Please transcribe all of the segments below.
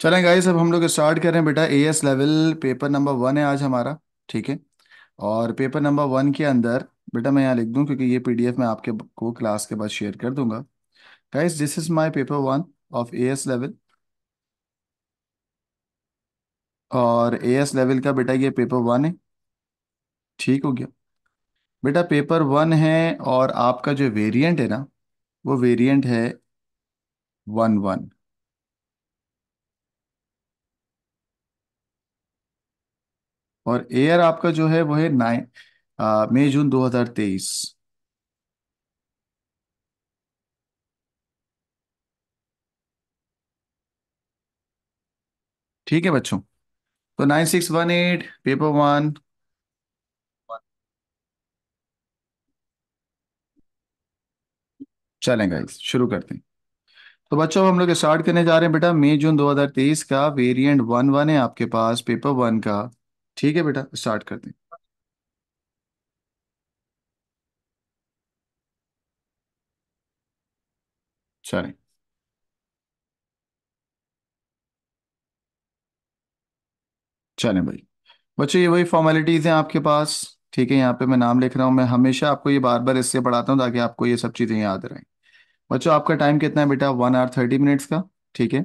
चलें गाइस अब हम लोग स्टार्ट कर रहे हैं बेटा A S level paper number one है आज हमारा ठीक है और पेपर नंबर वन के अंदर बेटा मैं यहाँ लिख दूँ क्योंकि ये पीडीएफ मैं आपके को क्लास के बाद शेयर कर दूंगा guys this is my paper one of A S level और ए एस लेवल का बेटा ये पेपर वन है ठीक हो गया बेटा पेपर वन है और आपका जो वेरियंट है ना वो वेरियंट है वन वन और एयर आपका जो है वो है नाइन मई जून 2023 ठीक है बच्चों तो nine six one eight paper one चलें गाइस शुरू करते हैं तो बच्चों हम लोग स्टार्ट करने जा रहे हैं बेटा मई जून 2023 का वेरिएंट वन वन है आपके पास पेपर वन का ठीक है बेटा स्टार्ट कर दें चलें चलें भाई बच्चों ये वही फॉर्मेलिटीज़ हैं आपके पास ठीक है यहाँ पे मैं नाम लिख रहा हूँ मैं हमेशा आपको ये बार बार इससे पढ़ाता हूँ ताकि आपको ये सब चीज़ें याद रहें बच्चों आपका टाइम कितना है बेटा वन आवर थर्टी मिनट्स का ठीक है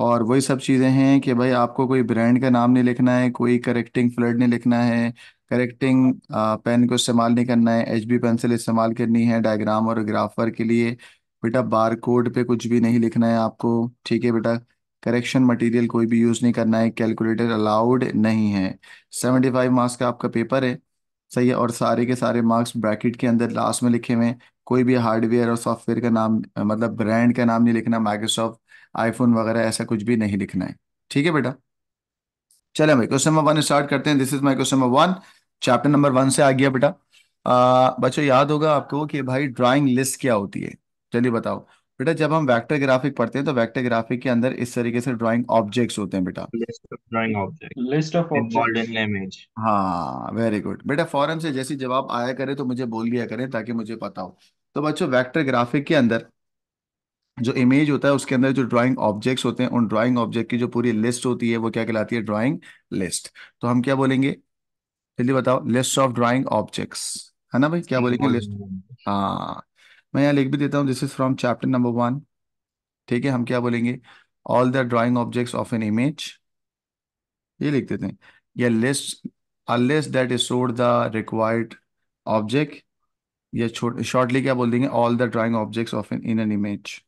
और वही सब चीज़ें हैं कि भाई आपको कोई ब्रांड का नाम नहीं लिखना है कोई करेक्टिंग फ्लड नहीं लिखना है करेक्टिंग पेन को इस्तेमाल नहीं करना है एच बी पेंसिल इस्तेमाल करनी है डायग्राम और ग्राफर के लिए बेटा बार कोड पे कुछ भी नहीं लिखना है आपको ठीक है बेटा करेक्शन मटेरियल कोई भी यूज़ नहीं करना है कैलकुलेटर अलाउड नहीं है सेवेंटी फाइव मार्क्स का आपका पेपर है सही है और सारे के सारे मार्क्स ब्रैकेट के अंदर लास्ट में लिखे हुए हैं कोई भी हार्डवेयर और सॉफ्टवेयर का नाम मतलब ब्रांड का नाम नहीं लिखना माइक्रोसॉफ्ट आईफोन वगैरह ऐसा कुछ भी नहीं लिखना है ठीक है बेटा चले भाई क्वेश्चन नंबर वन स्टार्ट करते हैं this is my question number one chapter number one से आ गया बेटा बच्चों याद होगा आपको कि भाई ड्राइंग लिस्ट क्या होती है चलिए बताओ बेटा जब हम वेक्टर ग्राफिक पढ़ते हैं तो वेक्टर ग्राफिक के अंदर इस तरीके से ड्राइंग ऑब्जेक्ट्स होते हैं बेटा लिस्ट ऑफ ड्राइंग इमेज हाँ वेरी गुड बेटा फॉरन से जैसे जवाब आया करे तो मुझे बोल दिया करें ताकि मुझे पता हो तो बच्चों वेक्टर ग्राफिक के अंदर जो इमेज होता है उसके अंदर जो ड्राइंग ऑब्जेक्ट्स होते हैं उन ड्राइंग ऑब्जेक्ट की जो पूरी लिस्ट होती है वो क्या कहलाती है ड्राइंग लिस्ट तो हम क्या बोलेंगे जल्दी बताओ लिस्ट ऑफ ड्राइंग ऑब्जेक्ट्स है ना भाई क्या बोलेंगे लिस्ट हाँ मैं यहाँ लिख भी देता हूँ this is from chapter number one ठीक है हम क्या बोलेंगे all the drawing objects of an image ये लिख देते हैं ये list a list that is showed the required object या शॉर्टली क्या बोल देंगे all the drawing objects of an in an image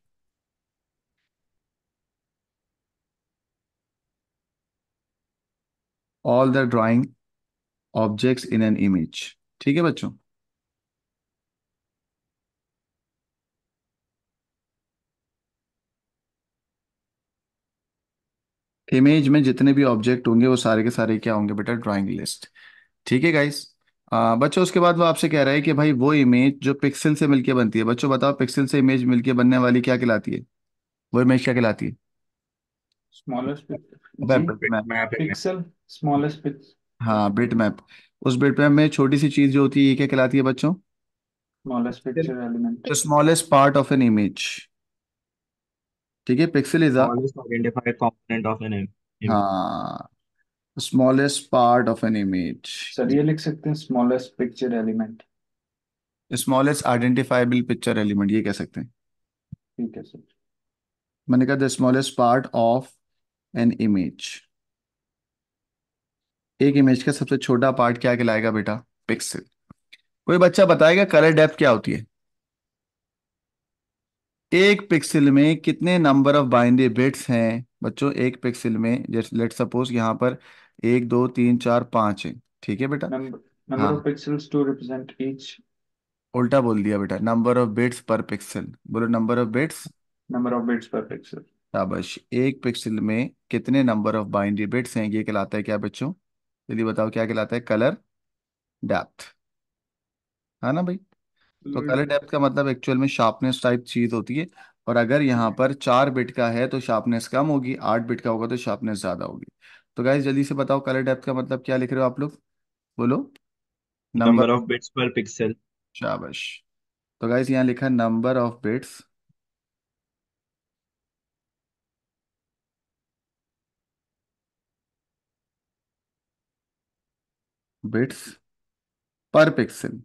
all the drawing objects in an image ठीक है बच्चों इमेज में जितने भी ऑब्जेक्ट होंगे वो सारे के सारे क्या होंगे बेटा ड्राइंग लिस्ट ठीक है गाइस बच्चों उसके बाद वो आपसे कह रहा है कि भाई वो इमेज जो पिक्सल से मिलके बनती है बच्चों बताओ पिक्सल से इमेज मिलके बनने वाली क्या कहलाती है वो इमेज क्या कहलाती है स्मॉलेस्ट पिक्सल स्मॉलेस्ट बिट्स हाँ बिट मैप उस बिट मैप में छोटी सी चीज जो होती है ये क्या कहलाती है बच्चों smallest picture element the smallest part of an image ठीक है pixel is identified component of an image हाँ smallest part of an image sir ये लिख सकते हैं smallest picture element smallest identifiable picture element ये कह सकते हैं ठीक है सर मैंने कहा the smallest part of an image एक इमेज का सबसे छोटा पार्ट क्या कहलाएगा बेटा पिक्सल कोई बच्चा बताएगा कलर डेप्थ क्या होती है एक पिक्सल में कितने नंबर ऑफ बाइनरी बिट्स हैं बच्चों एक पिक्सल में लेट सपोज यहाँ पर एक दो तीन चार पांच है ठीक है बेटा नंबर हाँ ऑफ उल्टा बोल दिया बेटा number of bits per pixel बोलो number of bits number of bits per pixel शाबाश एक पिक्सल में कितने नंबर ऑफ बाइनरी बिट्स हैं ये कहलाता है क्या बच्चों यदि बताओ क्या कहलाता है कलर डेप्थ है ना भाई तो कलर डेप्थ का मतलब एक्चुअल में शार्पनेस टाइप चीज होती है और अगर यहाँ hmm. पर चार बिट का है तो शार्पनेस कम होगी आठ बिट का होगा तो शार्पनेस ज्यादा होगी तो गाइज जल्दी से बताओ कलर डेप्थ का मतलब क्या लिख रहे हो आप लोग बोलो number number of bits per pixel शाबाश तो गाइज यहाँ लिखा number of bits bits per pixel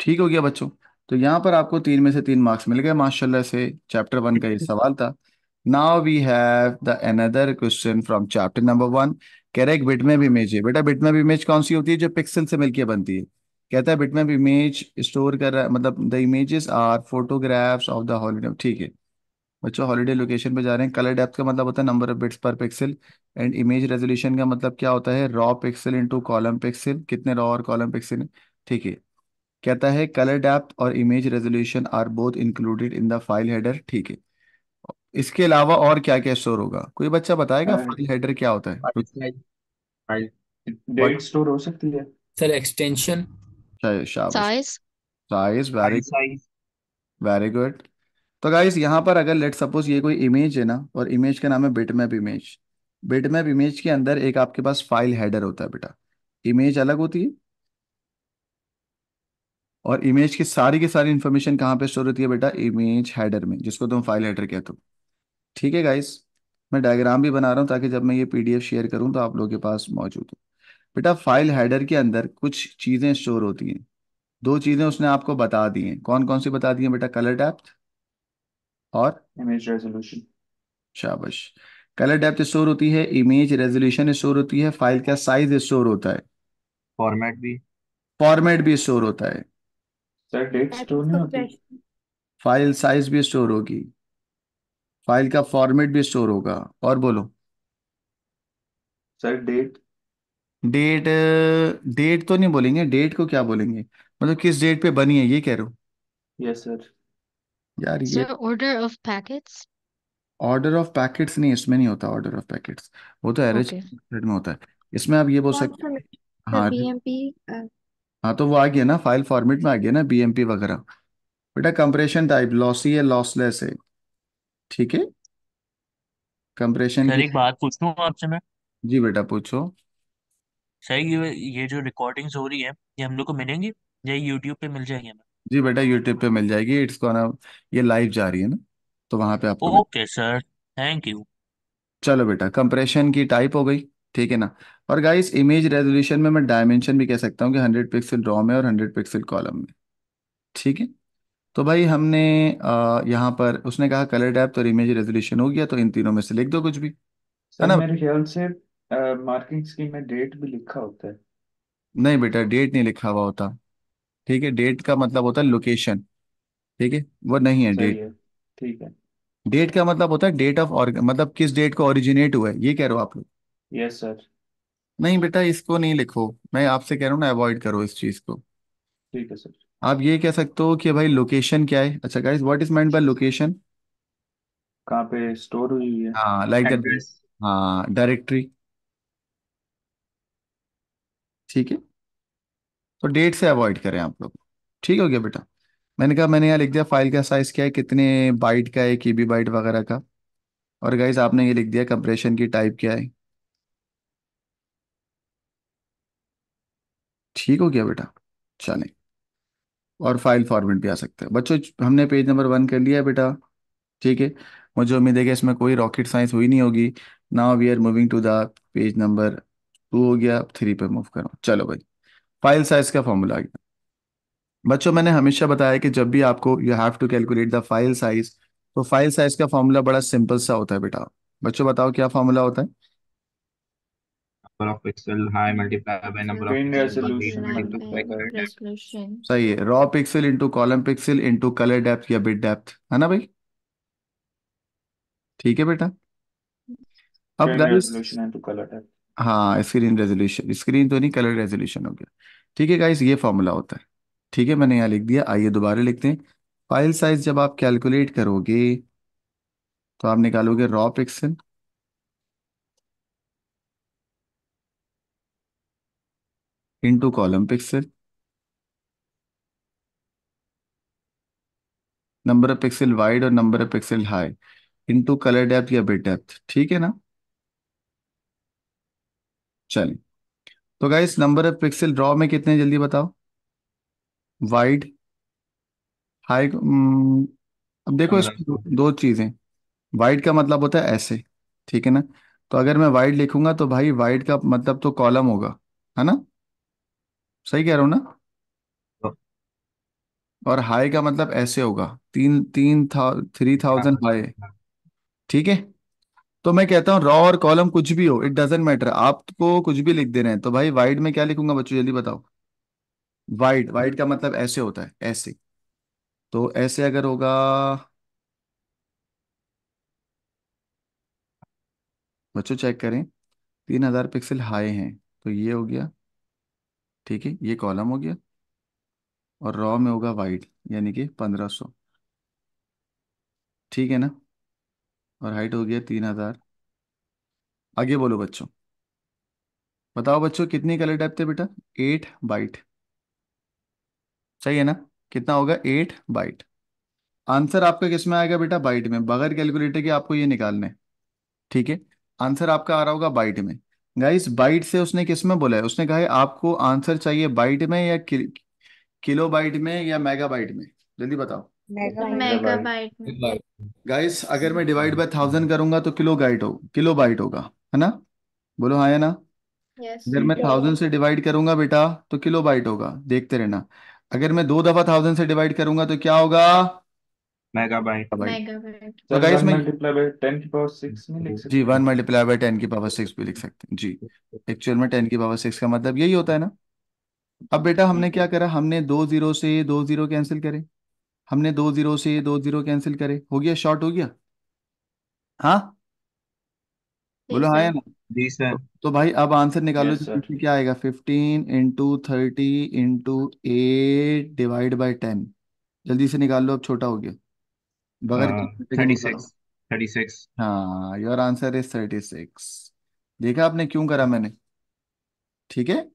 ठीक हो गया बच्चों तो यहाँ पर आपको तीन में से तीन मार्क्स मिल गए माशाल्लाह से चैप्टर वन का ये सवाल था now we have the another question from chapter number one कह रहे बिट में भी इमेज है बेटा बिट में भी इमेज कौन सी होती है जो पिक्सल से मिलकर बनती है कहता है बिट में भी इमेज स्टोर कर रहा है मतलब the images are photographs of the holiday ठीक है बच्चों हॉलीडे लोकेशन पे जा रहे हैं कलर डेप्थ का मतलब होता है number of bits per pixel and image resolution का मतलब क्या होता है row pixel into column pixel कितने रॉ और कॉलम पिक्सल ठीक है कहता है कलर डेप्थ और image resolution are both included in the file header ठीक है इसके अलावा और क्या क्या स्टोर होगा कोई बच्चा बताएगा फाइल हेडर क्या होता है स्टोर हो सकती है sir extension size size very good तो गाइस यहाँ पर अगर लेट सपोज ये कोई इमेज है ना और इमेज का नाम है बिटमैप इमेज बिटमैप इमेज के अंदर एक आपके पास फाइल हैडर होता है बेटा इमेज अलग होती है और इमेज की सारी की सारी इंफॉर्मेशन कहाँ पे स्टोर होती है बेटा इमेज हैडर में जिसको तुम फाइल हैडर कहते हो ठीक है गाइस मैं डायग्राम भी बना रहा हूँ ताकि जब मैं ये पीडीएफ शेयर करूँ तो आप लोगों के पास मौजूद हो बेटा फाइल हैडर के अंदर कुछ चीज़ें स्टोर होती हैं दो चीज़ें उसने आपको बता दी हैं कौन कौन सी बता दी हैं बेटा कलर डेप्थ और इमेज रेजोल्यूशन शाबाश कलर डेप्थ स्टोर होती है इमेज रेजोल्यूशन स्टोर होती है फाइल का साइज स्टोर होता है फॉर्मेट भी फॉर्मेट भी स्टोर होता है सर डेट स्टोर नहीं होती फाइल साइज भी स्टोर होगी फाइल का फॉर्मेट भी स्टोर होगा और बोलो सर डेट डेट डेट तो नहीं बोलेंगे डेट को क्या बोलेंगे मतलब किस डेट पे बनी है ये कह रहा हूँ यस सर यार ये sir order of packets order of packets नहीं इसमें नहीं होता ऑर्डर ऑफ पैकेट्स वो तो एरेज okay. में होता है इसमें आप ये बोल सकते सा हैं हाँ बीएमपी हाँ तो वो आ गया ना फाइल फॉर्मेट में आ गया ना बीएमपी वगैरह बेटा कंप्रेशन टाइप लॉसी है लॉसलेस है ठीक है कंप्रेशन की एक बात पूछूं आपसे मैं जी बेटा पूछो सही ये जो रिकॉर्डिंग्स हो रही है ये हम लोग को मिलेंगी या यूट्यूब पे मिल जाएंगे हमें जी बेटा यूट्यूब पे मिल जाएगी इट्स कॉन ये लाइव जा रही है ना तो वहां पे आपको ओके सर थैंक यू चलो बेटा कंप्रेशन की टाइप हो गई ठीक है ना और गाइस इमेज रेजोल्यूशन में मैं डायमेंशन भी कह सकता हूँ कि हंड्रेड पिक्सल रॉ में और हंड्रेड पिक्सल कॉलम में ठीक है तो भाई हमने यहाँ पर उसने कहा कलर टैप और इमेज रेजोल्यूशन हो गया तो इन तीनों में से लिख दो कुछ भी है ना मेरे ख्याल से मार्किंग स्कीम में डेट भी लिखा होता है नहीं बेटा डेट नहीं लिखा हुआ होता ठीक है डेट का मतलब होता है लोकेशन ठीक है वो नहीं है सही डेट है ठीक है डेट का मतलब होता है डेट ऑफ मतलब किस डेट को ओरिजिनेट हुआ है ये कह रहे हो आप लोग यस सर नहीं बेटा इसको नहीं लिखो मैं आपसे कह रहा हूँ ना अवॉइड करो इस चीज को ठीक है सर आप ये कह सकते हो कि भाई लोकेशन क्या है अच्छा guys what is meant by location कहाँ पे स्टोर हुई है हाँ लाइक एड्रेस हाँ डायरेक्टरी ठीक है तो डेट से अवॉइड करें आप लोग ठीक हो गया बेटा मैंने कहा मैंने यहाँ लिख दिया फाइल का साइज क्या है कितने बाइट का है की बी बाइट वगैरह का और गाइज आपने ये लिख दिया कंप्रेशन की टाइप क्या है ठीक हो गया बेटा चलें और फाइल फॉर्मेट भी आ सकते हैं बच्चों हमने पेज नंबर वन कर लिया है बेटा ठीक है मुझे उम्मीद है कि इसमें कोई रॉकेट साइंस हुई नहीं होगी now we are moving to the page number two हो गया थ्री पे मूव करो चलो भाई फाइल साइज का फॉर्मूला आ गया बच्चों मैंने हमेशा बताया कि जब भी आपको you have to calculate the file size तो फाइल साइज का फॉर्मूला बड़ा सिंपल सा होता है बेटा बच्चों बताओ क्या फॉर्मूला होता है सही है row pixel into column pixel into colour depth या बिट डेप्थ है ना भाई ठीक है बेटा अब हाँ स्क्रीन रेजोल्यूशन स्क्रीन तो नहीं कलर रेजोल्यूशन हो गया ठीक है गाइस ये फॉर्मूला होता है ठीक है मैंने यहाँ लिख दिया आइए दोबारा लिखते हैं फाइल साइज जब आप कैलकुलेट करोगे तो आप निकालोगे row pixel into column pixel number of pixel wide और number of pixel high into colour depth या बिट डेप्थ ठीक है ना चलिए तो guys number of pixel draw में कितने जल्दी बताओ वाइड हाई हम्म, अब देखो इसमें दो चीजें वाइड का मतलब होता है ऐसे ठीक है ना तो अगर मैं वाइड लिखूंगा तो भाई वाइड का मतलब तो कॉलम होगा है ना सही कह रहा हूं ना हाँ। और हाई का मतलब ऐसे होगा तीन तीन था थ्री थाउजेंड हाई ठीक है तो मैं कहता हूँ रॉ और कॉलम कुछ भी हो इट डजेंट मैटर आपको कुछ भी लिख दे रहे हैं तो भाई वाइड में क्या लिखूंगा बच्चों जल्दी बताओ वाइड वाइड का मतलब ऐसे होता है ऐसे तो ऐसे अगर होगा बच्चों चेक करें तीन हजार पिक्सल हाई हैं तो ये हो गया ठीक है ये कॉलम हो गया और रॉ में होगा वाइड यानी कि पंद्रह सौ ठीक है ना और हाइट हो गया तीन हजार आगे बोलो बच्चों बताओ बच्चों कितनी कलर टाइप थे बेटा एट बाइट सही है ना कितना होगा एट बाइट आंसर आपका किस में आएगा बेटा बाइट में बगैर कैलकुलेटर के आपको ये निकालना है ठीक है आंसर आपका आ रहा होगा बाइट में गाइस बाइट से उसने किस में बोला है उसने कहा है आपको आंसर चाहिए बाइट में या किलो बाइट में या मेगा बाइट में जल्दी बताओ गाइस अगर मैं डिवाइड बाय थाउजेंड करूंगा तो किलो गाइट हो किलो बाइट होगा है ना बोलो हाँ या ना yes, अगर मैं थाउजेंड से डिवाइड करूंगा बेटा तो किलो बाइट होगा देखते रहना अगर मैं दो दफा थाउजेंड से डिवाइड करूंगा तो क्या होगा मतलब यही होता है ना अब बेटा हमने हम्म। क्या करा हमने दो जीरो से दो जीरो कैंसिल करे हमने दो जीरो से दो जीरो कैंसिल करे हो गया शॉर्ट हो गया हाँ बोलो हाँ या ना जी सर तो भाई अब आंसर निकालो क्या आएगा fifteen into thirty into eight divide by ten जल्दी से निकाल लो अब छोटा हो गया बगैर हाँ, थर्टी सिक्स हाँ your answer is thirty six देखा आपने क्यों करा मैंने ठीक है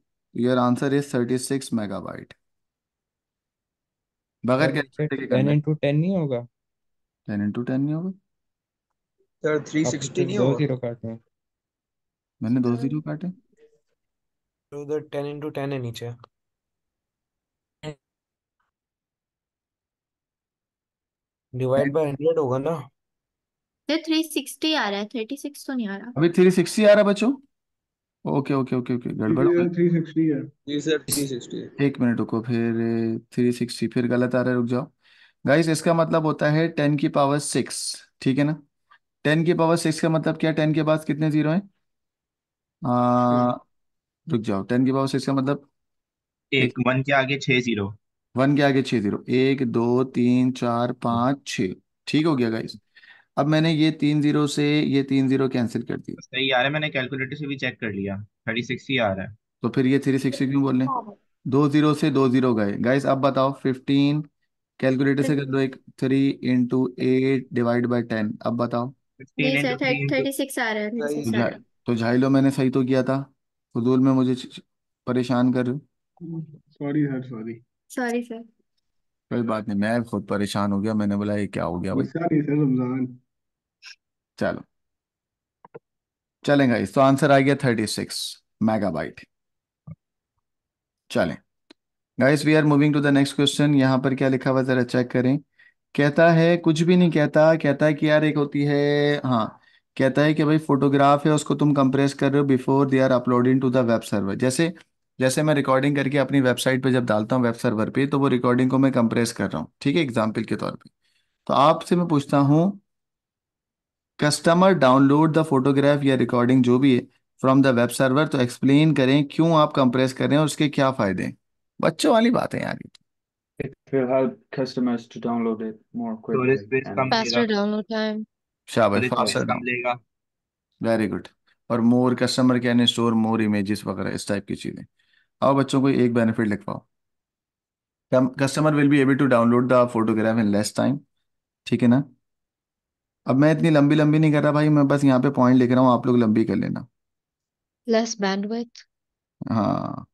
your answer is thirty six megabyte बगैर सर कैलकुलेटर के टेन करना इंटू टेन नहीं होगा टेन इंटू टेन नहीं होगा सर थ्री आप सिक्सटी तो नहीं दो होगा जीरो काटे हैं मैंने दो जीरो काटे तो उधर टेन इंटू टेन है नीचे डिवाइड बाय हंड्रेड होगा ना थ्री सिक्सटी आ रहा है थर्टी सिक्स तो नहीं आ रहा अभी थ्री सिक्सटी आ रहा है बच्चों ओके ओके ओके ओके गड़बड़ हो गई। थ्री सिक्सटी है जी सर थ्री सिक्सटी है एक मिनट रुको फिर थ्री सिक्सटी फिर गलत आ रहा है रुक जाओ गाइस इसका मतलब होता है टेन की पावर सिक्स ठीक है ना टेन की पावर सिक्स का मतलब क्या टेन के पास कितने जीरो हैं आ, रुक जाओ टेन की पावर सिक्स का मतलब एक वन के आगे छह जीरो वन के आगे छह जीरो एक दो तीन चार पाँच छ ठीक हो गया गाइस अब मैंने ये तीन जीरो से ये तीन जीरो कैंसिल कर दिया सही आ रहा है मैंने कैलकुलेटर से भी चेक कर लिया थर्टी सिक्स ही आ रहा है तो फिर ये थ्री सिक्स क्यों बोल रहे दो जीरो से दो जीरो गए गाइस अब बताओ फिफ्टीन कैलकुलेटर से कर दो एक three into eight divide by ten अब बताओ नहीं सर थर्टी तो झाइलो मैंने सही तो किया था फजूल में मुझे परेशान कर रहे sorry sir sorry sorry sir कोई बात नहीं मैं खुद परेशान हो गया मैंने बोला ये क्या हो गया भाई सर रमजान चलो चलेंगे इस तो आंसर आ गया थर्टी सिक्स मेगाबाइट चलें guys we are moving to the next question यहां पर क्या लिखा हुआ जरा चेक करें कहता है कुछ भी नहीं कहता कहता है कि यार एक होती है हाँ कहता है कि भाई फोटोग्राफ है उसको तुम कंप्रेस कर रहे हो before they are uploading to the web server जैसे जैसे मैं रिकॉर्डिंग करके अपनी वेबसाइट पे जब डालता हूँ वेब सर्वर पे तो वो रिकॉर्डिंग को मैं कंप्रेस कर रहा हूँ ठीक है एग्जाम्पल के तौर पर तो आपसे मैं पूछता हूँ कस्टमर डाउनलोड द फोटोग्राफ या रिकॉर्डिंग जो भी है फ्रॉम द वेब सर्वर तो एक्सप्लेन करें क्यों आप कंप्रेस कर रहे हैं और उसके क्या फायदे हैं बच्चों वाली बात है यार ये will वेरी गुड और more customer can store more images वगैरह इस टाइप की चीजें आओ बच्चों को एक बेनिफिट लिखवाओ customer will be able to download the photograph in less time ठीक है ना अब मैं इतनी लंबी लंबी नहीं कर रहा भाई मैं बस यहाँ पे पॉइंट लिख रहा हूँ आप लोग लंबी कर लेना लेस बैंडविड्थ हाँ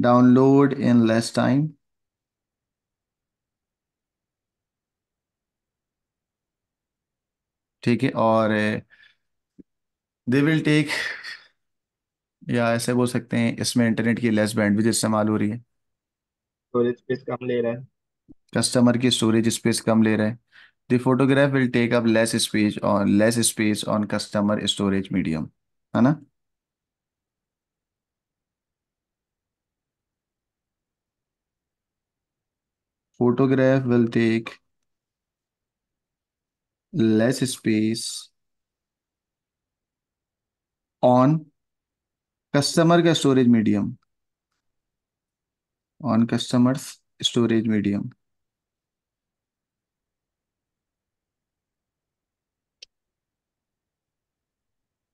डाउनलोड इन लेस टाइम ठीक है और दे विल टेक या ऐसे बोल सकते हैं इसमें इंटरनेट की लेस बैंडविड्थ इस्तेमाल हो रही है स्टोरेज स्पेस कम ले रहा है कस्टमर की स्टोरेज स्पेस कम ले रहा है The photograph will take up less space on less space on customer storage medium. है ना photograph will take less space on customer का storage medium on customers storage medium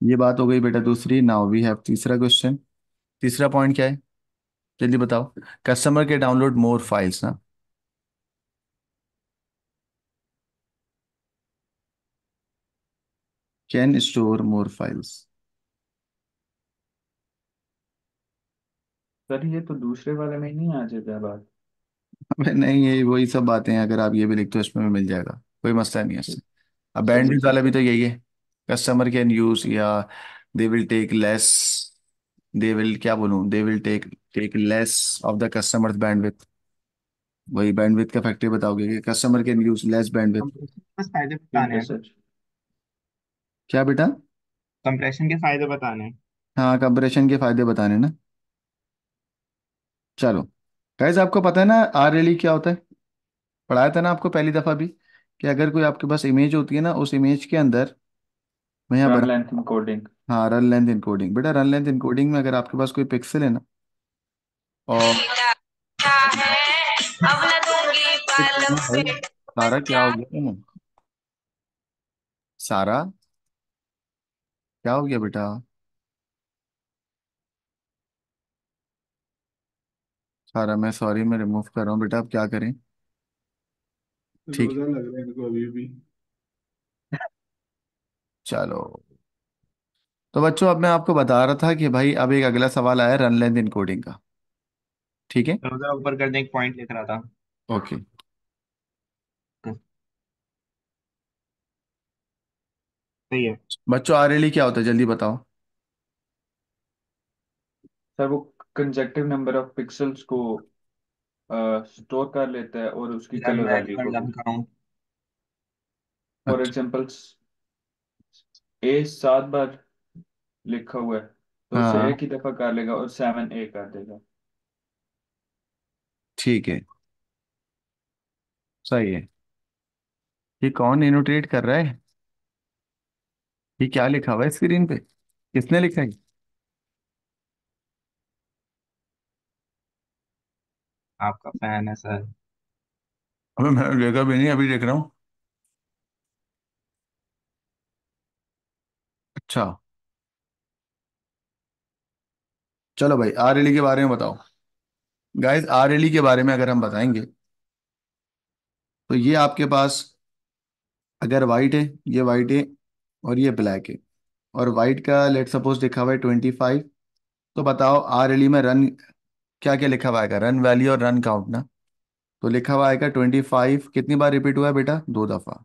ये बात हो गई बेटा दूसरी नाउ वी हैव तीसरा क्वेश्चन तीसरा पॉइंट क्या है जल्दी बताओ कस्टमर के डाउनलोड मोर फाइल्स ना can store more files sir ये तो दूसरे वाले में नहीं आ जाएगा बात नहीं ये वही सब बातें हैं अगर आप ये भी लिखते हो इसमें मिल जाएगा कोई मसला नहीं है इससे अब बैंडविड्थ वाला भी तो यही है कस्टमर कैन यूज या they will take less they will क्या बोलूँ they will take take less of the customers bandwidth वही बैंडविथ का फैक्टर बताओगे कि customer can use less bandwidth बस क्या बेटा कंप्रेशन हाँ, के फायदे बताने हाँ कंप्रेशन के फायदे बताने ना चलो गाइज आपको पता है ना आर एल e क्या होता है पढ़ाया था ना आपको पहली दफा भी कि अगर कोई आपके पास इमेज होती है ना उस इमेज के अंदर मैं यहाँ रन बना लेंथ इनकोडिंग हाँ रन लेंथ इनकोडिंग बेटा रन लेंथ इनकोडिंग में अगर आपके पास कोई पिक्सल है ना और सारा क्या हो गया ना सारा क्या हो गया बेटा सारा मैं सॉरी मैं रिमूव कर रहा हूँ बेटा आप क्या करें ठीक रोजा लग रहा है इनको अभी भी चलो तो बच्चों अब मैं आपको बता रहा था कि भाई अब एक अगला सवाल आया रन लेंथ इनकोडिंग का ठीक है थोड़ा ऊपर करने एक पॉइंट लिख रहा था ओके सही है बच्चों आरएलई क्या होता है जल्दी बताओ सर वो कंजेक्टिव नंबर ऑफ पिक्सल्स को स्टोर कर लेता है और उसकी कलर वैल्यू को फॉर अच्छा ए सात बार लिखा हुआ है तो उसे एक हाँ ही दफा कर लेगा और सेवन ए कर देगा ठीक है सही है ये कौन इनोटेट कर रहा है ये क्या लिखा हुआ है स्क्रीन पे किसने लिखा है आपका फैन है सर अबे मैं देखा भी नहीं अभी देख रहा हूँ अच्छा चलो भाई आरएलई के बारे में बताओ गाइस आरएलई के बारे में अगर हम बताएंगे तो ये आपके पास अगर वाइट है ये वाइट है और ये ब्लैक है और वाइट का लेट सपोज लिखा हुआ है ट्वेंटी फाइव तो बताओ आरएलई में रन क्या क्या लिखा हुआ है रन वैल्यू और रन काउंट ना तो लिखा हुआ है ट्वेंटी फाइव कितनी बार रिपीट हुआ है बेटा दो दफा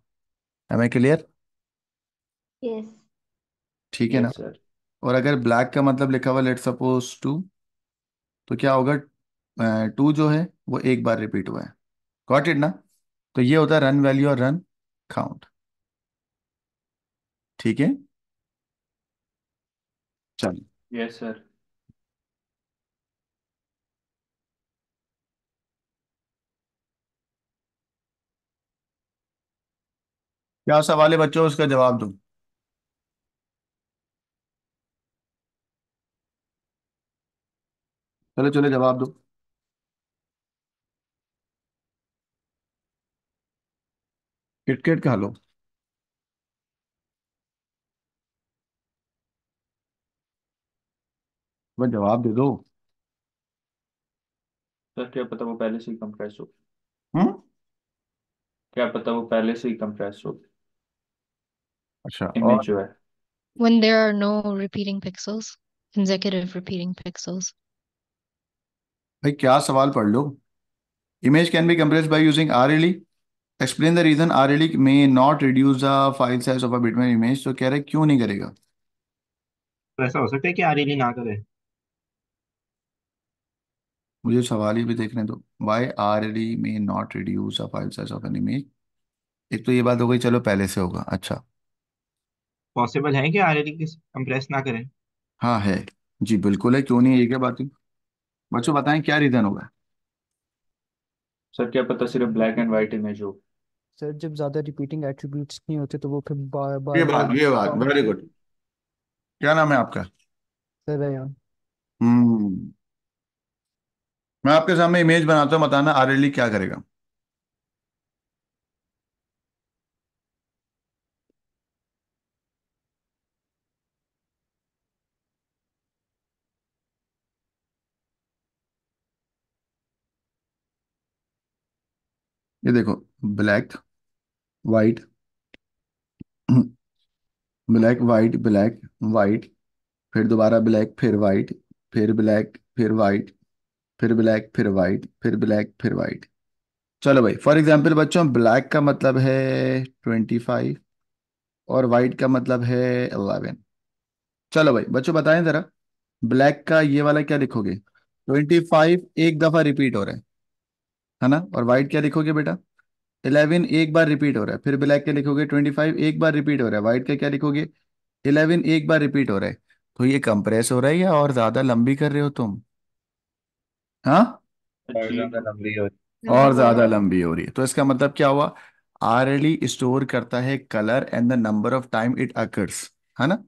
हमें क्लियर यस ठीक है ना सर और अगर ब्लैक का मतलब लिखा हुआ लेट सपोज टू तो क्या होगा टू जो है वो एक बार रिपीट हुआ है गॉट इट ना तो ये होता है रन वैल्यू और रन काउंट ठीक है चल यस सर क्या सवाल है बच्चों उसका जवाब दो चलो चलो जवाब दो किटकेट खा लो बस जवाब दे दो सर क्या पता वो पहले से ही कंप्रेस हो हम्म क्या पता वो पहले से ही कंप्रेस हो अच्छा इमेज और जो है When there are no repeating pixels, consecutive repeating pixels. भाई क्या सवाल पढ़ लो image can be compress by using R L E explain the reason R L E may not reduce the file size of a bitmap image तो कह रहे क्यों नहीं करेगा तो ऐसा हो सकता है कि आर एल e ना करे मुझे सवाल ही भी देखने दो why R L may not reduce the file size of an image एक तो ये बात हो गई चलो पहले से होगा अच्छा पॉसिबल है कि आर एल कंप्रेस ना करें हाँ है जी बिल्कुल है क्यों नहीं ये क्या बात है बच्चों बताएं क्या रीजन होगा सर क्या पता सिर्फ ब्लैक एंड व्हाइट इमेज हो सर जब ज्यादा रिपीटिंग एट्रीब्यूट्स नहीं होते तो वो फिर बार बार ये बात ये बात वेरी गुड क्या नाम है आपका सर रयान हम्म मैं आपके सामने इमेज बनाता हूँ बताना आरएलई क्या करेगा ये देखो black white black white black white फिर दोबारा ब्लैक फिर वाइट फिर ब्लैक फिर वाइट फिर ब्लैक फिर वाइट फिर ब्लैक फिर वाइट चलो भाई फॉर एग्जाम्पल बच्चों ब्लैक का मतलब है ट्वेंटी फाइव और वाइट का मतलब है अलेवन चलो भाई बच्चों बताएं जरा ब्लैक का ये वाला क्या लिखोगे ट्वेंटी फाइव एक दफा रिपीट हो रहा है है ना और व्हाइट क्या लिखोगे बेटा इलेवन एक बार रिपीट हो रहा है फिर ब्लैक क्या लिखोगे ट्वेंटी फाइव एक बार रिपीट हो रहा है व्हाइट का क्या लिखोगे इलेवन एक बार रिपीट हो रहा है तो ये कंप्रेस हो रहा है या और ज्यादा लंबी कर रहे हो तुम हाँ और ज्यादा लंबी हो रही है तो इसका मतलब क्या हुआ आरएलई स्टोर करता है colour and the number of time it occurs है ना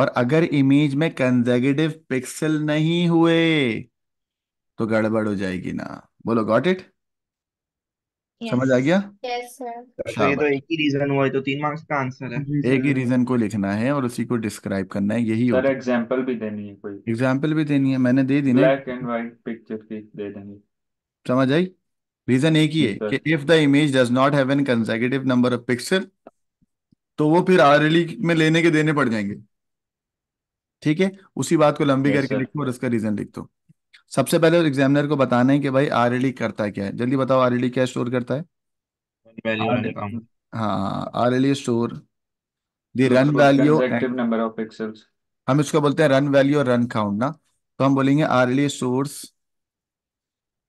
और अगर इमेज में कंजेगेटिव पिक्सल नहीं हुए तो गड़बड़ हो जाएगी ना बोलो गॉट इट समझ आ गया यस सर तो ये तो एक ही रीजन हुआ तो तीन मार्क्स का आंसर है एक ही रीजन को लिखना है और उसी को डिस्क्राइब करना है यही सर एग्जांपल भी देनी है कोई एग्जांपल भी देनी है मैंने दे दी ना ब्लैक एंड व्हाइट पिक्चर की दे देंगे समझ आई रीजन एक ही है कि if the image does not have an consecutive number of pixel तो वो फिर आरएलई e में लेने के देने पड़ जाएंगे ठीक है उसी बात को लंबी यस करके लिखो और उसका रीजन लिख दो सबसे पहले एग्जामिनर तो को बताना है कि भाई आरएलई करता क्या है जल्दी बताओ आरएलई क्या स्टोर करता है हाँ RLE store the run value number of pixels हम इसको बोलते हैं रन वैल्यू और रन काउंट ना तो हम बोलेंगे आरएलई स्टोर्स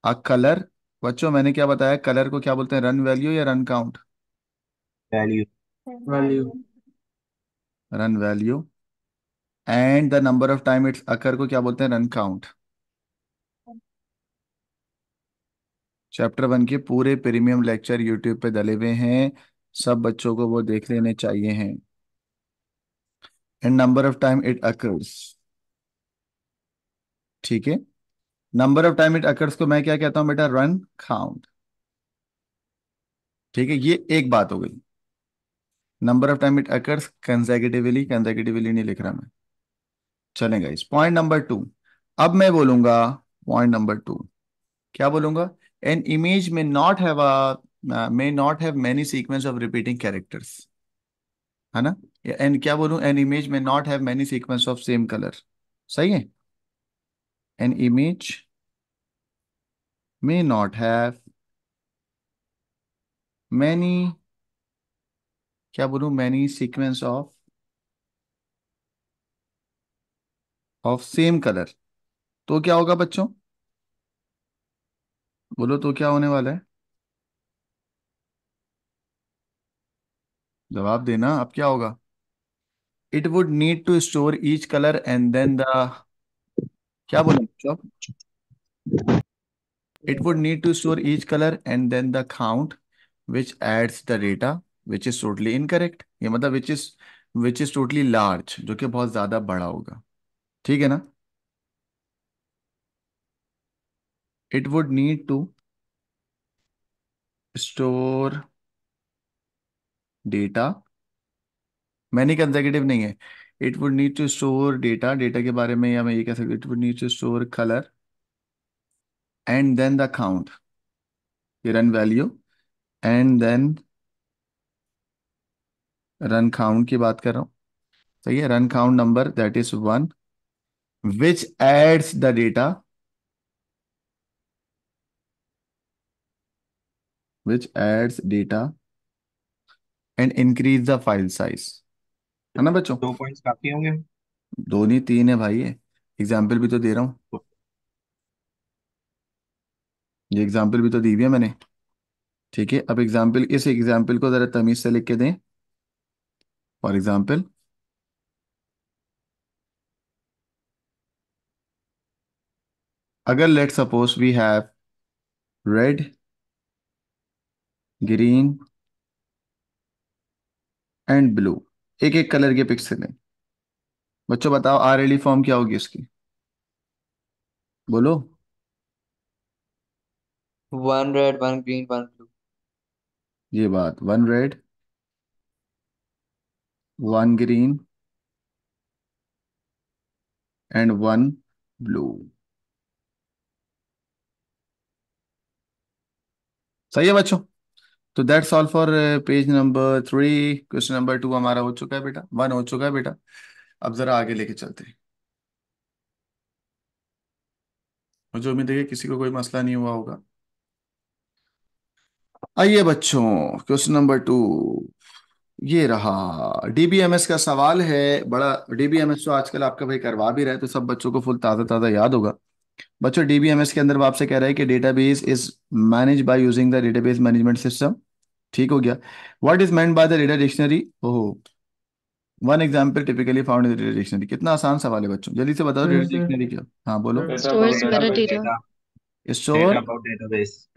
अ कलर बच्चों मैंने क्या बताया कलर को क्या बोलते हैं रन वैल्यू या run count value value run value and the number of time it's occur को क्या बोलते हैं रन काउंट चैप्टर वन के पूरे प्रीमियम लेक्चर यूट्यूब पे डले हुए हैं सब बच्चों को वो देख लेने चाहिए हैं and number of time it occurs ठीक है number of time it occurs को मैं क्या कहता हूं बेटा रन काउंट ठीक है ये एक बात हो गई number of time it occurs consecutively consecutively नहीं लिख रहा मैं चलेगा इस पॉइंट नंबर टू अब मैं बोलूंगा पॉइंट नंबर टू क्या बोलूंगा an image may not have a uh, may not have many sequence of repeating characters है ना एंड क्या बोलूं एन इमेज में not have many sequence of same colour सही है an image may not have many क्या बोलूं many sequence of of same color तो क्या होगा बच्चों बोलो तो क्या होने वाला है जवाब देना अब क्या होगा it would need to store each colour and then the क्या बोले आप it would need to store each colour and then the count which adds the data which is totally incorrect ये मतलब which is which is totally large जो कि बहुत ज्यादा बड़ा होगा ठीक है ना it would need to store data many consecutive नहीं है it would need to store data data के बारे में या मैं ये कह सकता it would need to store colour and then the count ये run value and then run count की बात कर रहा हूं सही है run count number that is one which adds the data which adds data and increase the file size है ना बच्चों दो पॉइंट्स काफी होंगे दो नहीं तीन है भाई एग्जाम्पल भी तो दे रहा हूं ये एग्जाम्पल भी तो दी हुई है मैंने ठीक है अब एग्जाम्पल इस एग्जाम्पल को जरा तमीज से लिख के दें फॉर एग्जाम्पल अगर let suppose we have red green and blue एक एक कलर के पिक्सल हैं बच्चों बताओ आर एल फॉर्म क्या होगी इसकी बोलो one red one green one blue ये बात one red one green and one blue सही है बच्चों तो that's all for page number three question number two हमारा हो चुका है बेटा वन हो चुका है बेटा अब जरा आगे लेके चलते हैं मुझे उम्मीद है किसी को कोई मसला नहीं हुआ होगा आइए बच्चों क्वेश्चन नंबर टू ये रहा डीबीएमएस का सवाल है बड़ा डीबीएमएस तो आजकल आपका भाई करवा भी रहा है तो सब बच्चों को फुल ताज़ा ताज़ा याद होगा बच्चों डीबीएमएस के अंदर आपसे कह रहा है कि database is manage by using the database management system ठीक हो गया what is meant by the reader dictionary ओहो one example typically found reader dictionary कितना आसान सवाल है बच्चों जल्दी से बताओ रीडर डिक्शनरी हम्म। क्या हाँ बोलो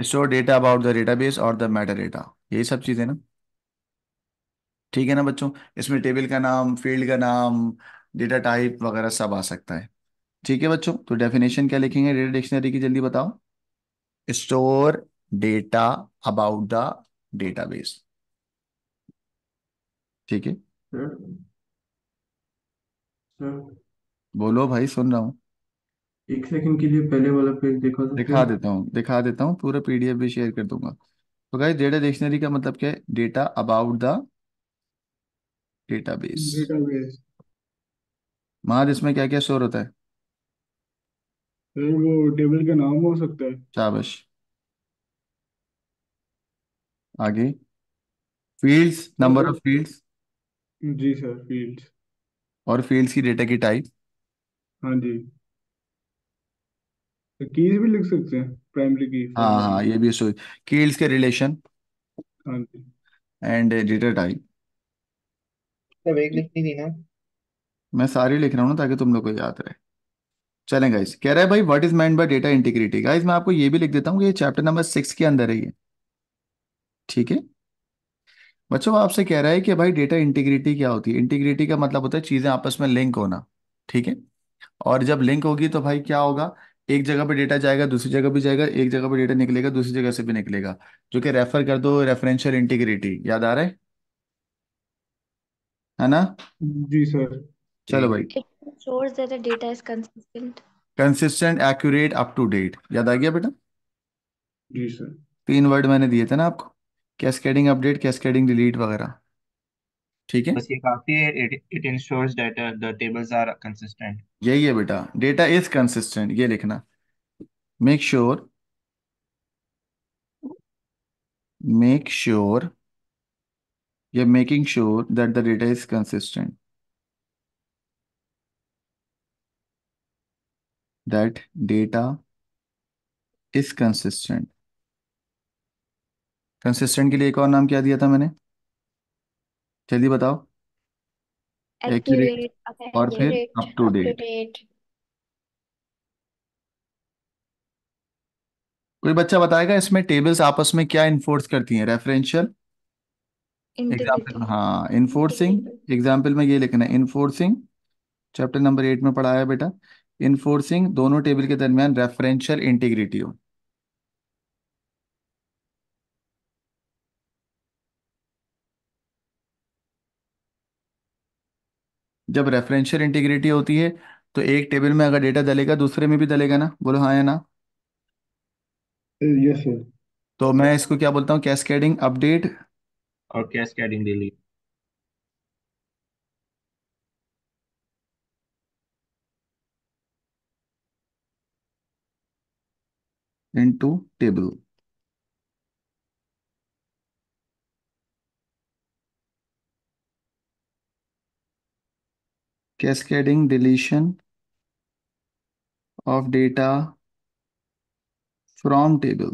store data about the database और द मैटर डेटा यही सब चीजें ना ठीक है ना बच्चों इसमें टेबल का नाम फील्ड का नाम डेटा टाइप वगैरह सब आ सकता है ठीक है बच्चों तो डेफिनेशन क्या लिखेंगे डेटा डिक्शनरी की जल्दी बताओ store data about the database ठीक है हम्म। हम्म। बोलो भाई सुन रहा हूँ एक सेकंड के लिए पहले वाला पेज दिखा सकते दिखा फिर देता हूँ दिखा देता हूँ पूरा पीडीएफ भी शेयर कर दूंगा तो गाइस डेटा डिक्शनरी का मतलब क्या है data about the database database महाज इसमें क्या क्या स्टोर होता है वो टेबल का नाम हो सकता है शाबाश आगे फील्ड्स नंबर ऑफ फील्ड्स जी सर फील्ड्स और फील्ड्स की डेटा की टाइप हाँ जी कीज तो भी लिख सकते हैं प्राइमरी की हाँ हाँ ये भी सोच कील्स के रिलेशन हाँ जी एंड डेटा टाइप सब एक लिखनी थी ना मैं सारी लिख रहा हूँ ना ताकि तुम लोग को याद रहे चलें गाइस कह रहा है भाई what is meant by data integrity guys मैं आपको ये भी लिख देता हूँ कि ये चैप्टर नंबर सिक्स के अंदर है ये ठीक है बच्चों आपसे कह रहा है कि भाई डेटा इंटीग्रिटी क्या होती है इंटीग्रिटी का मतलब होता है चीज़ें आपस में लिंक होना ठीक है और जब लिंक होगी तो भाई क्या होगा एक जगह पे डेटा जाएगा दूसरी जगह भी जाएगा एक जगह पे डेटा निकलेगा दूसरी जगह से भी निकलेगा जो कि रेफर कर दो रेफरेंशियल इंटीग्रिटी याद आ रहा है है ना जी सर चलो भाई data is consistent consistent accurate up to date याद आ गया बेटा जी सर तीन वर्ड मैंने दिए थे ना आपको कैस्केडिंग अपडेट कैस्केडिंग डिलीट वगैरह ठीक है बस ये काफी है uh, यही है बेटा डेटा इज कंसिस्टेंट ये लिखना मेक श्योर मेक श्योर ये making sure that the data is consistent that data is consistent consistent के लिए एक और नाम क्या दिया था मैंने जल्दी बताओ एक्यूरेट एक्यूरेट और फिर अप टू डेट कोई बच्चा बताएगा इसमें टेबल्स आपस में क्या इन्फोर्स करती हैं रेफरेंशियल एग्जाम्पल हाँ इन्फोर्सिंग एग्जाम्पल में ये लिखना है इन्फोर्सिंग चैप्टर नंबर एट में पढ़ाया बेटा इन्फोर्सिंग दोनों टेबल के दरमियान रेफरेंशियल इंटीग्रिटी हो जब रेफरेंशियल इंटीग्रिटी होती है तो एक टेबल में अगर डेटा डलेगा दूसरे में भी डलेगा ना बोलो हाँ या ना यस सर तो मैं इसको क्या बोलता हूँ कैस्केडिंग अपडेट और cascading delete to table cascading deletion of data from table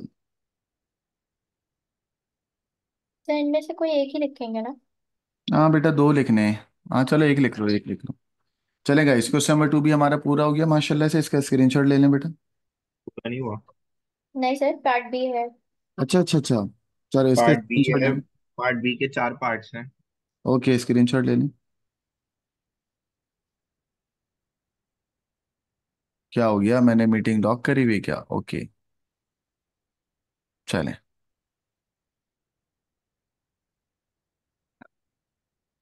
तो इनमें से कोई एक ही लिखेंगे ना हाँ बेटा दो लिखने हैं हाँ चलो एक लिख लो एक लिख लो चलेगा इस क्वेश्चन नंबर टू भी हमारा पूरा हो गया माशाल्लाह से इसका स्क्रीनशॉट ले लें बेटा पूरा नहीं हुआ नहीं सर पार्ट बी है अच्छा अच्छा अच्छा चलो इसके पार्ट बी है पार्ट बी के चार पार्ट्स हैं ओके स्क्रीनशॉट ले लें क्या हो गया मैंने मीटिंग लॉक करी हुई क्या ओके चलें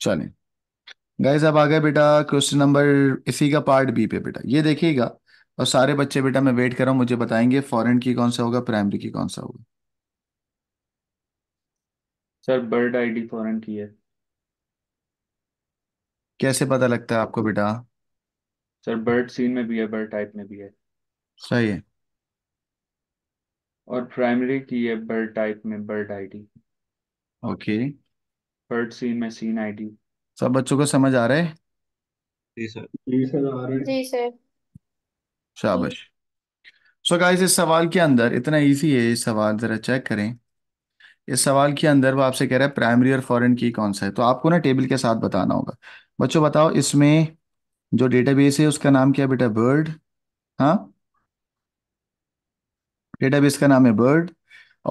चलें गाइज अब आ गए बेटा क्वेश्चन नंबर इसी का पार्ट बी पे बेटा ये देखिएगा और सारे बच्चे बेटा मैं वेट कर रहा हूँ मुझे बताएंगे फॉरेन की कौन सा होगा प्राइमरी की कौन सा होगा सर बर्ड आईडी फॉरेन की है कैसे पता लगता है आपको बेटा सर बर्ड सीन में भी है बर्ड टाइप में भी है सही है और प्राइमरी की है बर्ड टाइप में bird ID okay bird seen में सीन आईडी सब बच्चों को समझ आ रहा है जी सर जी सर आ रहे जी सर शाबाश सो गाइस इस सवाल के अंदर इतना इजी है ये सवाल जरा चेक करें इस सवाल के अंदर वो आपसे कह रहा है प्राइमरी और फॉरेन की कौन सा है तो आपको ना टेबल के साथ बताना होगा बच्चों बताओ इसमें जो डेटाबेस है उसका नाम क्या बेटा बर्ड हाँ डेटाबेस का नाम है बर्ड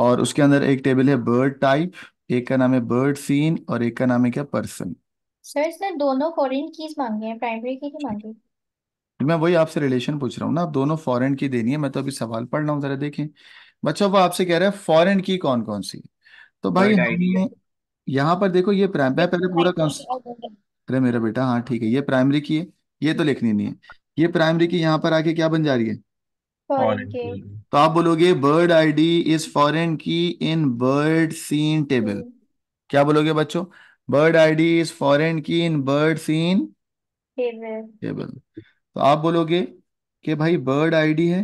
और उसके अंदर एक टेबल है बर्ड टाइप एक का नाम है बर्ड सीन और एक का नाम है क्या पर्सन सर इसने दोनों फॉरेन कीज मांगे हैं प्राइमरी की नहीं मांगी मैं वही आपसे रिलेशन पूछ रहा हूँ ना आप दोनों फॉरेन की देनी है मैं तो अभी सवाल पढ़ रहा हूँ जरा देखें बच्चों वो आपसे कह रहा है फॉरेन की कौन कौन सी तो भाई हमने यहाँ पर देखो ये प्राइम पहले पूरा कॉन्सेप्ट अरे मेरा बेटा हाँ ठीक है ये प्राइमरी की है ये तो लिखनी नहीं है ये प्राइमरी की यहाँ पर आके क्या बन जा रही है तो आप बोलोगे bird I D is foreign key in bird seen table क्या बोलोगे बच्चों bird D is foreign key in bird seen table तो आप बोलोगे कि भाई बर्ड आई डी है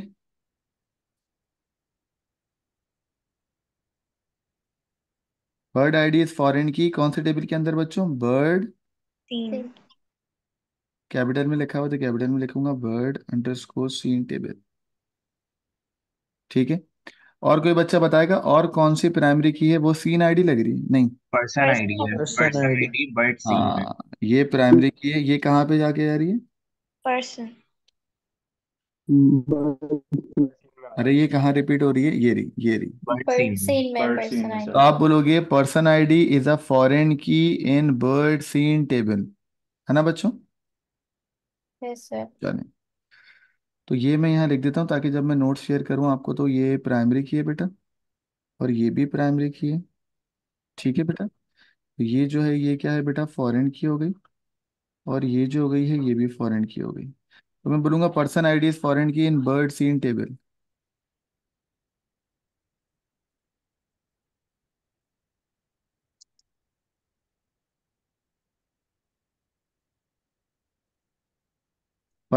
bird I D is foreign key कौन से टेबल के अंदर बच्चों बर्ड कैपिटल में लिखा हुआ तो कैपिटल में लिखूंगा वर्ड अंडरस्कोर सीन टेबल ठीक है और कोई बच्चा बताएगा और कौन सी प्राइमरी की है वो सीन आईडी लग रही है नहीं पर्सन आईडी है पर्सन आईडी बट सीन ये प्राइमरी की है ये कहाँ पे जाके आ रही है पर्सन अरे ये कहाँ रिपीट हो रही है ये रही ये रही में तो आप बोलोगे person ID is a foreign key in bird seen table है ना बच्चों सर तो ये मैं यहाँ लिख देता हूँ ताकि जब मैं नोट शेयर करूँ आपको तो ये प्राइमरी की है बेटा और ये भी प्राइमरी की है ठीक है बेटा तो ये जो है ये क्या है बेटा फॉरेन की हो गई और ये जो हो गई है ये भी फॉरेन की हो गई तो मैं बोलूँगा person ID is foreign key in bird seen table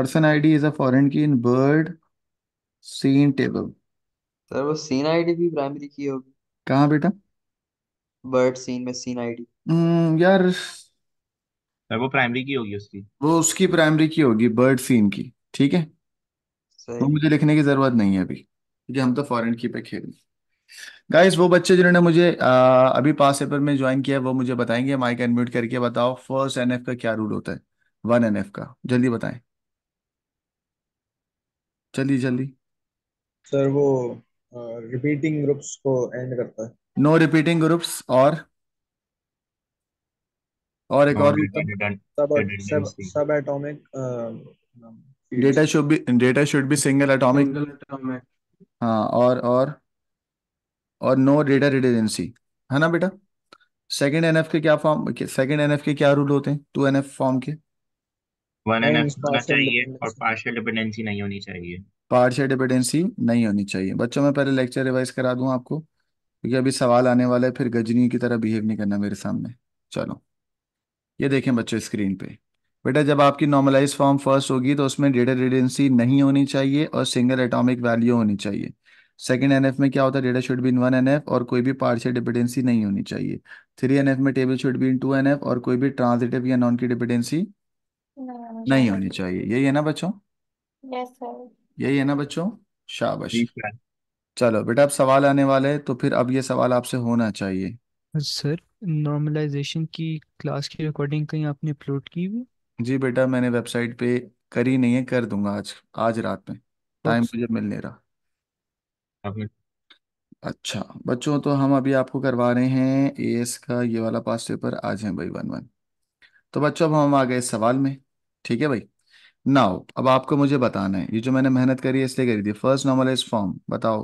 person ID is a foreign key in bird seen table sir वो सीन आईडी भी प्राइमरी की होगी कहाँ बेटा बर्ड सीन में सीन आईडी हम्म, यार सर वो प्राइमरी की होगी उसकी वो उसकी प्राइमरी की होगी बर्ड सीन की ठीक है वो मुझे लिखने की जरूरत नहीं है अभी क्योंकि हम तो फॉरेन की पे खेल गाइस वो बच्चे जिन्होंने मुझे आ, अभी पास पेपर में ज्वाइन किया वो मुझे बताएंगे माइक अनम्यूट करके बताओ फर्स्ट एनएफ का क्या रूल होता है वन एनएफ का जल्दी बताएं चलिए जल्दी सर वो रिपीटिंग uh, ग्रुप्स को एंड करता है नो रिपीटिंग ग्रुप्स और और एक और सब सब atomic data should be data should be single atomic हाँ और और और नो डेटा रिडेंडेंसी है ना बेटा सेकंड एनएफ के क्या फॉर्म सेकंड एनएफ के क्या रूल होते हैं टू एनएफ फॉर्म के पार्शियल डिपेंडेंसी नहीं होनी चाहिए बच्चों में पहले लेक्चर रिवाइज करा दू आपको क्योंकि अभी सवाल आने वाला है फिर गजनी की तरह बिहेव नहीं करना मेरे सामने चलो ये देखें बच्चों स्क्रीन पे बेटा जब आपकी नॉर्मलाइज फॉर्म फर्स्ट होगी तो उसमें डेटा रिडेंसी नहीं होनी चाहिए और सिंगल एटॉमिक वैल्यू होनी चाहिए सेकंड एनएफ में क्या होता है data should be in one NF और कोई भी पार्शियल डिपेंडेंसी नहीं होनी चाहिए थ्री एनएफ में table should be in two NF और कोई भी ट्रांजिटिव या नॉन की डिपेंडेंसी हाँ। नहीं होनी चाहिए यही है ना बच्चों सर यही है ना बच्चों शाबाश ठीक है चलो बेटा अब सवाल आने वाले हैं तो फिर अब ये सवाल आपसे होना चाहिए सर नॉर्मलाइजेशन की क्लास की रिकॉर्डिंग कहीं आपने अपलोड की हुई जी बेटा मैंने वेबसाइट पे करी नहीं है कर दूंगा आज आज रात में टाइम मुझे मिल नहीं रहा आपने अच्छा बच्चों तो हम अभी आपको करवा रहे हैं एएस का ये वाला पास पेपर आज है भाई वन वन तो बच्चों अब हम आ गए सवाल में ठीक है भाई नाउ अब आपको मुझे बताना है ये जो मैंने मेहनत करी है इसलिए करी थी फर्स्ट नॉर्मलाइज फॉर्म बताओ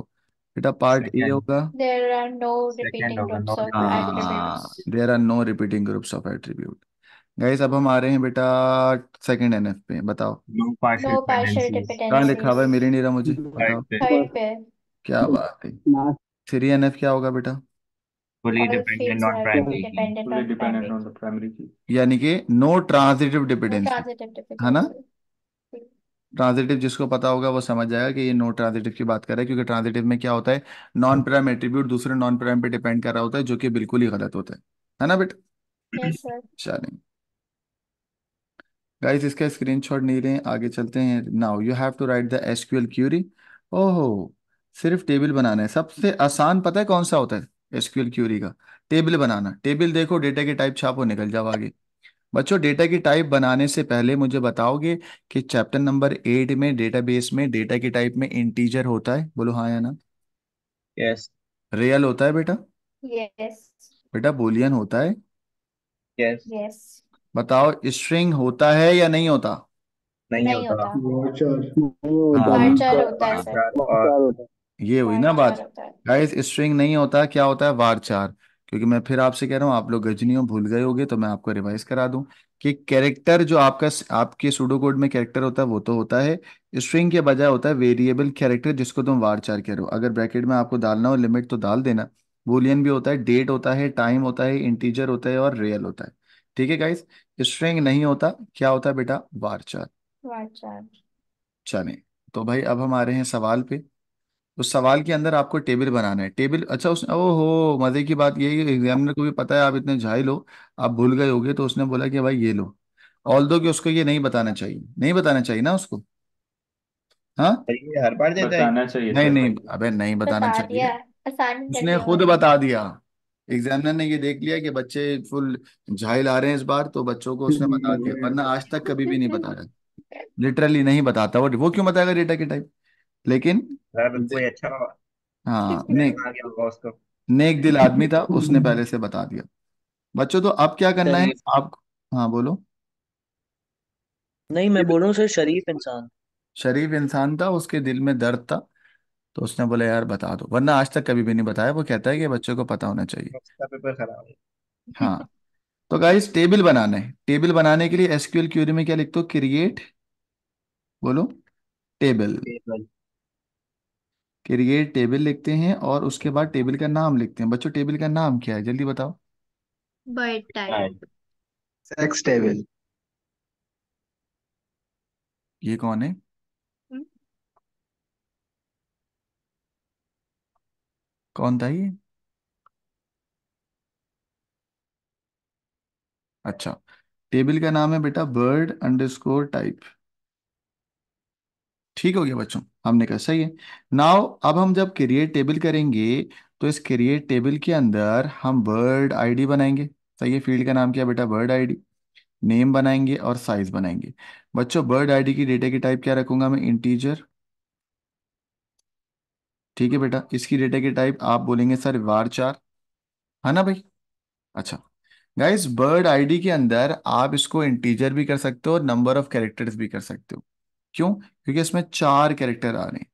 बेटा पार्ट ए होगा there are no repeating group of attribute guys अब हम आ रहे हैं बेटा सेकंड एनएफ पे बताओ नो पार्शियल डिपेंडेंसीज कहाँ लिखा हुआ है मेरी नहीं रहा मुझे बताओ थर्ड पे क्या बात है थ्री एनएफ क्या होगा बेटा यानी कि नो ट्रांसिटिव डिपेंडेंस है ना ट्रांजिटिव जिसको पता होगा वो समझ जाएगा कि ये नो ट्रांजिटिव की बात कर रहा है क्योंकि ट्रांजिटिव में क्या होता है नॉन प्राइम एट्रीब्यूट दूसरे नॉन प्राइम पे डिपेंड कर रहा होता है जो कि बिल्कुल ही गलत होता है है ना बेटा यस चलें गाइस इसका स्क्रीनशॉट नहीं रहे आगे चलते हैं now you have to write the SQL query ओहो सिर्फ टेबल बनाना है सबसे आसान पता है कौन सा होता है एसक्यूएल क्यूरी का टेबल बनाना टेबल देखो डेटा की टाइप छापो निकल जाओ आगे बच्चों डेटा की टाइप बनाने से पहले मुझे बताओगे कि चैप्टर नंबर एट में डेटाबेस में डेटा की टाइप में इंटीजर होता है बोलो हाँ या ना यस रियल होता है बेटा यस बेटा बोलियन होता है यस यस बताओ स्ट्रिंग होता है या नहीं होता नहीं, नहीं होता, होता। वार्चर हाँ। होता है ये हुई ना बात गाइस स्ट्रिंग नहीं होता क्या होता है वारचार क्योंकि मैं फिर आपसे कह रहा हूँ आप लोग गजनियों भूल गए होगे तो मैं आपको रिवाइज करा दूं कि कैरेक्टर जो आपका आपके सूडो कोड में कैरेक्टर होता है वो तो होता है स्ट्रिंग के बजाय होता है वेरिएबल कैरेक्टर जिसको तुम वारचार कह रहे हो अगर ब्रैकेट में आपको डालना हो लिमिट तो डाल देना बोलियन भी होता है डेट होता है टाइम होता है इंटीजर होता है और रियल होता है ठीक है गाइस स्ट्रिंग नहीं होता क्या होता है बेटा वारचार वारचार चले तो भाई अब हम आ रहे हैं सवाल पे उस सवाल के अंदर आपको टेबल बनाना है टेबल अच्छा उसने ओ हो मजे की बात ये एग्जामिनर तो को भी पता है आप इतने झाइल हो आप भूल गए होगे तो उसने बोला कि भाई ये लो ऑल दो कि उसको ये नहीं बताना चाहिए नहीं बताना चाहिए ना उसको हाँ हर बार देता है चाहिए नहीं तो नहीं भाई अबे नहीं बताना बता चाहिए उसने खुद बता दिया एग्जामिनर ने ये देख लिया कि बच्चे फुल झाइल आ रहे हैं इस बार तो बच्चों को उसने बता दिया वरना आज तक कभी भी नहीं बताया लिटरली नहीं बताता वो वो क्यों बताएगा डेटा के टाइप लेकिन कोई अच्छा हाँ नेक नेक दिल आदमी था उसने पहले से बता दिया बच्चों तो अब क्या करना है शरीफ आप हाँ बोलो नहीं मैं बोल सर शरीफ इंसान शरीफ इंसान था उसके दिल में दर्द था तो उसने बोला यार बता दो वरना आज तक कभी भी नहीं बताया वो कहता है कि बच्चों को पता होना चाहिए पेपर खराब हाँ तो गाइस टेबल बनाना है टेबल बनाने के लिए एसक्यूएल क्यूरी में क्या लिखते हो क्रिएट बोलो टेबल क्रिएट टेबल लिखते हैं और उसके बाद टेबल का नाम लिखते हैं बच्चों टेबल का नाम क्या है जल्दी बताओ बर्ड टाइप सेक्स टेबल ये कौन है हुँ? Hmm? कौन था ये अच्छा टेबल का नाम है बेटा बर्ड अंडरस्कोर टाइप ठीक हो गया बच्चों हमने कहा सही है नाउ अब हम जब क्रिएट टेबल करेंगे तो इस क्रिएट टेबल के अंदर हम वर्ड आईडी बनाएंगे सही है फील्ड का नाम क्या बेटा वर्ड आईडी नेम बनाएंगे और साइज बनाएंगे बच्चों वर्ड आईडी की डेटा की टाइप क्या रखूंगा मैं इंटीजर ठीक है बेटा इसकी डेटा की टाइप आप बोलेंगे सर वार चार है ना भाई अच्छा गाइज बर्ड आईडी के अंदर आप इसको इंटीजर भी कर सकते हो और नंबर ऑफ कैरेक्टर्स भी कर सकते हो क्यों क्योंकि इसमें चार कैरेक्टर आ रहे हैं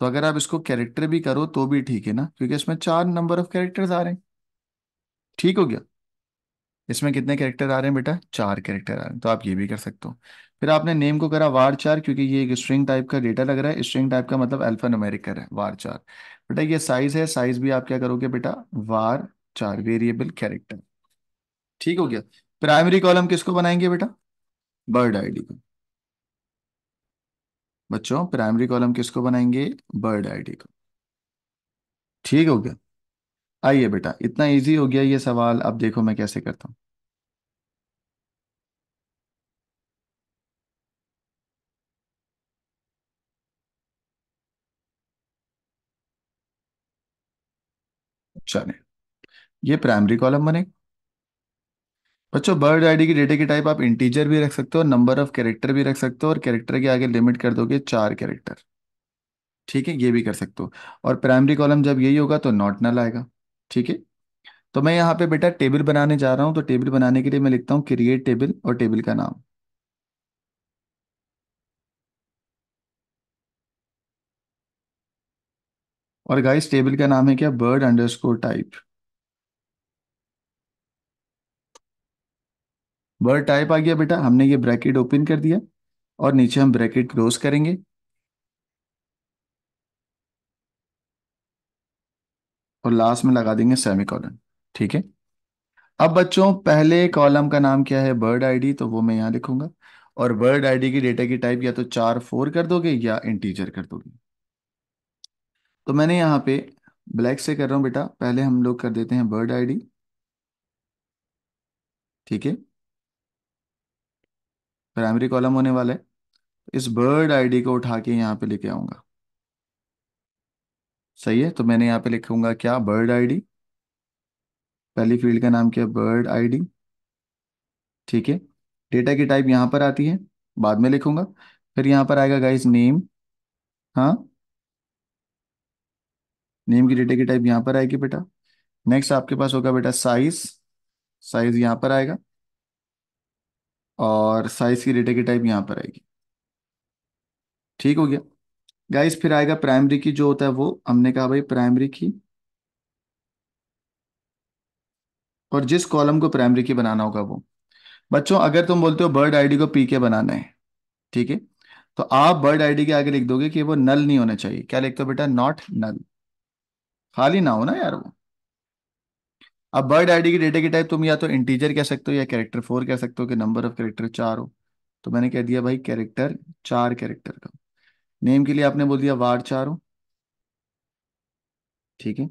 तो अगर आप इसको कैरेक्टर भी करो तो भी ठीक है ना क्योंकि इसमें चार नंबर ऑफ कैरेक्टर्स आ रहे हैं ठीक हो गया इसमें कितने कैरेक्टर आ रहे हैं बेटा चार कैरेक्टर आ रहे हैं तो आप ये भी कर सकते हो फिर आपने नेम को करा वार चार क्योंकि ये एक स्ट्रिंग टाइप का डेटा लग रहा है स्ट्रिंग टाइप का मतलब एल्फा नोमेरिकर है वार चार बेटा ये साइज है साइज भी आप क्या करोगे बेटा वार चार वेरिएबल कैरेक्टर ठीक हो गया प्राइमरी कॉलम किसको बनाएंगे बेटा बर्ड आईडी को बच्चों प्राइमरी कॉलम किसको बनाएंगे बर्ड आईडी को ठीक हो गया आइए बेटा इतना इजी हो गया ये सवाल अब देखो मैं कैसे करता हूं चले ये प्राइमरी कॉलम बनेगा बच्चों बर्ड आईडी की डेटा की टाइप आप इंटीजर भी रख सकते हो नंबर ऑफ कैरेक्टर भी रख सकते हो और कैरेक्टर के आगे लिमिट कर दोगे चार कैरेक्टर ठीक है ये भी कर सकते हो और प्राइमरी कॉलम जब यही होगा तो नॉट नल आएगा ठीक है तो मैं यहाँ पे बेटा टेबल बनाने जा रहा हूँ तो टेबल बनाने के लिए मैं लिखता हूँ क्रिएट टेबल और टेबल का नाम और गाइस टेबल का नाम है क्या bird underscore type word type आ गया बेटा हमने ये ब्रैकेट ओपन कर दिया और नीचे हम ब्रैकेट क्लोज करेंगे और लास्ट में लगा देंगे सेमी कॉलम ठीक है अब बच्चों पहले कॉलम का नाम क्या है बर्ड आईडी तो वो मैं यहां लिखूंगा और बर्ड आईडी की डेटा की टाइप या तो चार फोर कर दोगे या इंटीजर कर दोगे तो मैंने यहां पे ब्लैक से कर रहा हूं बेटा पहले हम लोग कर देते हैं बर्ड आईडी ठीक है प्राइमरी कॉलम होने वाला है इस बर्ड आईडी को उठा के यहाँ पे लेके आऊंगा सही है तो मैंने यहाँ पे लिखूंगा क्या बर्ड आईडी पहली फील्ड का नाम क्या बर्ड आईडी ठीक है डेटा की टाइप यहाँ पर आती है बाद में लिखूंगा फिर यहाँ पर आएगा गाइस नेम हाँ नेम की डेटा की टाइप यहाँ पर आएगी बेटा नेक्स्ट आपके पास होगा बेटा साइज साइज यहाँ पर आएगा और साइज की डेटा की टाइप यहाँ पर आएगी ठीक हो गया गाइस फिर आएगा प्राइमरी की जो होता है वो हमने कहा भाई प्राइमरी की और जिस कॉलम को प्राइमरी की बनाना होगा वो बच्चों अगर तुम बोलते हो बर्ड आईडी को पी के बनाना है ठीक है तो आप बर्ड आईडी के आगे लिख दोगे कि वो नल नहीं होना चाहिए क्या लिखते हो बेटा नॉट नल खाली ना हो ना यार वो अब बर्ड आईडी की डेटा की टाइप तुम या तो इंटीजर कह सकते हो या कैरेक्टर फोर कह सकते हो कि नंबर ऑफ कैरेक्टर चार हो तो मैंने कह दिया भाई कैरेक्टर चार कैरेक्टर का नेम के लिए आपने बोल दिया वार चार हो ठीक है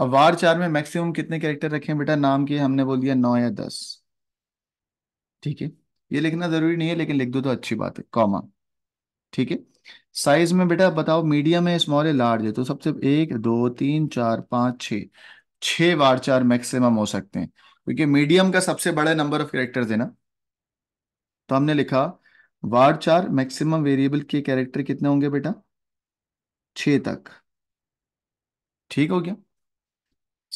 अब वार चार में मैक्सिमम कितने कैरेक्टर रखे हैं बेटा नाम के हमने बोल दिया नौ या दस ठीक है ये लिखना जरूरी नहीं है लेकिन लिख दो तो अच्छी बात है कॉमा ठीक है साइज में बेटा बताओ मीडियम है स्मॉल है लार्ज है तो सबसे एक दो तीन चार पांच छह छह बार चार मैक्सिमम हो सकते हैं क्योंकि मीडियम का सबसे बड़ा नंबर ऑफ कैरेक्टर्स है ना तो हमने लिखा वार चार मैक्सिमम वेरिएबल के कैरेक्टर कितने होंगे बेटा छ तक ठीक हो गया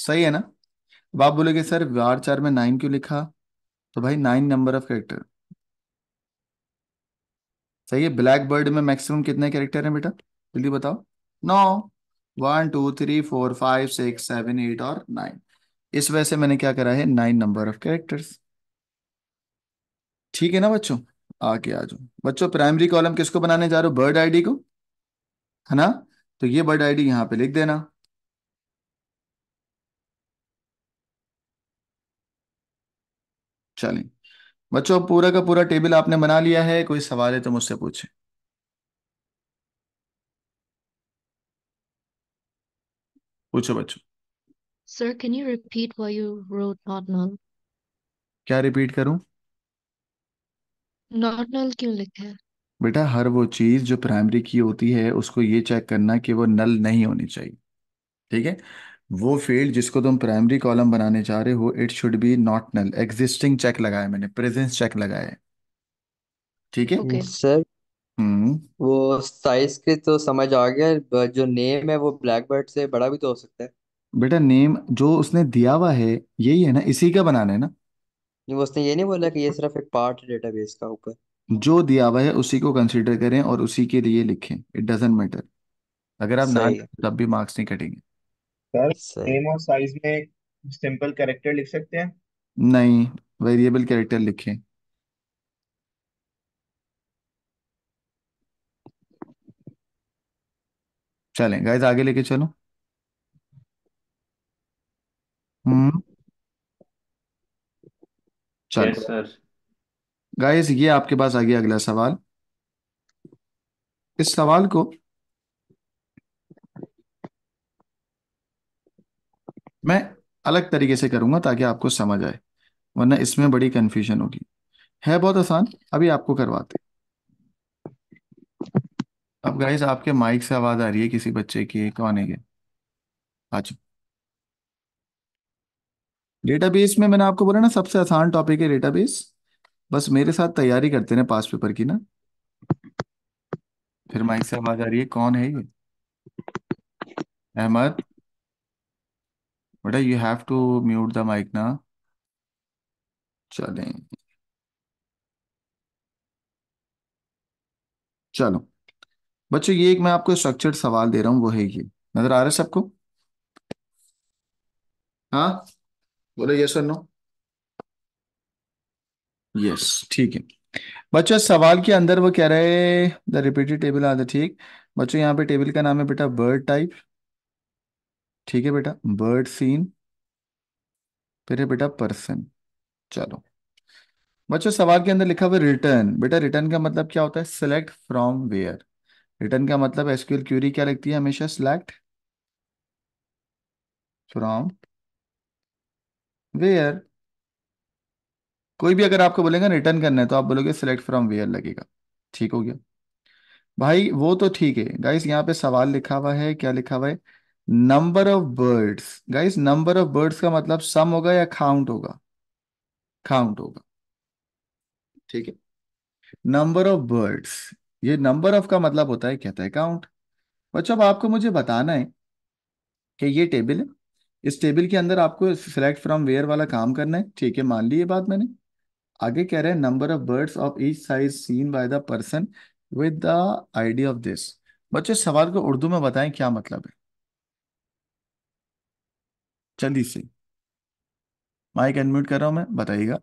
सही है ना अब आप बोलोगे सर वार चार में नाइन क्यों लिखा तो भाई नाइन नंबर ऑफ कैरेक्टर सही है ब्लैक बर्ड में मैक्सिमम कितने कैरेक्टर हैं बेटा जल्दी बताओ नौ one two three four five six seven eight और नाइन इस वजह से मैंने क्या करा है नाइन नंबर ऑफ कैरेक्टर्स ठीक है ना बच्चों आगे आ जाओ बच्चों प्राइमरी कॉलम किसको बनाने जा रहे हो बर्ड आईडी को है ना तो ये बर्ड आईडी यहां पे लिख देना चलें बच्चों पूरा का पूरा टेबल आपने बना लिया है कोई सवाल है तो मुझसे पूछें पूछो बच्चों sir can you repeat why you wrote not null क्या रिपीट करूं नॉट नल क्यों लिखा है बेटा हर वो चीज जो प्राइमरी की होती है उसको ये चेक करना कि वो नल नहीं होनी चाहिए ठीक है वो फील्ड जिसको तुम प्राइमरी कॉलम बनाने चाह रहे हो it should be not null existing check लगाया मैंने प्रेजेंस चेक लगाया है ठीक है ओके सर हम्म। वो साइज के तो समझ आ गया जो नेम है वो ब्लैक बर्ड से बड़ा भी तो हो सकता है बेटा नेम जो उसने दिया हुआ है यही है ना इसी का बनाना है ना नहीं, वो उसने ये नहीं बोला कि ये सिर्फ एक पार्ट है डेटाबेस का ऊपर जो दिया हुआ है उसी को कंसीडर करें और उसी के लिए लिखें इट डजेंट मैटर अगर आप ना सही है तब भी मार्क्स नहीं कटेंगे सर सही नेम और साइज में सिंपल कैरेक्टर लिख सकते हैं नहीं वेरिएबल कैरेक्टर लिखें चलें गाइस आगे लेके चलो हम्म चलो यस सर गाइस ये आपके पास आ गया अगला सवाल इस सवाल को मैं अलग तरीके से करूंगा ताकि आपको समझ आए वरना इसमें बड़ी कंफ्यूजन होगी है बहुत आसान अभी आपको करवाते अब गाइस आपके माइक से आवाज आ रही है किसी बच्चे की कौन है ये अच्छा डेटाबेस में मैंने आपको बोला ना सबसे आसान टॉपिक है डेटाबेस बस मेरे साथ तैयारी करते ना पास पेपर की ना फिर माइक से आवाज आ रही है कौन है ये अहमद बेटा you have to mute the mic ना चलें चलो बच्चों ये एक मैं आपको स्ट्रक्चर्ड सवाल दे रहा हूँ वो है ये नजर आ रहा है सबको हाँ बोलो यस और नो यस ठीक है बच्चों सवाल के अंदर वो कह रहे हैं द रिपीटेड टेबल आदर ठीक बच्चों यहाँ पे टेबल का नाम है बेटा बर्ड टाइप ठीक है बेटा बर्ड सीन फिर है बेटा पर्सन चलो बच्चों सवाल के अंदर लिखा हुआ रिटर्न बेटा रिटर्न का मतलब क्या होता है सिलेक्ट फ्रॉम वेयर रिटर्न का मतलब एसक्यूएल क्यूरी क्या लगती है हमेशा सिलेक्ट फ्रॉम वेयर कोई भी अगर आपको बोलेगा रिटर्न करना है तो आप बोलोगे सिलेक्ट फ्रॉम वेयर लगेगा ठीक हो गया भाई वो तो ठीक है गाइस यहाँ पे सवाल लिखा हुआ है क्या लिखा हुआ है number of birds guys number of birds का मतलब सम होगा या काउंट होगा काउंट होगा ठीक है नंबर ऑफ बर्ड्स ये नंबर ऑफ का मतलब होता है कहता है काउंट बच्चों अब आपको मुझे बताना है कि ये टेबल है इस टेबल के अंदर आपको सिलेक्ट फ्रॉम वेयर वाला काम करना है ठीक है मान ली ये बात मैंने आगे कह रहे हैं number of birds of each size seen by the person with the idea of this बच्चों सवाल को उर्दू में बताएं क्या मतलब है जल्दी से माइक एनम्यूट कर रहा हूं मैं बताइएगा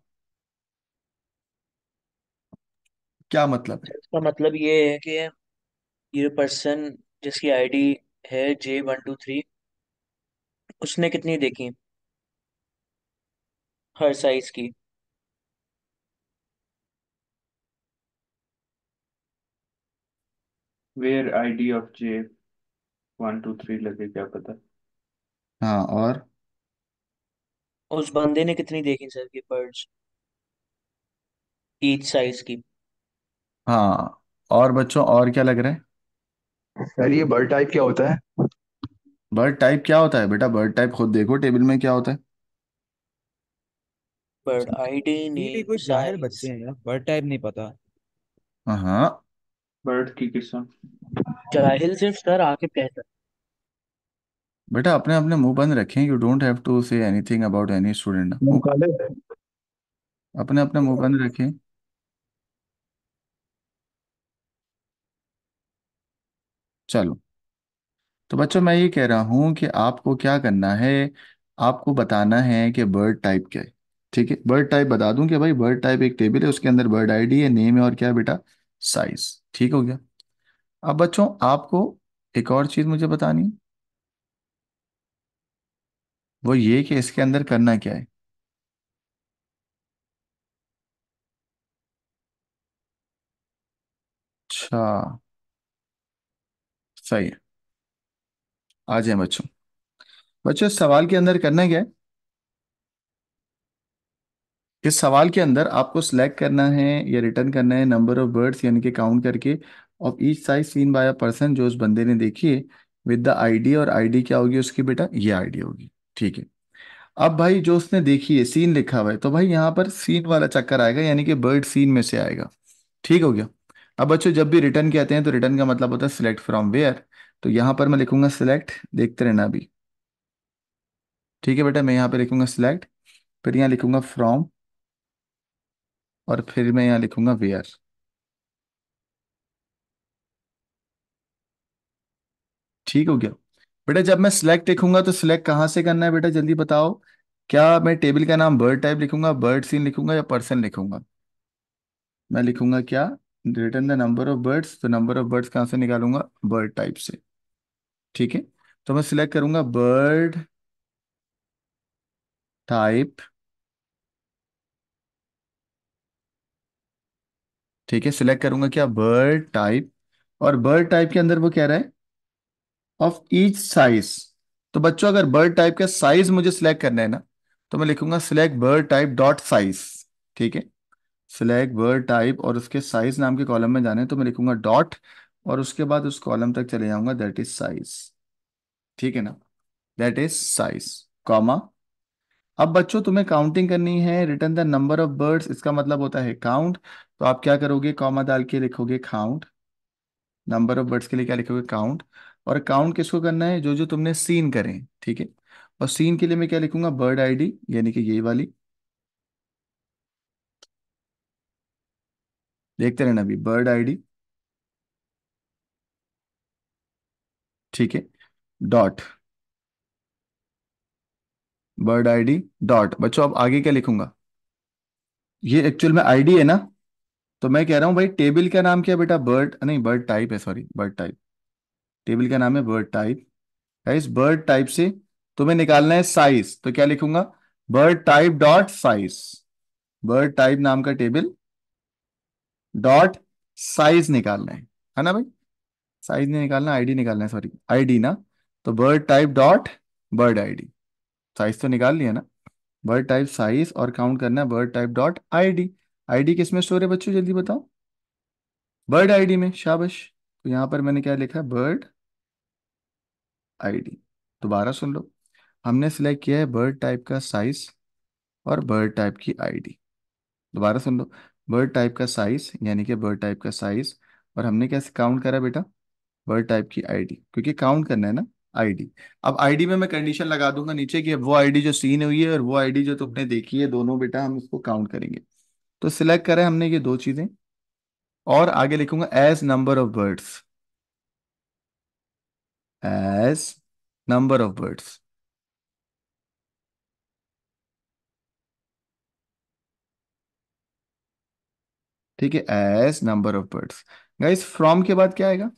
क्या मतलब है इसका मतलब ये है कि ये पर्सन जिसकी आईडी है जे वन टू थ्री उसने कितनी देखी हर साइज की where ID of J one two three लगे क्या पता हाँ और उस बंदे ने कितनी देखी सर की पर्स ईच साइज की हाँ और बच्चों और क्या लग रहा है सर ये बर्ड टाइप क्या होता है बर्ड टाइप क्या होता है बेटा बर्ड टाइप खुद देखो टेबल में क्या होता है बर्ड आईडी ये भी नेम कुछ जाहिल बच्चे साइज हैं यार बर्ड टाइप नहीं पता हाँ बर्ड की किस्म जाहिल सिर्फ सर आके कहता बेटा अपने अपने मुंह बंद रखें you don't have to say anything about any student मुंह अपने अपने मुंह बंद रखें चलो तो बच्चों मैं ये कह रहा हूं कि आपको क्या करना है आपको बताना है कि बर्ड टाइप क्या है ठीक है बर्ड टाइप बता दूं कि भाई बर्ड टाइप एक टेबल है उसके अंदर बर्ड आईडी है नेम है और क्या है बेटा साइज ठीक हो गया अब बच्चों आपको एक और चीज मुझे बतानी है वो ये कि इसके अंदर करना क्या है अच्छा सही है आ जाए बच्चों बच्चों इस सवाल के अंदर करना क्या है इस सवाल के अंदर आपको सिलेक्ट करना है या रिटर्न करना है नंबर ऑफ बर्ड्स यानी कि काउंट करके of each size seen by a person जो उस बंदे ने देखी है विद द आईडी और आईडी क्या होगी उसकी बेटा ये आईडी होगी ठीक है अब भाई जो उसने देखी है सीन लिखा हुआ है तो भाई यहाँ पर सीन वाला चक्कर आएगा यानी कि बर्ड सीन में से आएगा ठीक हो गया अब बच्चों जब भी रिटर्न कहते हैं तो रिटर्न का मतलब होता है सिलेक्ट फ्रॉम वेयर तो यहां पर मैं लिखूंगा सिलेक्ट देखते रहना अभी ठीक है बेटा मैं यहां पे लिखूंगा सिलेक्ट फिर यहां लिखूंगा फ्रॉम और फिर मैं यहां लिखूंगा वेयर ठीक हो गया बेटा जब मैं सिलेक्ट लिखूंगा तो सिलेक्ट कहाँ से करना है बेटा जल्दी बताओ क्या मैं टेबल का नाम बर्ड टाइप लिखूंगा बर्ड सीन लिखूंगा या पर्सन लिखूंगा मैं लिखूंगा क्या return the number of birds तो नंबर ऑफ बर्ड्स कहाँ से निकालूंगा बर्ड टाइप से ठीक है तो मैं सिलेक्ट करूंगा बर्ड टाइप ठीक है सिलेक्ट करूंगा क्या बर्ड टाइप और बर्ड टाइप के अंदर वो कह रहा है ऑफ ईच साइज तो बच्चों अगर बर्ड टाइप का साइज मुझे सिलेक्ट करना है ना तो मैं लिखूंगा select bird type dot size ठीक है फ्लैग वर्ड टाइप और उसके साइज नाम के कॉलम में जाने तो मैं लिखूंगा डॉट और उसके बाद उस कॉलम तक चले जाऊंगा दैट इज साइज ठीक है ना दैट इज साइज कॉमा अब बच्चों तुम्हें काउंटिंग करनी है return the number of birds इसका मतलब होता है काउंट तो आप क्या करोगे कॉमा डाल के लिखोगे काउंट नंबर ऑफ बर्ड्स के लिए क्या लिखोगे काउंट और काउंट किसको करना है जो जो तुमने सीन करें ठीक है और सीन के लिए मैं क्या लिखूंगा बर्ड आईडी यानी कि ये वाली देखते रहना अभी बर्ड आईडी ठीक है डॉट बर्ड आईडी डॉट बच्चों अब आगे क्या लिखूंगा ये एक्चुअल में आईडी है ना तो मैं कह रहा हूं भाई टेबल का नाम क्या बेटा बर्ड नहीं बर्ड टाइप है सॉरी बर्ड टाइप टेबल का नाम है बर्ड टाइप इस बर्ड टाइप से तुम्हें निकालना है साइज तो क्या लिखूंगा bird type dot size bird type नाम का टेबल डॉट साइज निकालना है है ना भाई साइज नहीं निकालना आईडी निकालना है सॉरी आईडी ना तो bird type dot bird ID size तो निकाल लिया ना बर्ड टाइप साइज और काउंट करना है bird type dot ID ID किस में स्टोर है बच्चों जल्दी बताओ बर्ड आईडी में शाबश तो यहाँ पर मैंने क्या लिखा है बर्ड आईडी दोबारा सुन लो हमने सिलेक्ट किया है बर्ड टाइप का साइज और बर्ड टाइप की आईडी दोबारा सुन लो बर्ड टाइप का साइज यानी कि बर्ड टाइप का साइज और हमने कैसे काउंट करा बेटा बर्ड टाइप की आईडी क्योंकि काउंट करना है ना आईडी अब आईडी में मैं कंडीशन लगा दूंगा नीचे कि वो आईडी जो सीन हुई है और वो आईडी जो तुमने देखी है दोनों बेटा हम उसको काउंट करेंगे तो सिलेक्ट करें हमने ये दो चीजें और आगे लिखूंगा as number of birds as number of birds ठीक है as number of birds guys from के बाद क्या आएगा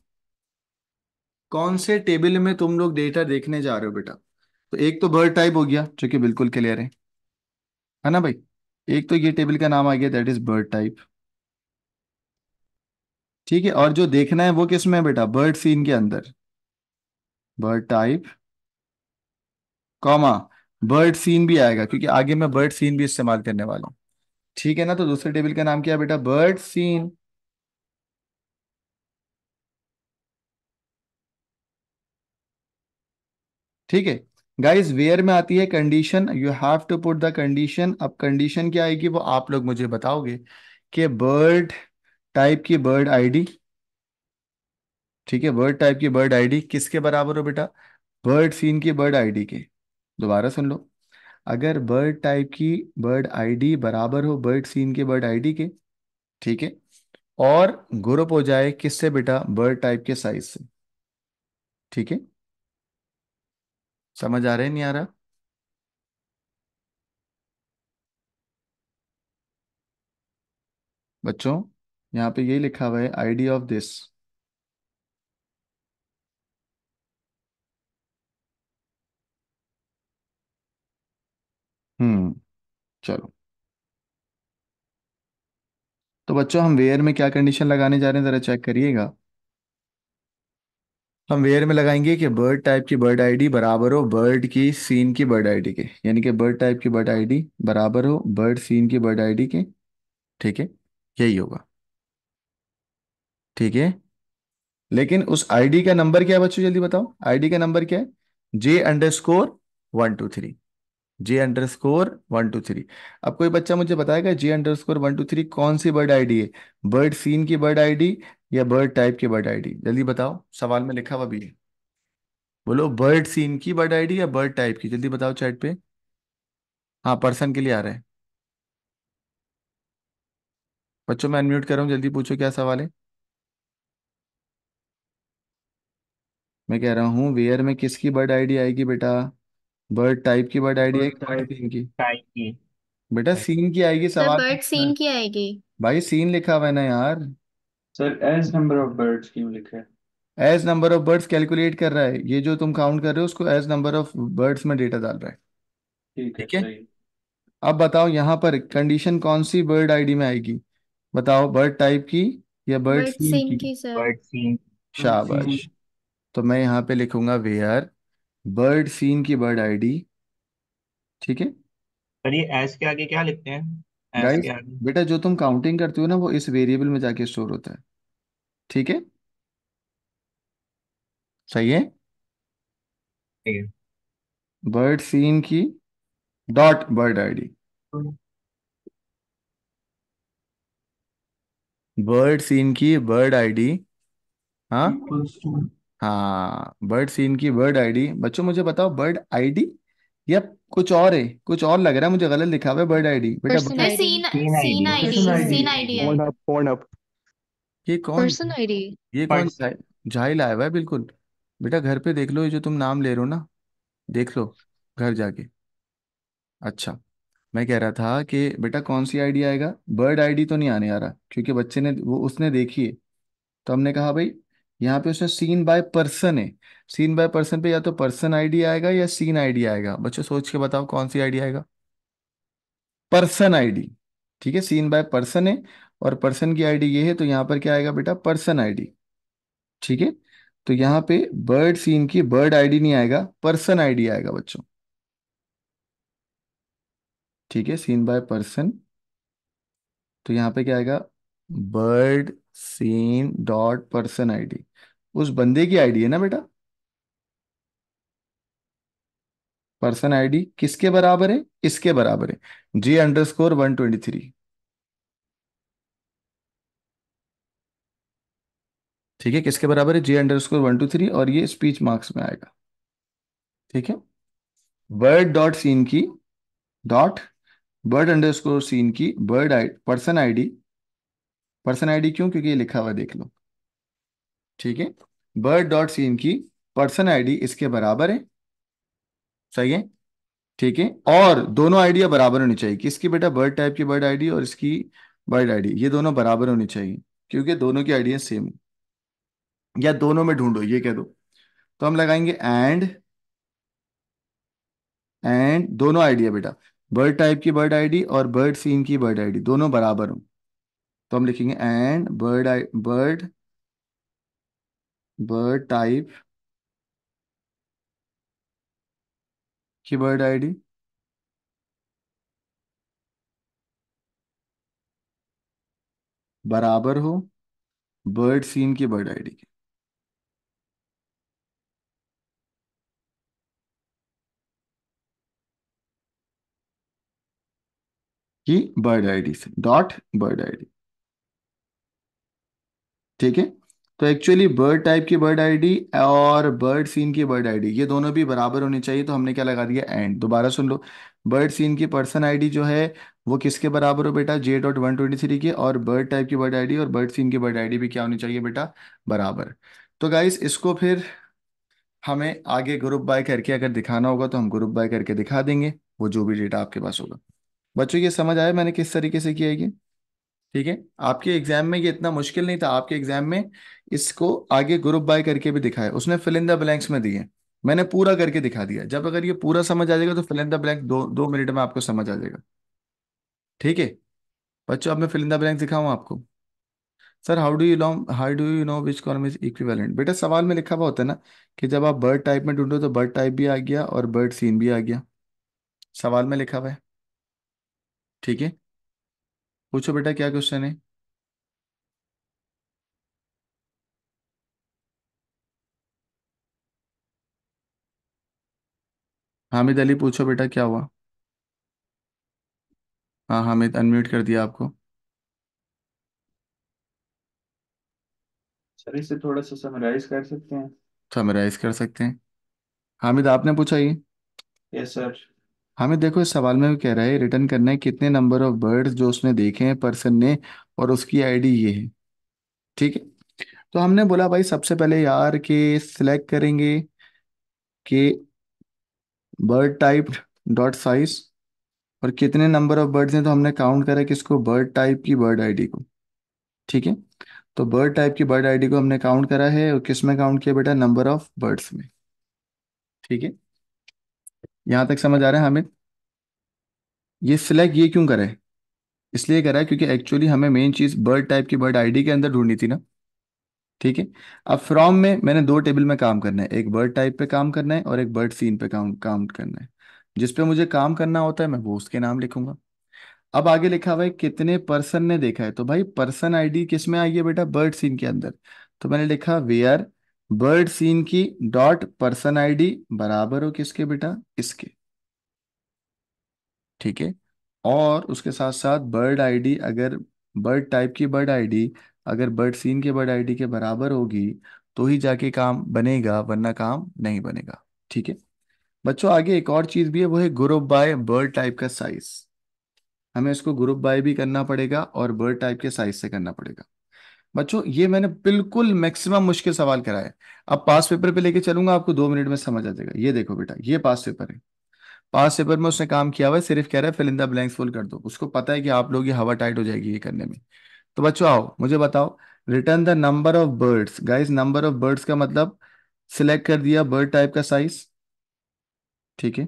कौन से टेबल में तुम लोग डेटा देखने जा रहे हो बेटा तो एक तो बर्ड टाइप हो गया जो कि बिल्कुल क्लियर है है ना भाई एक तो ये टेबल का नाम आ गया दैट इज बर्ड टाइप ठीक है और जो देखना है वो किस में बेटा बर्ड सीन के अंदर bird type comma bird seen भी आएगा क्योंकि आगे मैं बर्ड सीन भी इस्तेमाल करने वाला हूं ठीक है ना तो दूसरे टेबल का नाम क्या है बेटा बर्ड सीन ठीक है गाइज वेयर में आती है condition you have to put the condition अब कंडीशन क्या आएगी वो आप लोग मुझे बताओगे कि बर्ड टाइप की बर्ड आईडी ठीक है बर्ड टाइप की बर्ड आईडी किसके बराबर हो बेटा बर्ड सीन की बर्ड आईडी के दोबारा सुन लो अगर बर्ड टाइप की बर्ड आईडी बराबर हो बर्ड सीन के बर्ड आईडी के ठीक है और ग्रुप हो जाए किससे बेटा बर्ड टाइप के साइज से ठीक है समझ आ रहे नहीं आ रहा बच्चों यहां पे यही लिखा हुआ है आईडी ऑफ दिस हम्म चलो तो बच्चों हम वेयर में क्या कंडीशन लगाने जा रहे हैं जरा चेक करिएगा हम वेयर में लगाएंगे कि बर्ड टाइप की बर्ड आईडी बराबर हो बर्ड की सीन की बर्ड आईडी के यानी कि बर्ड टाइप की बर्ड आईडी बराबर हो बर्ड सीन की बर्ड आईडी के ठीक है यही होगा ठीक है लेकिन उस आईडी का नंबर क्या है बच्चों जल्दी बताओ आईडी का नंबर क्या है J underscore one two three J underscore one two three अब कोई बच्चा मुझे बताएगा J underscore one two three कौन सी बर्ड आईडी है बर्ड सीन की बर्ड आईडी या बर्ड टाइप की बर्ड आईडी जल्दी बताओ सवाल में लिखा हुआ भी है बोलो बर्ड सीन की बर्ड आईडी या बर्ड टाइप की जल्दी बताओ चैट पे हाँ पर्सन के लिए आ रहा है बच्चों मैं अनम्यूट कर रहा हूँ जल्दी पूछो क्या सवाल है मैं कह रहा हूँ वेयर में किसकी बर्ड आईडी आएगी बेटा बर्ड टाइप की बर्ड आईडी है बर्ड टाइप सीन की की बेटा सीन की आएगी सर सवाल बर्ड सीन की आएगी भाई सीन लिखा हुआ है ना यार sir as number of birds क्यों लिखा है as number of birds calculate कर रहा है ये जो तुम काउंट कर रहे हो उसको एज नंबर ऑफ बर्ड्स में डेटा डाल रहा है ठीक है ठीक है सही अब बताओ यहाँ पर कंडीशन कौन सी बर्ड आईडी में आएगी बताओ बर्ड टाइप की या बर्ड बर्ड सीन सीन की की सर बर्ड बर्ड सीन शाबाश तो मैं यहाँ पे लिखूंगा वेयर बर्ड सीन की बर्ड आईडी ठीक है ये एस के आगे क्या लिखते हैं एस के गाइस आगे बेटा जो तुम काउंटिंग करते हो ना वो इस वेरिएबल में जाके स्टोर होता है ठीक है सही है ठीक बर्ड सीन की dot bird ID bird seen की बर्ड आईडी हाँ हाँ बर्ड सीन की बर्ड आईडी बच्चों मुझे बताओ बर्ड आईडी या कुछ और है कुछ और लग रहा है मुझे गलत लिखा हुआ है बर्ड आईडी बेटा person seen seen ID ID seen ID ये कौन पर्सन आईडी ये कौन सा है जाहिल आया हुआ है बिल्कुल बेटा घर पे देख लो ये जो तुम नाम ले रहे हो ना देख लो घर जाके अच्छा मैं कह रहा था कि बेटा कौन सी आईडी आएगा बर्ड आईडी तो नहीं आने आ रहा क्योंकि बच्चे ने वो उसने देखी है तो हमने कहा भाई यहाँ पे उसने सीन बाय पर्सन है सीन बाय पर्सन पे या तो पर्सन आईडी आएगा या सीन आईडी आएगा बच्चों सोच के बताओ कौन सी आईडी आएगा पर्सन आईडी ठीक है सीन बाय पर्सन है और पर्सन की आईडी ये है तो यहाँ पर क्या आएगा बेटा पर्सन आईडी ठीक है तो यहाँ पे बर्ड सीन की बर्ड आईडी नहीं आएगा पर्सन आईडी आएगा बच्चों ठीक है सीन बाय पर्सन तो यहाँ पे क्या आएगा bird seen dot person ID उस बंदे की आईडी है ना बेटा पर्सन आईडी किसके बराबर है इसके बराबर है G underscore one twenty three ठीक है किसके बराबर है G underscore one two three और ये स्पीच मार्क्स में आएगा ठीक है बर्ड डॉट सीन की dot bird underscore seen की bird I person ID person ID क्यों क्योंकि ये लिखा हुआ देख लो ठीक है बर्ड डॉट सी इनकी पर्सन आईडी इसके बराबर है सही है ठीक है और दोनों आइडिया बराबर होनी चाहिए किसकी बेटा बर्ड टाइप की बर्ड आईडी और इसकी बर्ड आईडी ये दोनों बराबर होनी चाहिए क्योंकि दोनों की आइडिया सेम है या दोनों में ढूंढो ये कह दो तो हम लगाएंगे एंड एंड दोनों आइडिया बेटा बर्ड टाइप की बर्ड आईडी और बर्ड सीन की बर्ड आईडी दोनों बराबर हो तो हम लिखेंगे and bird bird bird type की बर्ड आईडी बराबर हो बर्ड सीन की बर्ड आईडी के की बर्ड आईडी से डॉट बर्ड आईडी ठीक है तो एक्चुअली बर्ड टाइप की बर्ड आईडी और बर्ड सीन की बर्ड आईडी ये दोनों भी बराबर होनी चाहिए तो हमने क्या लगा दिया एंड दोबारा सुन लो बर्ड सीन की पर्सन आईडी जो है वो किसके बराबर हो बेटा J dot one twenty three के और बर्ड टाइप की बर्ड आईडी और बर्ड सीन की बर्ड आईडी भी क्या होनी चाहिए बेटा बराबर तो गाइस इसको फिर हमें आगे ग्रुप बाय करके अगर दिखाना होगा तो हम ग्रुप बाय करके दिखा देंगे वो जो भी डेटा आपके पास होगा बच्चों ये समझ आया मैंने किस तरीके से किया है ये ठीक है आपके एग्जाम में ये इतना मुश्किल नहीं था आपके एग्जाम में इसको आगे ग्रुप बाय करके भी दिखाया उसने फिलिंदा ब्लैंक्स में दिए मैंने पूरा करके दिखा दिया जब अगर ये पूरा समझ आ जाएगा तो फिलिंदा ब्लैंक दो दो मिनट में आपको समझ आ जाएगा ठीक है बच्चों अब मैं फिलिंदा ब्लैंक दिखाऊँ आपको sir how do you know how do you know which column is equivalent बेटा सवाल में लिखा हुआ होता है ना कि जब आप बर्ड टाइप में ढूंढो तो बर्ड टाइप भी आ गया और बर्ड सीन भी आ गया सवाल में लिखा हुआ है ठीक है पूछो बेटा क्या क्वेश्चन है हामिद अली पूछो बेटा क्या हुआ हाँ हामिद अनम्यूट कर दिया आपको सर इसे थोड़ा सा समराइज कर सकते हैं समराइज कर सकते हैं हामिद आपने पूछा ये यस सर हमें देखो इस सवाल में भी कह रहा है रिटर्न करना है कितने नंबर ऑफ बर्ड्स जो उसने देखे हैं पर्सन ने और उसकी आईडी ये है ठीक है तो हमने बोला भाई सबसे पहले यार के सिलेक्ट करेंगे कि बर्ड टाइप डॉट साइज और कितने नंबर ऑफ बर्ड्स हैं तो हमने काउंट करा किसको बर्ड टाइप की बर्ड आईडी को ठीक है तो बर्ड टाइप की बर्ड आईडी को हमने काउंट करा है और किस में काउंट किया बेटा नंबर ऑफ बर्ड्स में ठीक है यहां तक समझ आ रहा है हामिद ये सिलेक्ट ये क्यों करे इसलिए करा है क्योंकि एक्चुअली हमें मेन चीज़ बर्ड टाइप की बर्ड आईडी के अंदर ढूंढनी थी ना ठीक है अब फ्रॉम में मैंने दो टेबल में काम करना है एक बर्ड टाइप पे काम करना है और एक बर्ड सीन पे काम काम करना है जिस पे मुझे काम करना होता है मैं वो उसके नाम लिखूंगा अब आगे लिखा हुआ है कितने पर्सन ने देखा है तो भाई पर्सन आईडी किस में आई है बेटा बर्ड सीन के अंदर तो मैंने लिखा वेयर बर्ड सीन की डॉट पर्सन आईडी बराबर हो किसके बेटा इसके ठीक है और उसके साथ साथ बर्ड आईडी अगर बर्ड टाइप की बर्ड आईडी अगर बर्ड सीन के बर्ड आईडी के बराबर होगी तो ही जाके काम बनेगा वरना काम नहीं बनेगा ठीक है बच्चों आगे एक और चीज भी है वो है ग्रुप बाय बर्ड टाइप का साइज हमें इसको ग्रुप बाय भी करना पड़ेगा और बर्ड टाइप के साइज से करना पड़ेगा बच्चों ये मैंने बिल्कुल मैक्सिमम मुश्किल सवाल कराया अब पास पेपर पे लेके चलूंगा आपको दो मिनट में समझ आ जाएगा ये देखो बेटा ये पास पेपर है पास पेपर में उसने काम किया हुआ है सिर्फ कह रहा है फिलिंदा इन ब्लैंक्स फुल कर दो उसको पता है कि आप लोग ये हवा टाइट हो जाएगी ये करने में तो बच्चों आओ मुझे बताओ return the number of birds guys number of birds का मतलब सिलेक्ट कर दिया बर्ड टाइप का साइज ठीक है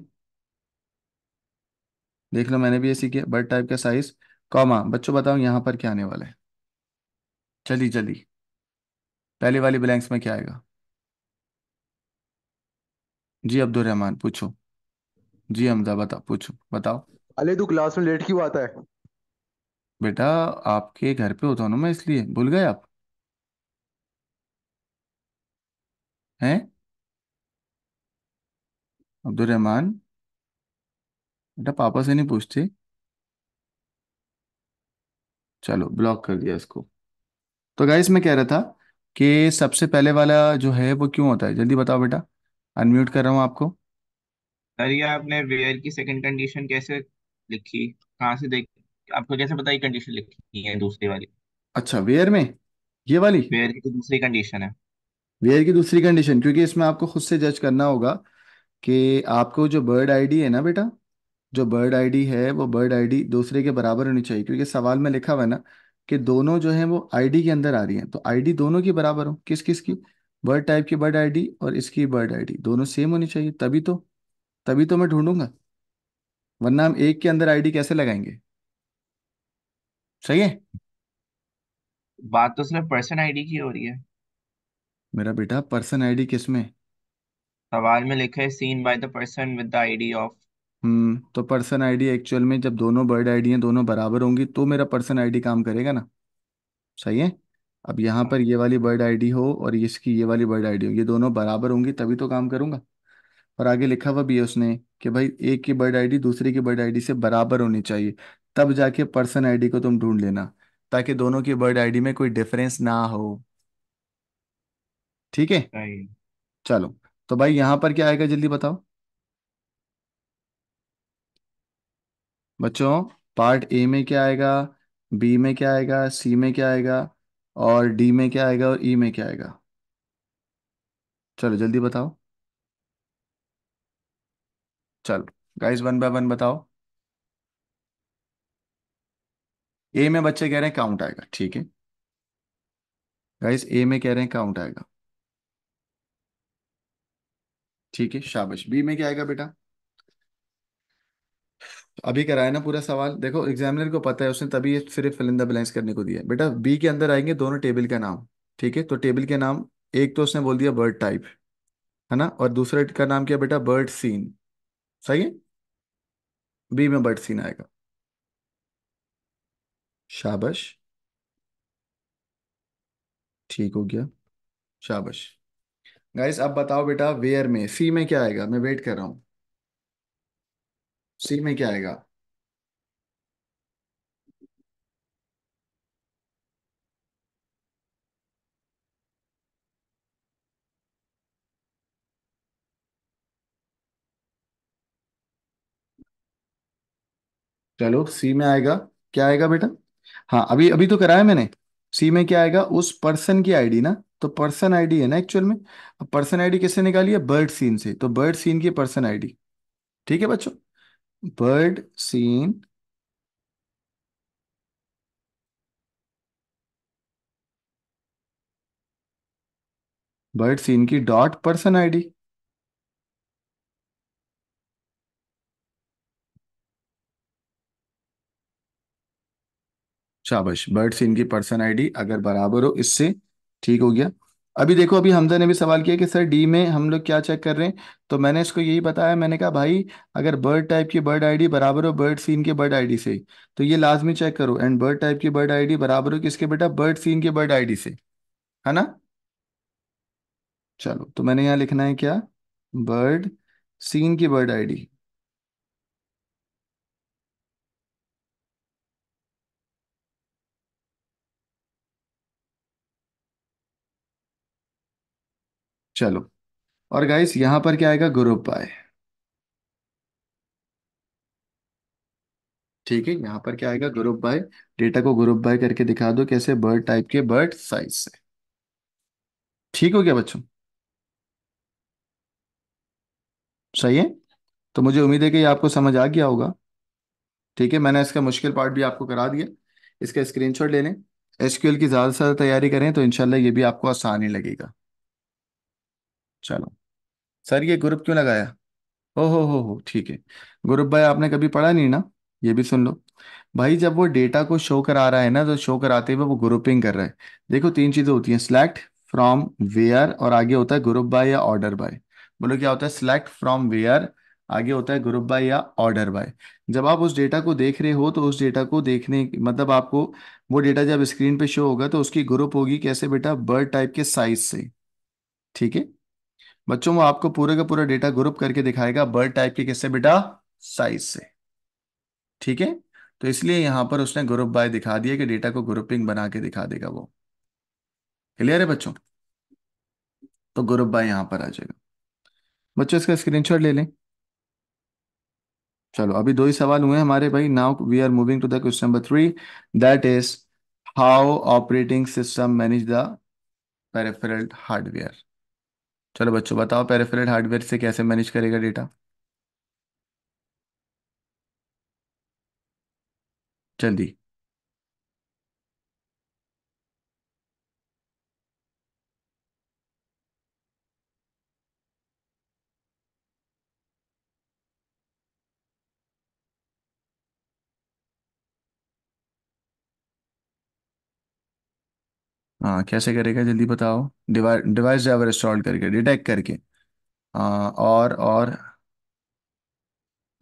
देख लो मैंने भी ऐसी किया बर्ड टाइप का साइज कॉमा बच्चों बताओ यहां पर क्या आने वाला है चली चली पहली वाली ब्लैंक्स में क्या आएगा जी अब्दुल रहमान पूछो जी हमजा बता पूछो बताओ अले तू क्लास में लेट क्यों आता है बेटा आपके घर पे होता ना मैं इसलिए भूल गए आप हैं अब्दुल रहमान बेटा पापा से नहीं पूछते चलो ब्लॉक कर दिया इसको तो गाइस मैं कह रहा था कि सबसे पहले वाला जो है वो क्यों होता है जल्दी बताओ बेटा अनम्यूट कर रहा हूँ आपको सर ये आपने वेयर की सेकंड कंडीशन कैसे लिखी कहाँ से देख आपको कैसे पता ये कंडीशन लिखी है दूसरी वाली अच्छा वेयर में ये वाली वेयर की तो दूसरी कंडीशन है वेयर की दूसरी कंडीशन क्योंकि इसमें आपको खुद से जज करना होगा कि आपको जो बर्ड आईडी है ना बेटा जो बर्ड आईडी है वो बर्ड आईडी दूसरे के बराबर होनी चाहिए क्योंकि सवाल में लिखा हुआ है ना कि दोनों जो है वो आईडी के अंदर आ रही हैं तो आईडी दोनों की बराबर हो किस किस की बर्ड टाइप की बर्ड आईडी और इसकी बर्ड आईडी दोनों सेम होनी चाहिए तभी तो तभी तो मैं ढूंढूंगा वरना हम एक के अंदर आईडी कैसे लगाएंगे सही है बात तो सिर्फ पर्सन आईडी की हो रही है मेरा बेटा पर्सन आईडी किसमें सवाल में लिखा है seen by the person with the ID of hmm तो पर्सन आईडी एक्चुअल में जब दोनों बर्ड आईडी हैं दोनों बराबर होंगी तो मेरा पर्सन आईडी काम करेगा ना सही है अब यहाँ पर ये वाली बर्ड आईडी हो और इसकी ये वाली बर्ड आईडी हो ये दोनों बराबर होंगी तभी तो काम करूंगा और आगे लिखा हुआ भी है उसने कि भाई एक की बर्ड आईडी दूसरे की बर्ड आईडी से बराबर होनी चाहिए तब जाके पर्सन आईडी को तुम ढूंढ लेना ताकि दोनों की बर्ड आईडी में कोई डिफरेंस ना हो ठीक है सही है। चलो तो भाई यहाँ पर क्या आएगा जल्दी बताओ बच्चों पार्ट ए में क्या आएगा बी में क्या आएगा सी में क्या आएगा और डी में क्या आएगा और ई e में क्या आएगा चलो जल्दी बताओ चलो गाइस वन बाय वन बताओ ए में बच्चे कह रहे हैं काउंट आएगा ठीक है गाइस ए में कह रहे हैं काउंट आएगा ठीक है शाबाश बी में क्या आएगा बेटा अभी कराया ना पूरा सवाल देखो एग्जामिनर को पता है उसने तभी सिर्फ फिर फिल करने को दिया है बेटा बी के अंदर आएंगे दोनों टेबल का नाम ठीक है तो टेबल के नाम एक तो उसने बोल दिया बर्ड टाइप है ना और दूसरे का नाम क्या बेटा बर्ड सीन सही है बी में बर्ड सीन आएगा शाबश ठीक हो गया शाबश गाइस अब बताओ बेटा वेयर में सी में क्या आएगा मैं वेट कर रहा हूँ सी में क्या आएगा चलो सी में आएगा क्या आएगा बेटा हाँ अभी अभी तो कराया मैंने सी में क्या आएगा उस पर्सन की आईडी ना तो पर्सन आईडी है ना एक्चुअल में पर्सन आईडी किससे निकाली है बर्ड सीन से तो बर्ड सीन की पर्सन आईडी ठीक है बच्चों bird seen बर्ड सीन की डॉट पर्सन आईडी शाबाश बर्ड सीन की पर्सन आईडी अगर बराबर हो इससे ठीक हो गया अभी देखो अभी हमजा ने भी सवाल किया कि सर डी में हम लोग क्या चेक कर रहे हैं तो मैंने इसको यही बताया मैंने कहा भाई अगर बर्ड टाइप की बर्ड आईडी बराबर हो बर्ड सीन के बर्ड आईडी से तो ये लाजमी चेक करो एंड बर्ड टाइप की बर्ड आईडी बराबर हो किसके बेटा बर्ड सीन के बर्ड आईडी से है ना चलो तो मैंने यहाँ लिखना है क्या बर्ड सीन की बर्ड आईडी चलो और गाइस यहां पर क्या आएगा ग्रुप बाय ठीक है यहां पर क्या आएगा ग्रुप बाय डेटा को ग्रुप बाय करके दिखा दो कैसे बर्ड टाइप के बर्ड साइज से ठीक हो गया बच्चों सही है तो मुझे उम्मीद है कि आपको समझ आ गया होगा ठीक है मैंने इसका मुश्किल पार्ट भी आपको करा दिया इसका स्क्रीनशॉट ले लें एसक्यूएल की ज़्यादा से ज़्यादा तैयारी करें तो इनशाला ये भी आपको आसानी लगेगा चलो सर ये ग्रुप क्यों लगाया ओ हो हो हो ठीक है ग्रुप भाई आपने कभी पढ़ा नहीं ना ये भी सुन लो भाई जब वो डेटा को शो करा रहा है ना तो शो कराते हुए वो ग्रुपिंग कर रहा है देखो तीन चीजें होती हैं सिलेक्ट फ्रॉम वेयर और आगे होता है ग्रुप बाय या ऑर्डर बाय बोलो क्या होता है सिलेक्ट फ्रॉम वेयर आगे होता है ग्रुप बाय या ऑर्डर बाय जब आप उस डेटा को देख रहे हो तो उस डेटा को देखने मतलब आपको वो डेटा जब स्क्रीन पे शो होगा तो उसकी ग्रुप होगी कैसे बेटा बर्ड टाइप के साइज से ठीक है बच्चों वो आपको पूरे का पूरा डेटा ग्रुप करके दिखाएगा बर्ड टाइप के किससे बेटा साइज से ठीक है तो इसलिए यहां पर उसने ग्रुप बाय दिखा दिया कि डेटा को ग्रुपिंग बना के दिखा देगा वो क्लियर है बच्चों तो ग्रुप बाय यहाँ पर आ जाएगा बच्चों इसका स्क्रीनशॉट ले लें चलो अभी दो ही सवाल हुए हमारे भाई now we are moving to the question number three that is how operating system manage the peripheral hardware चलो बच्चों बताओ पेरिफेरल हार्डवेयर से कैसे मैनेज करेगा डेटा चंदी हाँ कैसे करेगा जल्दी बताओ डिवा, डिवाइस ड्राइवर इंस्टॉल करके डिटेक्ट करके आ, और और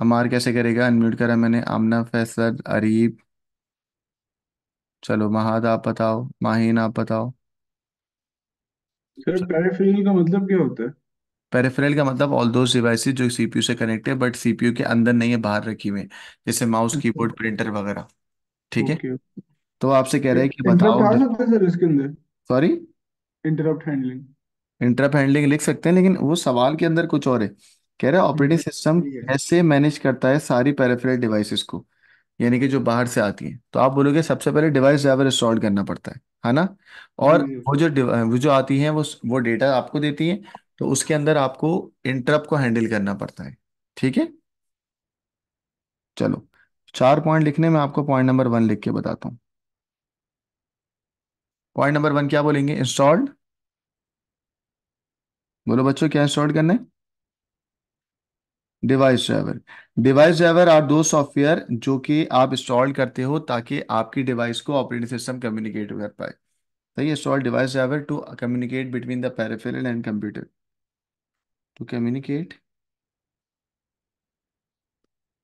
अमार कैसे करेगा अनम्यूट करा मैंने आमना फैसल अरीब चलो महाद आप बताओ माहीन आप बताओ सर पेरिफेरल का मतलब क्या होता है पेरिफेरल का मतलब ऑल दोज डिवाइस जो सीपीयू से कनेक्ट है बट सीपीयू के अंदर नहीं है बाहर रखी हुई जैसे माउस अच्छा कीबोर्ड प्रिंटर वगैरह ठीक है ओके तो आपसे कह रहे हैं कि बताओ इंटरप्ट आ सकता है सर इसके अंदर sorry interrupt handling interrupt handling लिख सकते हैं लेकिन वो सवाल के अंदर कुछ और है कह रहे हैं ऑपरेटिंग सिस्टम हम्म, कैसे मैनेज करता है सारी पेरिफेरल डिवाइसेस को यानी कि जो बाहर से आती है तो आप बोलोगे सबसे पहले डिवाइस ड्राइवर इंस्टॉल करना पड़ता है है ना और हम्म, वो जो वो जो आती है वो वो डेटा आपको देती है तो उसके अंदर आपको इंटरप्ट को हैंडल करना पड़ता है ठीक है चलो चार पॉइंट लिखने में आपको पॉइंट नंबर वन लिख के बताता हूँ पॉइंट नंबर वन क्या बोलेंगे इंस्टॉल्ड बोलो बच्चों क्या इंस्टॉल करना है device driver device driver are दो सॉफ्टवेयर जो कि आप इंस्टॉल करते हो ताकि आपकी डिवाइस को ऑपरेटिंग सिस्टम कम्युनिकेट कर पाए सही install device driver to communicate between the peripheral and computer to communicate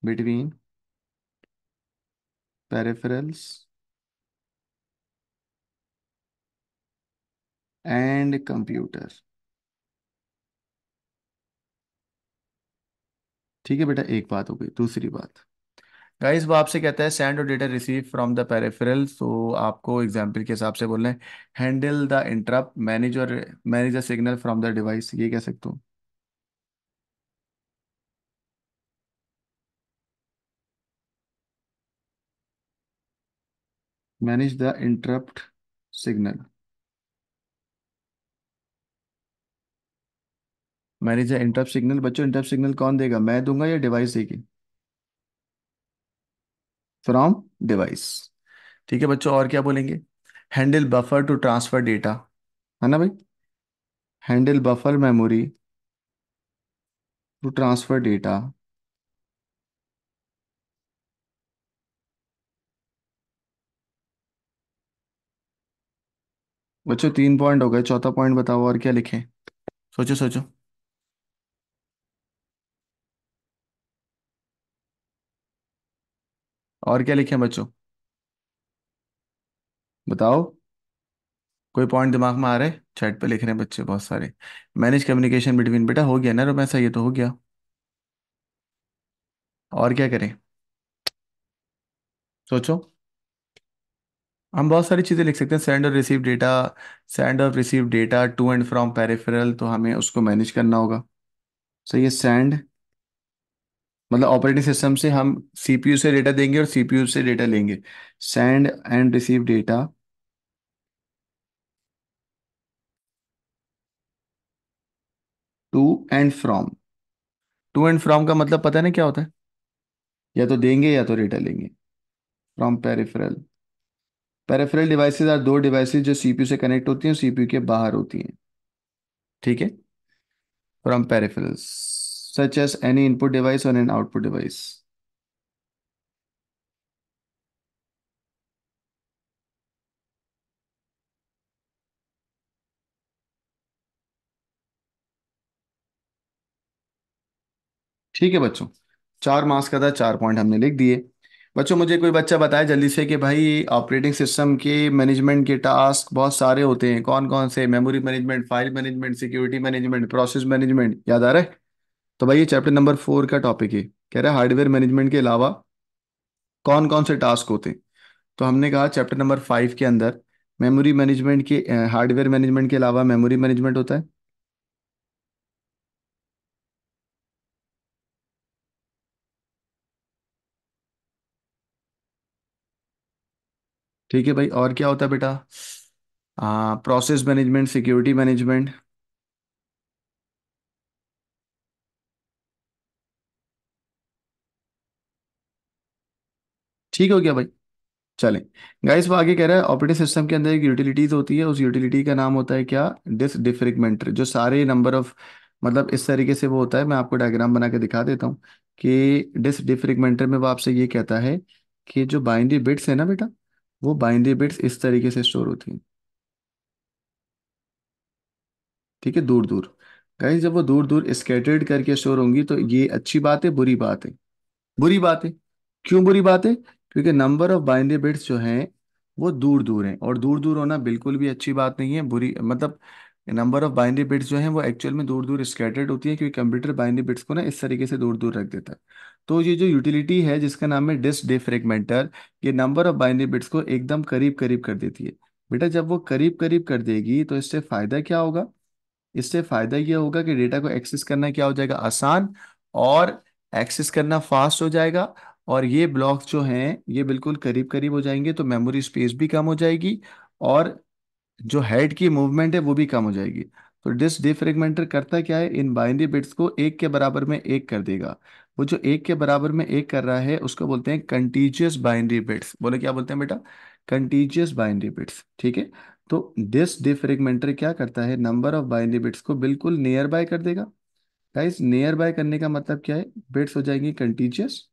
between peripherals and computer ठीक है बेटा एक बात हो गई दूसरी बात गाइस वो आपसे कहता है सेंड और data receive from the peripheral तो आपको एग्जांपल के हिसाब से बोल रहे हैंडल द इंटरप्ट मैनेज और manage the signal from the device ये कह सकते हो manage the interrupt signal manage है इंटरप्ट सिग्नल बच्चों इंटरप्ट सिग्नल कौन देगा मैं दूंगा या डिवाइस देगी फ्रॉम डिवाइस ठीक है बच्चों और क्या बोलेंगे handle buffer to transfer data है ना भाई handle buffer memory to transfer data बच्चों तीन पॉइंट हो गए चौथा पॉइंट बताओ और क्या लिखें सोचो सोचो और क्या लिखें बच्चों बताओ कोई पॉइंट दिमाग में आ रहा है चैट पे लिख रहे हैं बच्चे बहुत सारे मैनेज कम्युनिकेशन बिटवीन बेटा हो गया ना रोम ऐसा ये तो हो गया और क्या करें सोचो हम बहुत सारी चीज़ें लिख सकते हैं सेंड और रिसीव डेटा सेंड और receive data to and from peripheral तो हमें उसको मैनेज करना होगा सो ये सेंड मतलब ऑपरेटिंग सिस्टम से हम सीपीयू से डेटा देंगे और सीपीयू से डेटा लेंगे send and receive data to and from to and from का मतलब पता नहीं क्या होता है या तो देंगे या तो डेटा लेंगे from peripheral peripheral devices are दो डिवाइसेस जो सीपीयू से कनेक्ट होती हैं सीपीयू के बाहर होती हैं ठीक है from peripherals such as any input device or an output device. ठीक है बच्चों चार मार्क्स का था चार पॉइंट हमने लिख दिए बच्चों मुझे कोई बच्चा बताए जल्दी से कि भाई ऑपरेटिंग सिस्टम के मैनेजमेंट के टास्क बहुत सारे होते हैं कौन कौन से memory management file management security management process management याद आ रहा है तो भाई ये चैप्टर नंबर फोर का टॉपिक है कह रहा है हार्डवेयर मैनेजमेंट के अलावा कौन कौन से टास्क होते हैं तो हमने कहा चैप्टर नंबर फाइव के अंदर मेमोरी मैनेजमेंट के हार्डवेयर मैनेजमेंट के अलावा मेमोरी मैनेजमेंट होता है ठीक है भाई और क्या होता है बेटा प्रोसेस मैनेजमेंट सिक्योरिटी मैनेजमेंट ठीक हो गया भाई चलें गाइस वो आगे कह रहा है ऑपरेटिंग सिस्टम के अंदर एक यूटिलिटीज होती है उस यूटिलिटी का नाम होता है क्या डिस डिफ्रेगमेंटर जो सारे नंबर ऑफ मतलब इस तरीके से वो होता है मैं आपको डायग्राम बना के दिखा देता हूँ कि डिस डिफ्रेगमेंटर में वो आपसे ये कहता है कि जो बाइंडी बिट्स है ना बेटा वो बाइंडी बिट्स इस तरीके से स्टोर होती हैं ठीक है दूर दूर गाइस जब वो दूर दूर स्केटर्ड करके स्टोर होंगी तो ये अच्छी बात है बुरी बात है बुरी बात है क्यों बुरी बात है क्योंकि नंबर ऑफ बाइनरी बिट्स जो हैं वो दूर दूर हैं और दूर दूर होना बिल्कुल भी अच्छी बात नहीं है बुरी मतलब नंबर ऑफ बाइनरी बिट्स जो हैं वो एक्चुअल में दूर दूर स्कैटर्ड होती है क्योंकि कंप्यूटर बाइनरी बिट्स को ना इस तरीके से दूर दूर रख देता है तो ये जो यूटिलिटी है जिसका नाम है डिस्क डिफ्रेगमेंटर ये नंबर ऑफ बाइनरी बिट्स को एकदम करीब करीब कर देती है बेटा जब वो करीब करीब कर देगी तो इससे फ़ायदा क्या होगा इससे फ़ायदा यह होगा कि डेटा को एक्सेस करना क्या हो जाएगा आसान और एक्सेस करना फास्ट हो जाएगा और ये ब्लॉक्स जो हैं ये बिल्कुल करीब करीब हो जाएंगे तो मेमोरी स्पेस भी कम हो जाएगी और जो हेड की मूवमेंट है वो भी कम हो जाएगी तो डिस डिफ्रेगमेंटर करता क्या है इन बाइनरी बिट्स को एक के बराबर में एक कर देगा वो जो एक के बराबर में एक कर रहा है उसको बोलते हैं कंटीजियस बाइनरी बिट्स बोले क्या बोलते हैं बेटा कंटीजियस बाइनरी बिट्स ठीक है तो डिस्क डिफ्रेगमेंटर क्या करता है नंबर ऑफ बाइनरी बिट्स को बिल्कुल नियर बाय कर देगा गाइस नियर बाय करने का मतलब क्या है बिट्स हो जाएंगी कंटीजियस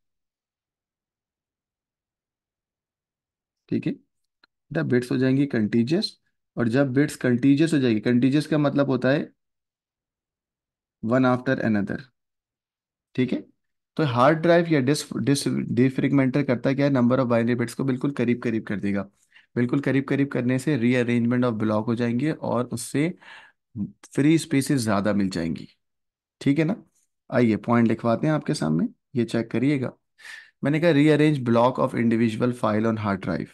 ठीक है बेटा बिट्स हो जाएंगी कंटीजियस और जब बिट्स कंटीजियस हो जाएगी कंटीजियस का मतलब होता है वन आफ्टर अनदर ठीक है तो हार्ड ड्राइव या डिस डिस डिफ्रिगमेंटर करता क्या है नंबर ऑफ बाइनरी बिट्स को बिल्कुल करीब करीब कर देगा बिल्कुल करीब करीब करने से रीअरेंजमेंट ऑफ ब्लॉक हो जाएंगे और उससे फ्री स्पेसेस ज़्यादा मिल जाएंगी ठीक है ना आइए पॉइंट लिखवाते हैं आपके सामने ये चेक करिएगा मैंने कहा rearrange block of individual file on hard drive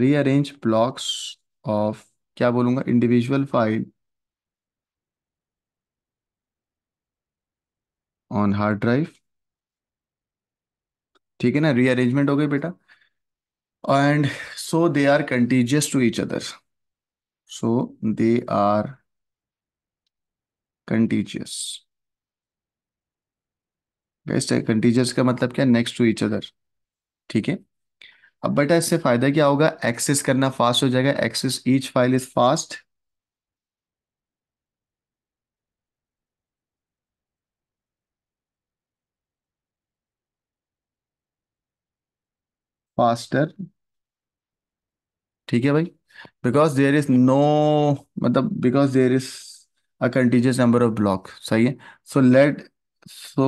rearrange blocks of क्या बोलूंगा individual file on hard drive ठीक है ना रीअरेंजमेंट हो गई बेटा and so they are contiguous to each other so they are contiguous best है कंटीजियस का मतलब क्या नेक्स्ट टू ईच अदर ठीक है अब बेटा इससे फायदा क्या होगा एक्सेस करना फास्ट हो जाएगा access each file is fast faster ठीक है भाई बिकॉज देयर इज नो मतलब because there is a contiguous number of blocks सही है so let so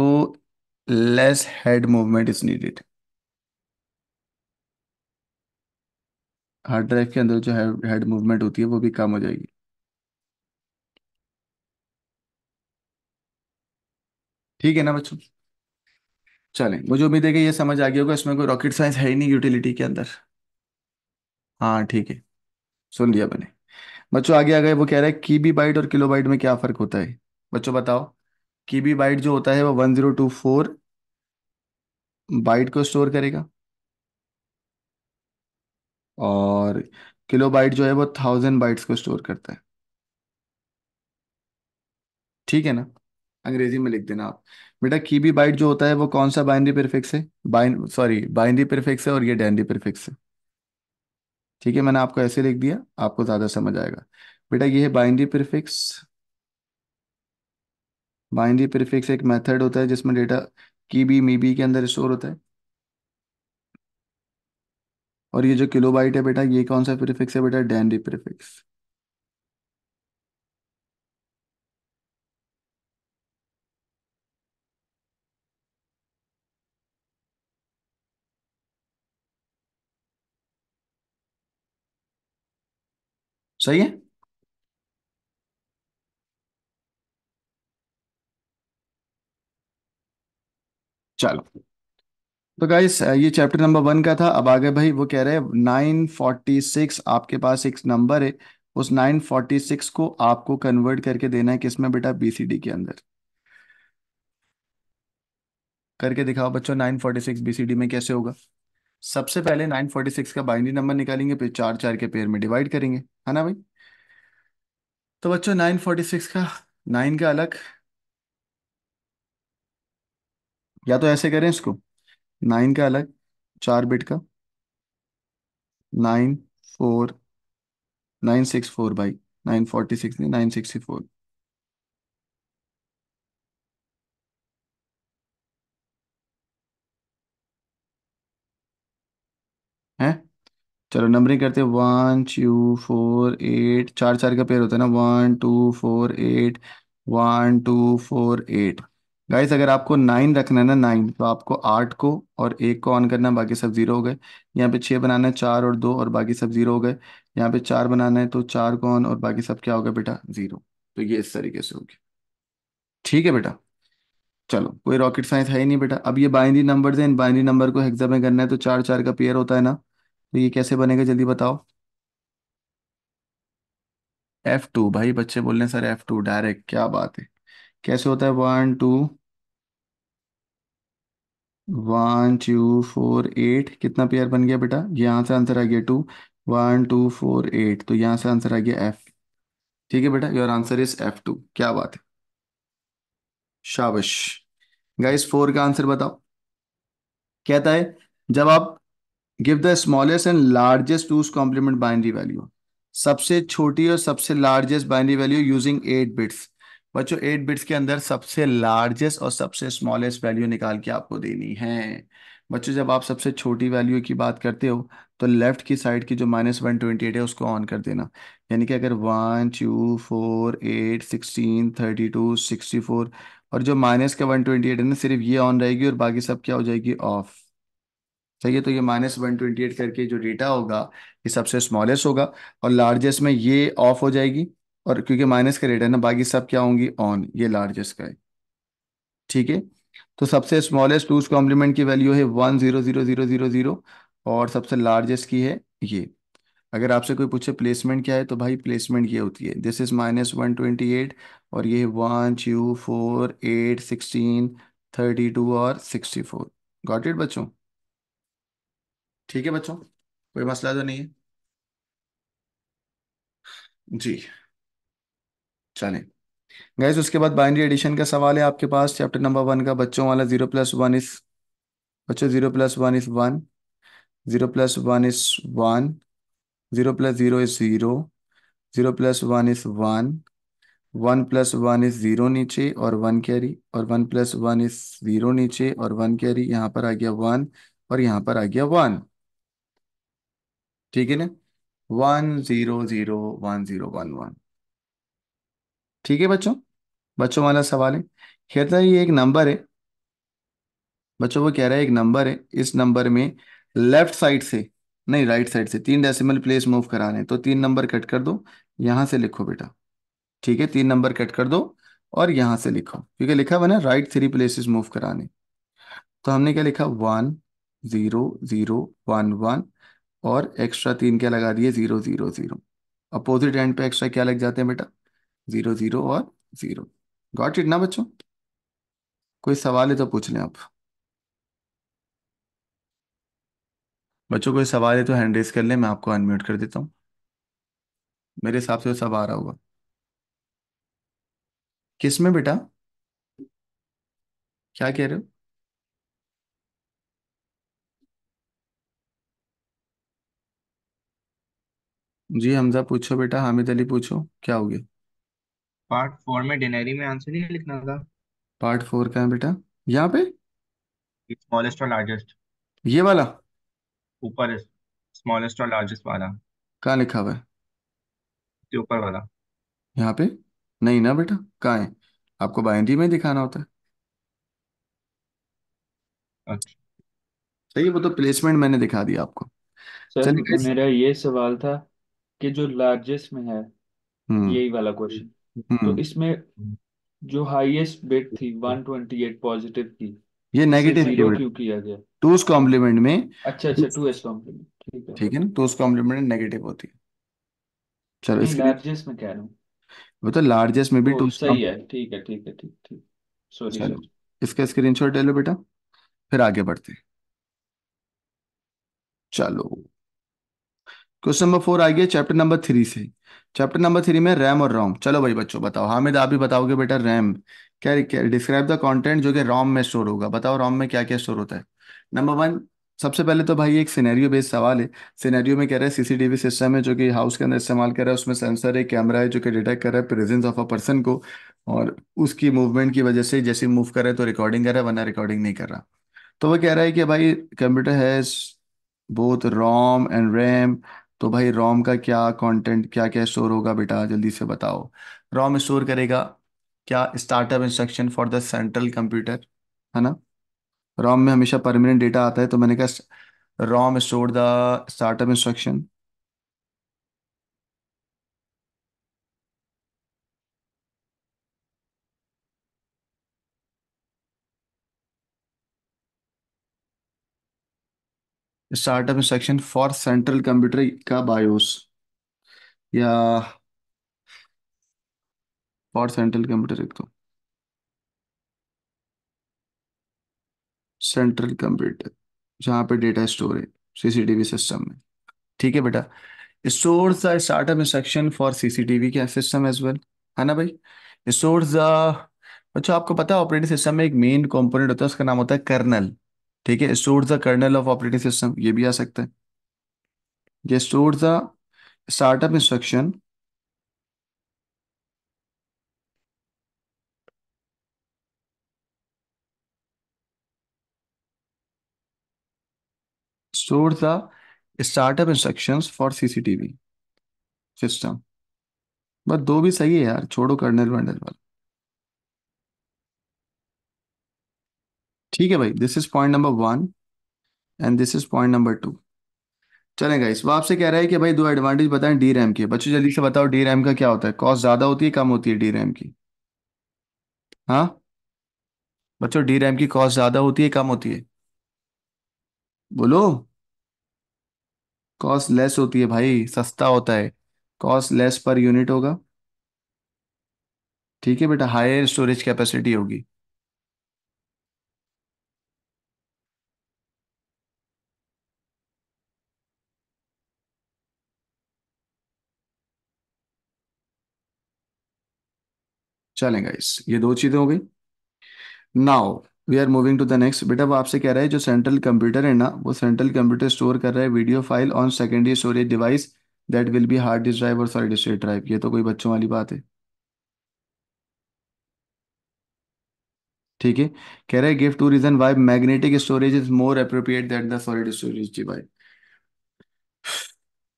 less head movement is needed hard drive के अंदर जो है हेड मूवमेंट होती है वो भी कम हो जाएगी ठीक है ना बच्चों चलें मुझे उम्मीद है कि ये समझ आ गया होगा इसमें कोई रॉकेट साइंस है ही नहीं यूटिलिटी के अंदर हाँ ठीक है सुन लिया मैंने बच्चों आगे आ गए वो कह रहा है कीबी बाइट और किलो बाइट में क्या फर्क होता है बच्चों बताओ कीबी बाइट जो होता है वो one zero two four byte को स्टोर करेगा और किलो बाइट जो है वो थाउजेंड बाइट्स को स्टोर करता है ठीक है ना अंग्रेजी में लिख देना आप बेटा कीबी बाइट जो होता है वो कौन सा बाइनरी प्रीफिक्स है बाइन सॉरी बाइनरी प्रीफिक्स है और ये डैनरी प्रीफिक्स है ठीक है मैंने आपको ऐसे लिख दिया आपको ज़्यादा समझ आएगा बेटा ये है बाइंड्री प्रिफिक्स बाइंड्री प्रिफिक्स एक मेथड होता है जिसमें डेटा की बी मी बी के अंदर स्टोर होता है और ये जो किलोबाइट है बेटा ये कौन सा प्रिफिक्स है बेटा डेनरी प्रिफिक्स सही है चलो तो गाइस ये चैप्टर नंबर वन का था अब आगे भाई वो कह रहे हैं नाइन फोर्टी सिक्स आपके पास एक नंबर है उस नाइन फोर्टी सिक्स को आपको कन्वर्ट करके देना है किसमें बेटा बीसीडी के अंदर करके दिखाओ बच्चों नाइन फोर्टी सिक्स बीसीडी में कैसे होगा सबसे पहले 946 का बाइनरी नंबर निकालेंगे फिर चार चार के पेयर में डिवाइड करेंगे है ना भाई तो बच्चों 946 का नाइन का अलग या तो ऐसे करें इसको नाइन का अलग चार बिट का nine four nine six four by nine forty six nine sixty four चलो नंबरिंग करते हैं वन टू फोर एट चार चार का पेयर होता है ना one two four eight one two four eight guys अगर आपको नाइन रखना है ना नाइन तो आपको आठ को और एक को ऑन करना है बाकी सब जीरो हो गए यहाँ पे छः बनाना है चार और दो और बाकी सब जीरो हो गए यहाँ पे चार बनाना है तो चार को ऑन और बाकी सब क्या होगा बेटा जीरो तो ये इस तरीके से हो गया ठीक है बेटा चलो कोई रॉकेट साइंस है ही नहीं बेटा अब ये बाइनरी नंबर्स हैं इन बाइनरी नंबर को हेक्सा में करना है तो चार चार का पेयर होता है ना तो ये कैसे बनेगा जल्दी बताओ एफ टू भाई बच्चे बोल रहे हैं सर एफ टू डायरेक्ट क्या बात है कैसे होता है one two one two four eight कितना पेयर बन गया बेटा यहाँ से आंसर आ गया two one two four eight तो यहाँ से आंसर आ गया एफ ठीक है बेटा your answer is F two क्या बात है शाबाश गाइस फोर का आंसर बताओ कहता है जब आप give the smallest and largest two's complement binary value सबसे छोटी और सबसे largest binary value using eight bits बच्चों एट बिट्स के अंदर सबसे लार्जेस्ट और सबसे स्मॉलेस्ट वैल्यू निकाल के आपको देनी है बच्चों जब आप सबसे छोटी वैल्यू की बात करते हो तो लेफ्ट की साइड की जो माइनस वन ट्वेंटी एट है उसको ऑन कर देना यानी कि अगर one two four eight sixteen thirty two sixty four और जो माइनस का वन ट्वेंटी एट है ना सिर्फ ये ऑन रहेगी और बाकी सब क्या हो जाएगी ऑफ सही है तो ये माइनस वन ट्वेंटी एट करके जो डेटा होगा ये सबसे स्मॉलेस्ट होगा और लार्जेस्ट में ये ऑफ हो जाएगी और क्योंकि माइनस का डेटा है ना बाकी सब क्या होंगी ऑन ये लार्जेस्ट का है ठीक है तो सबसे स्मॉलेस्ट टूज कॉम्प्लीमेंट की वैल्यू है one zero zero zero zero zero और सबसे लार्जेस्ट की है ये अगर आपसे कोई पूछे प्लेसमेंट क्या है तो भाई प्लेसमेंट ये होती है this is minus one twenty eight और ये one two four eight sixteen thirty two और सिक्सटी फोर गॉट इट बच्चों ठीक है बच्चों कोई मसला तो नहीं है जी चले गैस उसके बाद बाइनरी एडिशन का सवाल है आपके पास चैप्टर नंबर वन का बच्चों वाला जीरो प्लस वन इस बच्चों zero plus one is one zero plus one is one zero plus zero is zero zero plus one is one one plus one is zero नीचे और one carry और one plus one is zero नीचे और one carry यहाँ पर आ गया one और यहाँ पर आ गया वन ठीक है ना one zero zero one zero one one ठीक है बच्चों बच्चों वाला सवाल है कहता है ये एक नंबर है बच्चों वो कह रहा है एक नंबर है इस नंबर में लेफ्ट साइड से नहीं राइट साइड से तीन डेसिमल प्लेस मूव कराने तो तीन नंबर कट कर दो यहां से लिखो बेटा ठीक है तीन नंबर कट कर दो और यहां से लिखो क्योंकि लिखा हुआ ना राइट थ्री प्लेसेस मूव कराने तो हमने क्या लिखा one zero zero one one और एक्स्ट्रा तीन क्या लगा दिए zero zero zero opposite end पे एक्स्ट्रा क्या लग जाते हैं बेटा जीरो जीरो और जीरो गॉट इट ना बच्चों कोई सवाल है तो पूछ लें आप बच्चों कोई सवाल है तो हैंड रेस कर लें मैं आपको अनम्यूट कर देता हूँ मेरे हिसाब से सब आ रहा होगा किस में बेटा क्या कह रहे हो जी हमजा पूछो बेटा हामिद अली पूछो क्या हो गया पार्ट फोर में डिनरी में आंसर नहीं लिखना था पार्ट फोर का है बेटा यहाँ पे स्मॉलेस्ट और लार्जेस्ट ये वाला ऊपर स्मॉलेस्ट और लार्जेस्ट वाला कहाँ लिखा हुआ है के ऊपर वाला यहाँ पे नहीं ना बेटा कहाँ है आपको बाइनरी में दिखाना होता है अच्छा सही वो तो प्लेसमेंट मैंने दिखा दिया आपको सर चलिए मेरा ये सवाल था कि जो लार्जेस्ट में है हम्म। यही वाला क्वेश्चन तो हम्म इसमें जो हाईएस्ट बिट थी 128 पॉजिटिव की ये उसे नेगेटिव जीरो एलिमेंट क्यों किया गया टूस कॉम्प्लीमेंट में अच्छा अच्छा टू एस कॉम्प्लीमेंट ठीक है ठीक है ना टूस कॉम्प्लीमेंट नेगेटिव होती है चलो नहीं इसके लिए लार्जेस्ट में कह रहा हूँ वो तो लार्जेस्ट में भी ओ तो टूस सही है ठीक है ठीक है ठीक ठीक सॉरी चलो सॉरी इसका स्क्रीनशॉट ले लो बेटा फिर आगे बढ़ते हैं चलो क्वेश्चन नंबर फोर आइए चैप्टर नंबर थ्री से चैप्टर नंबर थ्री में रैम और रोम चलो भाई बच्चों बताओ हामिद आप भी बताओगे बेटा रैम क्या डिस्क्राइब द कंटेंट जो कि रोम में स्टोर होगा बताओ रोम में क्या क्या स्टोर होता है नंबर वन सबसे पहले तो भाई एक सिनेरियो बेस्ड सवाल है सिनेरियो में कह रहा है सीसीटीवी सिस्टम है जो कि हाउस के अंदर इस्तेमाल कर रहा है उसमें सेंसर है कैमरा है जो कि डिटेक्ट कर रहा है प्रेजेंस ऑफ अ पर्सन को और उसकी मूवमेंट की वजह से जैसे मूव कर रहा है तो रिकॉर्डिंग कर रहा है वरना रिकॉर्डिंग नहीं कर रहा तो वो कह रहा है कि भाई computer has both ROM and RAM तो भाई रोम का क्या कंटेंट क्या क्या स्टोर होगा बेटा जल्दी से बताओ रोम स्टोर करेगा क्या startup instruction for the central computer है ना रोम में हमेशा परमानेंट डेटा आता है तो मैंने कहा ROM store the startup instruction startup section for central computer का बायोस या फॉर सेंट्रल कंप्यूटर एक तो सेंट्रल कंप्यूटर जहां पे डेटा स्टोर है सीसीटीवी सिस्टम में ठीक है बेटा store the startup section for CCTV के सिस्टम एज वेल है ना भाई स्टोर द अच्छा आपको पता है ऑपरेटिंग सिस्टम में एक मेन कंपोनेंट होता है उसका नाम होता है कर्नल ठीक है store the kernel of operating system ये भी आ सकता है ये store the startup instruction store the startup instruction for CCTV system बस दो भी सही है यार छोड़ो कर्नल वर्नल वाला ठीक है भाई this is point number one and this is point number two चले गाइस वो आपसे कह रहा है कि भाई दो एडवांटेज बताएं डी रैम के बच्चों जल्दी से बताओ डी रैम का क्या होता है कॉस्ट ज्यादा होती है कम होती है डी रैम की हाँ बच्चों डी रैम की कॉस्ट ज्यादा होती है कम होती है बोलो कॉस्ट लेस होती है भाई सस्ता होता है कॉस्ट लेस पर यूनिट होगा ठीक है बेटा हायर स्टोरेज कैपेसिटी होगी चलें गाइस ये दो चीज़ें हो गई now we are moving to the next बेटा वो आपसे कह रहा है जो सेंट्रल कंप्यूटर है ना वो सेंट्रल कंप्यूटर स्टोर कर रहा है video file on secondary storage device that will be hard disk drive और सॉलिड स्टेट ड्राइव ये तो कोई बच्चों वाली बात है ठीक है कह रहा है give two reason why magnetic storage is more appropriate that the solid storage जी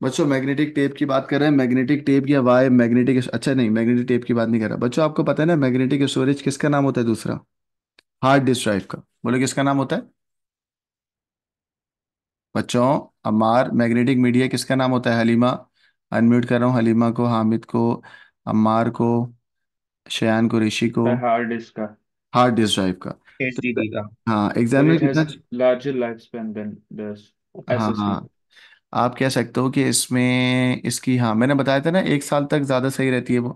बच्चों मैग्नेटिक टेप की बात कर रहे हैं मैग्नेटिक टेप या वाई मैग्नेटिक अच्छा नहीं मैग्नेटिक टेप की बात नहीं कर रहा बच्चों आपको पता है ना मैग्नेटिक स्टोरेज किसका नाम होता है दूसरा हार्ड डिस्क ड्राइव का बोलो किसका नाम होता है बच्चों अमार मैग्नेटिक मीडिया किसका नाम होता है हलीमा अनम्यूट कर रहा हूँ हलीमा को हामिद को अमार को शयान को ऋषि को हार्ड डिस्क का हार्ड डिस्क ड्राइव का हाँ एग्जाम में कितना larger life span than this हाँ हाँ आप कह सकते हो कि इसमें इसकी हाँ मैंने बताया था ना एक साल तक ज़्यादा सही रहती है वो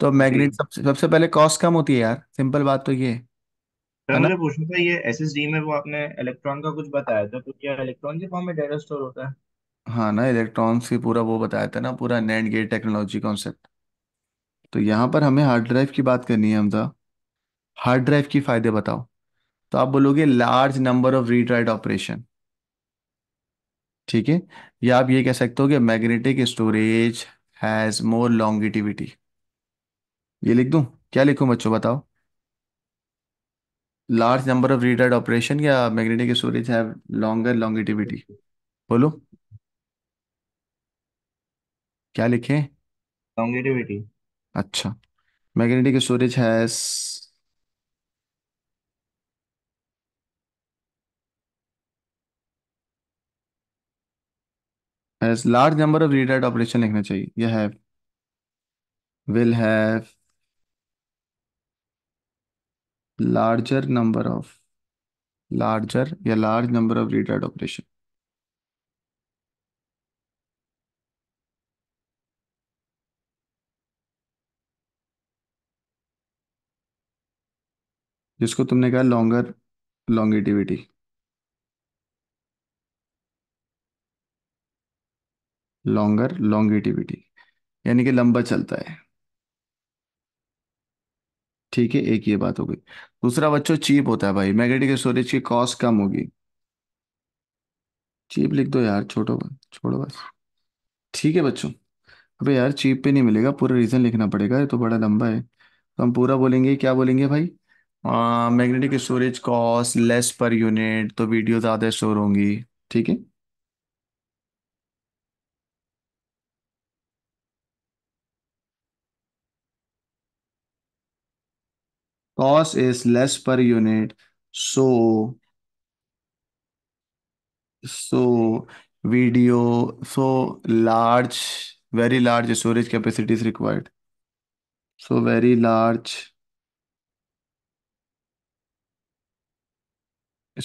तो अब जी मैग्नेट सबसे सबसे पहले कॉस्ट कम होती है यार सिंपल बात तो ये है सर है ना मुझे पूछना था ये एसएसडी में वो आपने इलेक्ट्रॉन का कुछ बताया था तो क्या इलेक्ट्रॉन के फॉर्म में डेटा स्टोर होता है हाँ ना इलेक्ट्रॉन्स की पूरा वो बताया था ना पूरा नैंड गेट टेक्नोलॉजी कॉन्सेप्ट तो यहाँ पर हमें हार्ड ड्राइव की बात करनी है हमजा हार्ड ड्राइव की फायदे बताओ तो आप बोलोगे large number of read write operation ठीक है या आप ये कह सकते हो कि magnetic storage has more longevity ये लिख दूँ क्या लिखूँ बच्चों बताओ large number of read write operation या magnetic storage have longer longevity बोलो क्या लिखे लॉन्गिटिविटी अच्छा magnetic storage has has large number of read operation लिखना चाहिए यह have will have larger number of larger या large number of read write operation जिसको तुमने कहा लॉन्गर लॉन्गेटिविटी लॉन्गर लॉन्गेटिविटी यानी कि लंबा चलता है ठीक है एक ये बात हो गई दूसरा बच्चों चीप होता है भाई मैग्नेटिक स्टोरेज की कॉस्ट कम होगी चीप लिख दो यार छोटो छोड़ो बस ठीक है बच्चों अबे यार चीप पे नहीं मिलेगा पूरा रीज़न लिखना पड़ेगा ये तो बड़ा लंबा है तो हम पूरा बोलेंगे क्या बोलेंगे भाई magnetic storage cost less per unit तो वीडियो ज़्यादा स्टोर होंगी ठीक है cost is less per unit so so video so large very large storage capacity is required so very large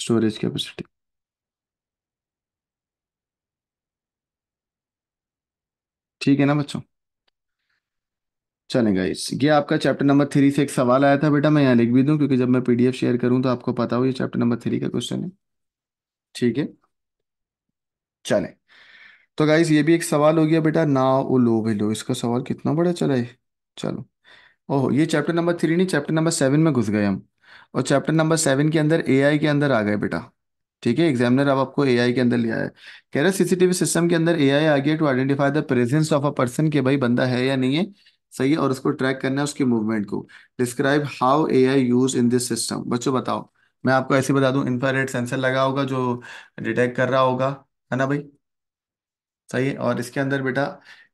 storage capacity ठीक है ना बच्चों चले गाइस ये आपका चैप्टर नंबर थ्री से एक सवाल आया था बेटा मैं यहाँ लिख भी दूँ क्योंकि जब मैं पीडीएफ शेयर करूँ तो आपको पता हो ये चैप्टर नंबर थ्री का क्वेश्चन है ठीक है चले तो गाइस ये भी एक सवाल हो गया बेटा ना ओ लो भी लो इसका सवाल कितना बड़ा चला है चलो ओहो ये चैप्टर नंबर थ्री नहीं चैप्टर नंबर सेवन में घुस गए हम और चैप्टर नंबर सेवन के अंदर ए के अंदर आ गए बेटा ठीक है एग्जामिनर अब आपको एआई के अंदर लिया है कह रहा है सीसीटीवी सिस्टम के अंदर एआई आ गया to identify the presence of a person के भाई बंदा है या नहीं है सही है और उसको ट्रैक करना है उसकी मूवमेंट को describe how A I use in this system बच्चों बताओ मैं आपको ऐसे बता दूं इंफ्रारेड सेंसर लगा होगा जो डिटेक्ट कर रहा होगा है ना भाई सही है और इसके अंदर बेटा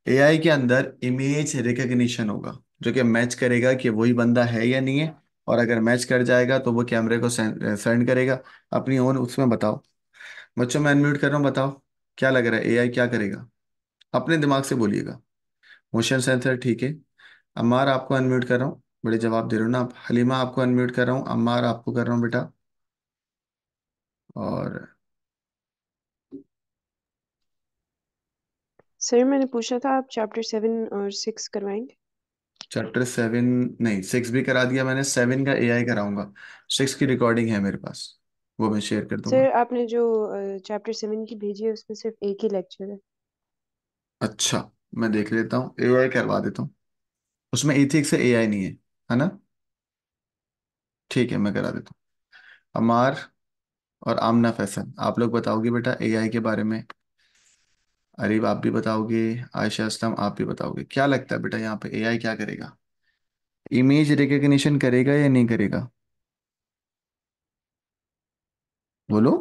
एआई के अंदर इमेज रिकग्निशन होगा जो कि मैच करेगा कि वही बंदा है या नहीं है और अगर मैच कर जाएगा तो वो कैमरे को सेंड करेगा अपनी ओन उसमें बताओ बच्चों मैं अनम्यूट कर रहा हूँ बताओ क्या लग रहा है एआई क्या करेगा अपने दिमाग से बोलिएगा मोशन सेंसर ठीक है अम्मार आपको अनम्यूट कर रहा हूँ बड़े जवाब दे रहे हो ना आप हलीमा आपको अनम्यूट कर रहा हूँ अम्मार आपको कर रहा हूँ बेटा और सर मैंने पूछा था आप चैप्टर सेवन और सिक्स करवाएंगे चैप्टर सेवन नहीं सिक्स भी करा दिया मैंने सेवन का एआई कराऊंगा सिक्स की रिकॉर्डिंग है मेरे पास वो मैं शेयर कर दूंगा सर आपने जो चैप्टर सेवन की भेजी है उसमें सिर्फ एक ही लेक्चर है अच्छा मैं देख लेता हूँ एआई करवा देता हूँ उसमें एथिक्स है एआई नहीं है है ना ठीक है मैं करा देता हूँ अमार और आमना फैसल आप लोग बताओगे बेटा एआई के बारे में अरीब आप भी बताओगे आयशा असलम आप भी बताओगे क्या लगता है बेटा यहाँ पे एआई क्या करेगा इमेज रिकग्निशन करेगा या नहीं करेगा बोलो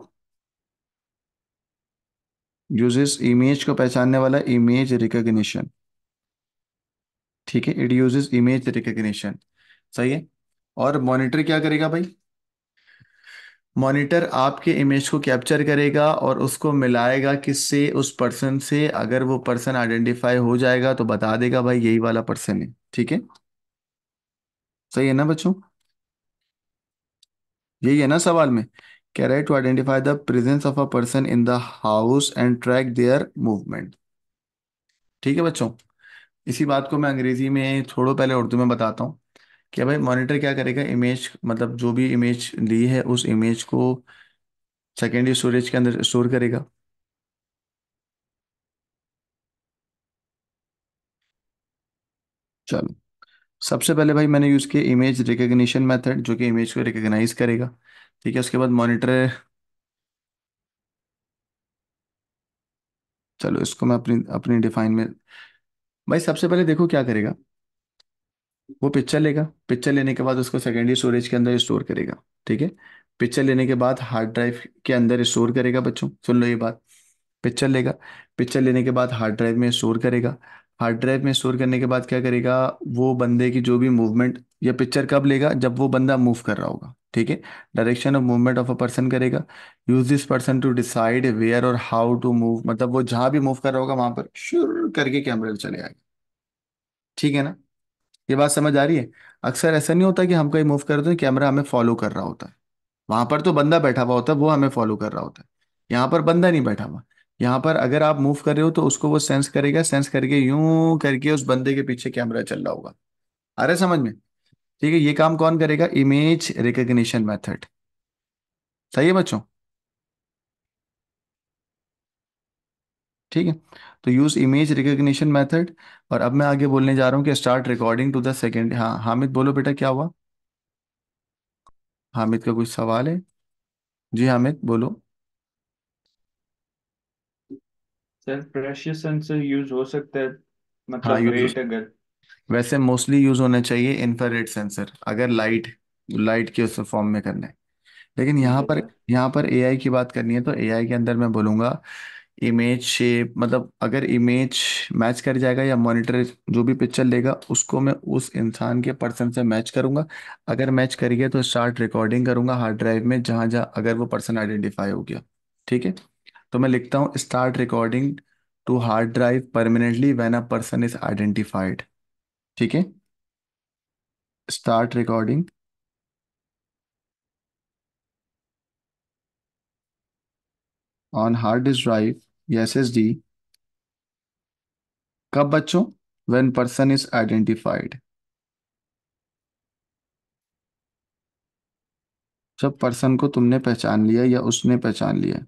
यूजेस इमेज को पहचानने वाला इमेज रिकग्निशन ठीक है इट यूज इमेज रिकग्निशन सही है और मॉनिटर क्या करेगा भाई मॉनिटर आपके इमेज को कैप्चर करेगा और उसको मिलाएगा किससे उस पर्सन से अगर वो पर्सन आइडेंटिफाई हो जाएगा तो बता देगा भाई यही वाला पर्सन है ठीक है सही है ना बच्चों यही है ना सवाल में कह रहे to identify the presence of a person in the house and track their movement ठीक है बच्चों इसी बात को मैं अंग्रेजी में थोड़ा पहले उर्दू में बताता हूँ कि भाई मॉनिटर क्या करेगा इमेज मतलब जो भी इमेज ली है उस इमेज को सेकेंडरी स्टोरेज के अंदर स्टोर करेगा चलो सबसे पहले भाई मैंने यूज़ किया इमेज रिकग्निशन मेथड जो कि इमेज को रिकग्नाइज करेगा ठीक है उसके बाद मॉनिटर चलो इसको मैं अपनी अपनी डिफाइन में भाई सबसे पहले देखो क्या करेगा वो पिक्चर लेगा पिक्चर लेने के बाद उसको सेकेंडरी स्टोरेज के अंदर स्टोर करेगा ठीक है पिक्चर लेने के बाद हार्ड ड्राइव के अंदर स्टोर करेगा बच्चों सुन लो ये बात पिक्चर लेगा पिक्चर लेने के बाद हार्ड ड्राइव में स्टोर करेगा हार्ड ड्राइव में स्टोर करने के बाद क्या करेगा वो बंदे की जो भी मूवमेंट या पिक्चर कब लेगा जब वो बंदा मूव कर रहा होगा ठीक है direction of movement of a person करेगा use this person to decide where और हाउ टू मूव मतलब वो जहां भी मूव कर रहा होगा वहां पर शुरू करके कैमरे चले आएगा ठीक है ना ये बात समझ आ रही है अक्सर ऐसा नहीं होता कि हम कहीं मूव करते हैं कैमरा हमें फॉलो कर रहा होता है वहां पर तो बंदा बैठा हुआ होता है वो हमें फॉलो कर रहा होता है यहाँ पर बंदा नहीं बैठा हुआ यहाँ पर अगर आप मूव कर रहे हो तो उसको वो सेंस करेगा सेंस करके यूं करके उस बंदे के पीछे कैमरा चल रहा होगा आ रहा समझ में ठीक है ये काम कौन करेगा इमेज रिकग्निशन मेथड सही है बच्चों ठीक है तो यूज इमेज रिकग्निशन मेथड और अब मैं आगे बोलने जा रहा हूँ कि start recording to the second हाँ हामिद बोलो बेटा क्या हुआ हामिद का कुछ सवाल है जी हामिद बोलो सर प्रेशर सेंसर यूज हो सकता है मतलब यूज हाँ, अगर वैसे मोस्टली यूज होना चाहिए इंफ्रारेड सेंसर अगर लाइट लाइट के उस फॉर्म में करना है लेकिन यहाँ पर यहाँ पर एआई की बात करनी है तो एआई के अंदर मैं बोलूँगा इमेज शेप मतलब अगर इमेज मैच कर जाएगा या मॉनिटर जो भी पिक्चर लेगा उसको मैं उस इंसान के पर्सन से मैच करूंगा अगर मैच कर गया तो स्टार्ट रिकॉर्डिंग करूंगा हार्ड ड्राइव में जहाँ जहाँ अगर वो पर्सन आइडेंटिफाई हो गया ठीक है तो मैं लिखता हूँ start recording to hard drive permanently when a person is identified ठीक है start recording on hard disk drive S S D कब बच्चों वेन पर्सन इज आइडेंटिफाइड जब पर्सन को तुमने पहचान लिया या उसने पहचान लिया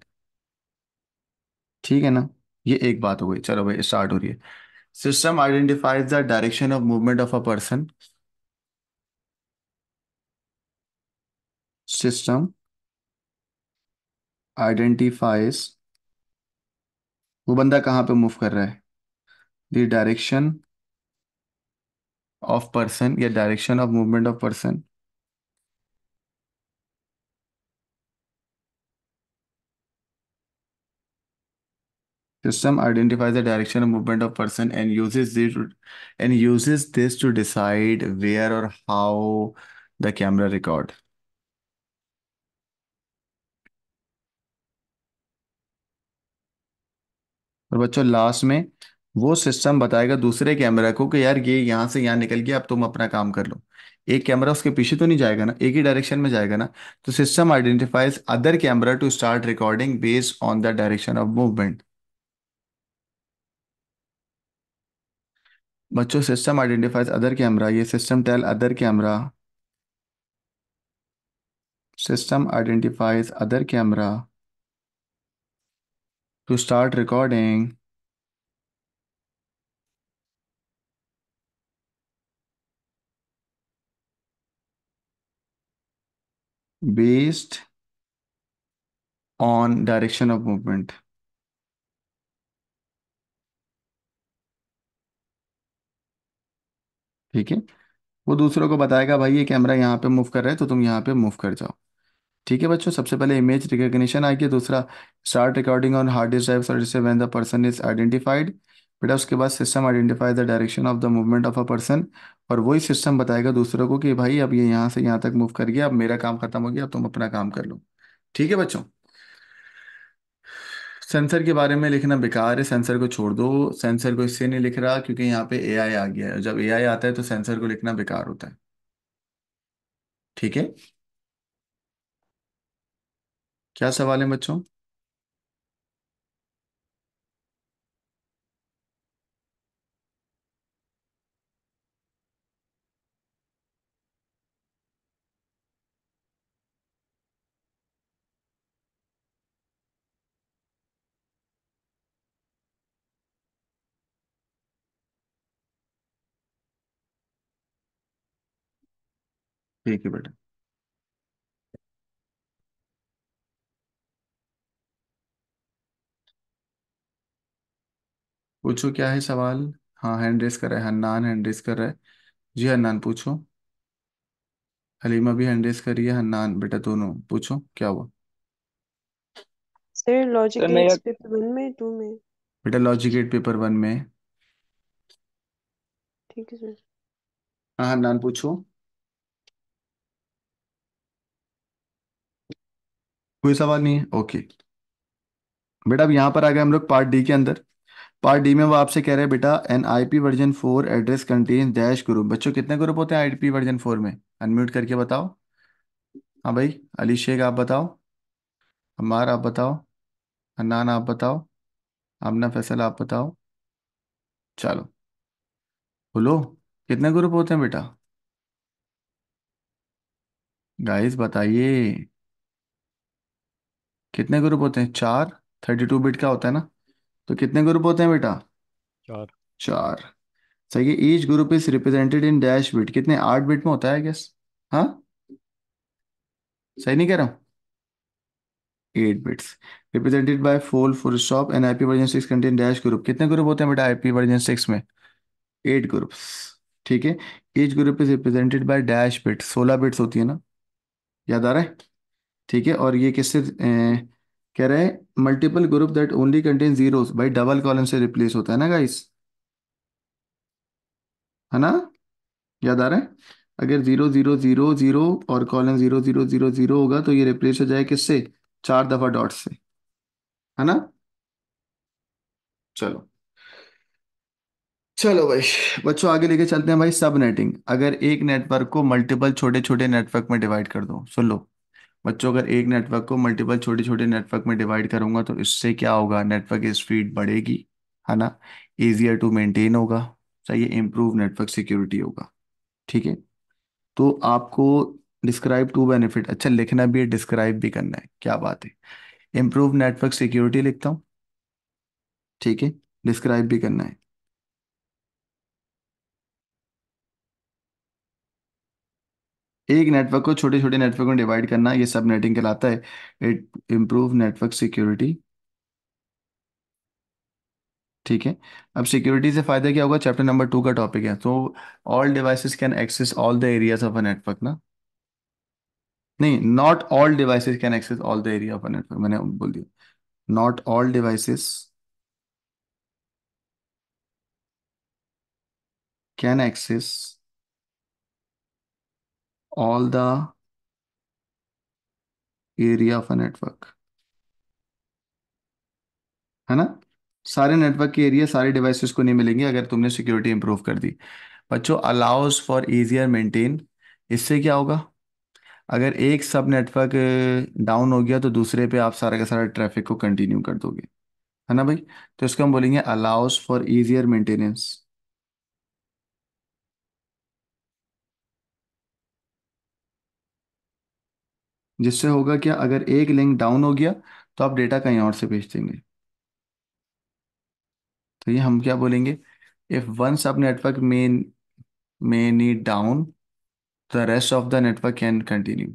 ठीक है ना ये एक बात हो गई चलो भाई स्टार्ट हो रही है system identifies the direction of movement of a person system identifies वो बंदा कहां पे मूव कर रहा है द डायरेक्शन ऑफ पर्सन या direction of movement of person System identifies the direction of movement of person and uses this and uses this to decide where or how the camera record. और बच्चों last में वो system बताएगा दूसरे camera को कि यार ये यहां से यहाँ निकल गया अब तुम अपना काम कर लो एक कैमरा उसके पीछे तो नहीं जाएगा ना एक ही डायरेक्शन में जाएगा ना तो system identifies other camera to start recording based on the direction of movement बच्चों सिस्टम आइडेंटिफाइज अदर कैमरा ये system tell other camera system identifies other camera to start recording based on direction of movement ठीक है वो दूसरों को बताएगा भाई ये कैमरा यहाँ पे मूव कर रहा है तो तुम यहाँ पे मूव कर जाओ ठीक है बच्चों सबसे पहले इमेज रिकॉग्निशन आ गया दूसरा start recording on hard disk drive when the person is identified बेटा उसके बाद system identify the direction of the movement of a person और वही सिस्टम बताएगा दूसरों को कि भाई अब ये यहाँ से यहाँ तक मूव कर गया अब मेरा काम खत्म हो गया अब तुम अपना काम कर लो ठीक है बच्चों सेंसर के बारे में लिखना बेकार है सेंसर को छोड़ दो सेंसर को इससे नहीं लिख रहा क्योंकि यहाँ पे एआई आ गया है जब एआई आता है तो सेंसर को लिखना बेकार होता है ठीक है क्या सवाल है बच्चों ठीक है बेटा पूछो क्या है सवाल हाँ हैंड रेस कर रहा है हन्नान हैंड रेस कर रहा है जी हन्नान पूछो हलीमा भी हैंड रेस कर रही है हन्नान बेटा दोनों पूछो क्या हुआ sir logic sir paper one में टू में बेटा लॉजिकेट पेपर वन में ठीक है सर हाँ हन्नान पूछो कोई सवाल नहीं है ओके बेटा अब यहाँ पर आ गए हम लोग पार्ट डी के अंदर पार्ट डी में वो आपसे कह रहे हैं बेटा N P version four address contain dash group बच्चों कितने ग्रुप होते हैं पी वर्जन फोर में अनम्यूट करके बताओ हाँ भाई अली शेख आप बताओ अमार आप बताओ अनान आप बताओ आमना फैसल आप बताओ चलो बोलो कितने ग्रुप होते हैं बेटा गाइस बताइए कितने ग्रुप होते हैं चार थर्टी टू बिट का होता है ना तो कितने ग्रुप होते हैं बेटा चार चार सही है each group is represented in dash bit कितने आठ बिट में होता है गैस हाँ सही नहीं कह रहा हूँ एट बिट्स रिप्रेजेंटेड बाय फोल full stop and IP version six contain dash group कितने ग्रुप होते हैं बेटा आईपी वर्जन सिक्स में एट ग्रुप्स ठीक है each group is represented by dash bit सोलह बिट्स होती है ना याद आ रहा है ठीक है और ये किससे कह रहा है multiple group that only contain zeros भाई डबल कॉलम से रिप्लेस होता है ना गाइस है ना याद आ रहा है अगर जीरो जीरो जीरो जीरो और column zero zero zero zero होगा तो ये रिप्लेस हो जाए किससे चार दफा डॉट से है ना चलो चलो भाई बच्चों आगे लेके चलते हैं भाई सब नेटिंग अगर एक नेटवर्क को मल्टीपल छोटे छोटे नेटवर्क में डिवाइड कर दो सुन लो बच्चों अगर एक नेटवर्क को मल्टीपल छोटे छोटे नेटवर्क में डिवाइड करूंगा तो इससे क्या होगा नेटवर्क की स्पीड बढ़ेगी है ना ईजियर टू मेंटेन होगा चाहिए इम्प्रूव नेटवर्क सिक्योरिटी होगा ठीक है तो आपको डिस्क्राइब टू बेनिफिट अच्छा लिखना भी है डिस्क्राइब भी करना है क्या बात है इम्प्रूव नेटवर्क सिक्योरिटी लिखता हूँ ठीक है डिस्क्राइब भी करना है एक नेटवर्क को छोटे छोटे नेटवर्क में डिवाइड करना ये सब नेटिंग कहलाता है इट इम्प्रूव नेटवर्क सिक्योरिटी ठीक है अब सिक्योरिटी से फायदा क्या होगा चैप्टर नंबर टू का टॉपिक है तो all devices can access all the areas of a network ना नहीं not all devices can access all the area of a network मैंने बोल दिया not all devices can access all the area of a network है ना सारे network के area सारे डिवाइसेस को नहीं मिलेंगे अगर तुमने सिक्योरिटी इंप्रूव कर दी बच्चों अलाउज फॉर इजियर मेंटेन इससे क्या होगा अगर एक सब नेटवर्क डाउन हो गया तो दूसरे पे आप सारा का सारा ट्रैफिक को कंटिन्यू कर दोगे है ना भाई तो इसको हम बोलेंगे अलाउज फॉर इजियर मेंटेनेंस जिससे होगा क्या अगर एक लिंक डाउन हो गया तो आप डेटा कहीं और से भेज देंगे तो ये हम क्या बोलेंगे इफ वन सब नेटवर्क मेन मेन ई down the rest of the network can continue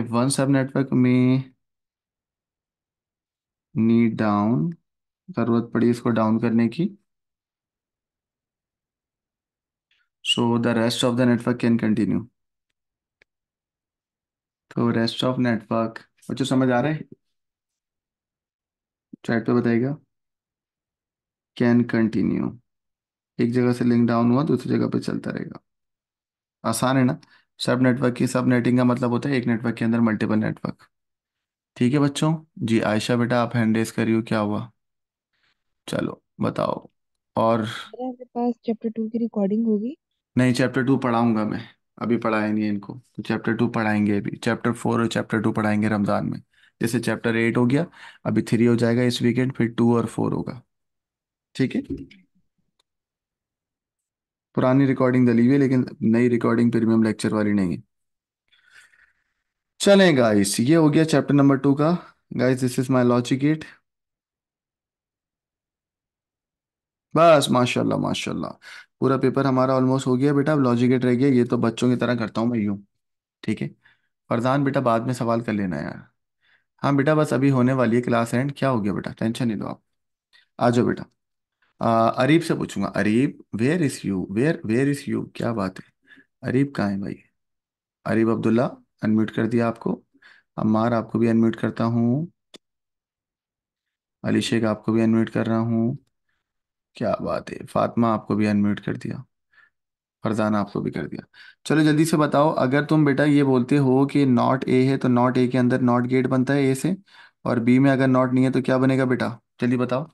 if one sub network में नी डाउन जरूरत पड़ी इसको डाउन करने की so the rest of the network can continue तो रेस्ट ऑफ नेटवर्क बच्चों समझ आ रहा है चैट पे बताइएगा कैन कंटिन्यू एक जगह से लिंक डाउन हुआ दूसरी जगह पे चलता रहेगा आसान है ना सब नेटवर्क की सब नेटिंग का मतलब होता है एक नेटवर्क के अंदर मल्टीपल नेटवर्क ठीक है बच्चों जी आयशा बेटा आप हैंड रेस करियो क्या हुआ चलो बताओ और मेरे पास चैप्टर टू की रिकॉर्डिंग होगी नहीं चैप्टर टू पढ़ाऊंगा मैं अभी पढ़ाया नहीं है इनको तो चैप्टर टू पढ़ाएंगे अभी चैप्टर फोर और चैप्टर टू पढ़ाएंगे रमजान में जैसे चैप्टर एट हो गया अभी थ्री हो जाएगा इस वीकेंड फिर टू और फोर होगा ठीक है पुरानी रिकॉर्डिंग डली हुई है लेकिन नई रिकॉर्डिंग प्रीमियम लेक्चर वाली नहीं है चलें गाइस ये हो गया चैप्टर नंबर टू का guys this is my logic gate बस माशाल्लाह माशाल्लाह पूरा पेपर हमारा ऑलमोस्ट हो गया बेटा अब लॉजिक गेट रह गया ये तो बच्चों की तरह करता हूँ मैं यूँ ठीक है फरजान बेटा बाद में सवाल कर लेना यार हाँ बेटा बस अभी होने वाली है क्लास एंड क्या हो गया बेटा टेंशन नहीं लो आप आ जाओ बेटा अरीब से पूछूंगा Areeb where is you where where is you क्या बात है अरीब कहाँ है भाई अरीब अब्दुल्ला अनम्यूट कर दिया आपको अमार आपको भी अनम्यूट करता हूँ अलीशेक आपको भी अनम्यूट कर रहा हूँ क्या बात है फातिमा आपको भी अनम्यूट कर दिया फरजान आपको भी कर दिया चलो जल्दी से बताओ अगर तुम बेटा ये बोलते हो कि नॉट ए है तो नॉट ए के अंदर नॉट गेट बनता है ए से और बी में अगर नॉट नहीं है तो क्या बनेगा बेटा जल्दी बताओ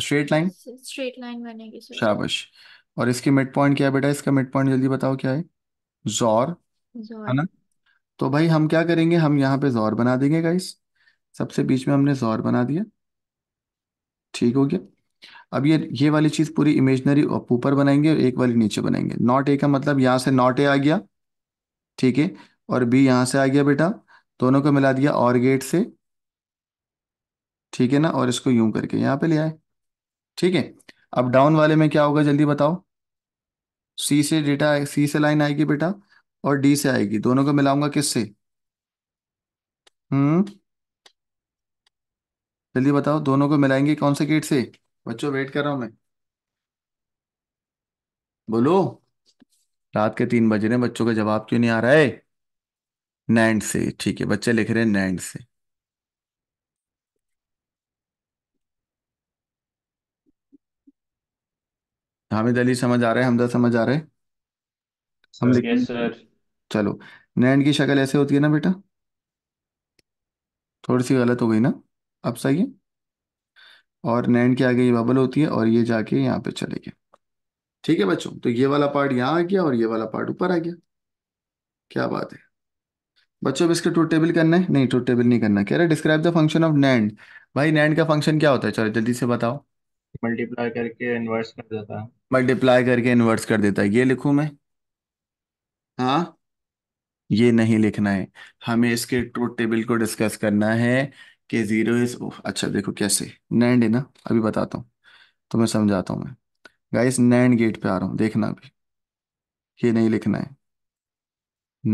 स्ट्रेट लाइन स्ट्रेट लाइन बनेगी शाबाश और इसकी मिड पॉइंट क्या है बेटा इसका मिड पॉइंट जल्दी बताओ क्या है जोर है ना तो भाई हम क्या करेंगे हम यहाँ पे जोर बना देंगे गाइस सबसे बीच में हमने जोर बना दिया ठीक हो गया अब ये ये वाली चीज पूरी इमेजनरी ऊपर बनाएंगे और एक वाली नीचे बनाएंगे नॉट ए का मतलब यहाँ से नॉट ए आ गया ठीक है और बी यहाँ से आ गया बेटा दोनों को मिला दिया और गेट से ठीक है ना और इसको यूं करके यहाँ पे ले आए ठीक है अब डाउन वाले में क्या होगा जल्दी बताओ सी से डेटा सी से लाइन आएगी बेटा और डी से आएगी दोनों को मिलाऊंगा किससे हम्म जल्दी बताओ दोनों को मिलाएंगे कौन से गेट से बच्चों वेट कर रहा हूं मैं बोलो रात के तीन बज रहे हैं बच्चों का जवाब क्यों नहीं आ रहा है नैंड से ठीक है बच्चे लिख रहे हैं नैंड से हामिद अली समझ आ रहे हैं हमदा समझ आ रहे हैं हम लिखें सर चलो नैंड की शक्ल ऐसे होती है ना बेटा थोड़ी सी गलत हो गई ना अब सही है और नैंड के आगे ये बबल होती है और ये जाके यहाँ पे चले गए ठीक है बच्चों तो ये वाला पार्ट यहाँ आ गया और ये वाला पार्ट ऊपर आ गया क्या बात है बच्चों इसके टूट टेबल करना है नहीं ट्रूथ टेबल नहीं करना कह रहे describe the function of NAND भाई नैंड का फंक्शन क्या होता है चलो जल्दी से बताओ मल्टीप्लाई करके इन्वर्स कर देता है मल्टीप्लाई करके इन्वर्स कर देता है ये लिखूं मैं हाँ ये नहीं लिखना है हमें इसके ट्रूथ टेबल को डिस्कस करना है कि जीरो इज अच्छा देखो कैसे नैंड है ना अभी बताता हूँ तो मैं समझाता हूँ मैं गाइस नैंड गेट पे आ रहा हूँ देखना अभी ये नहीं लिखना है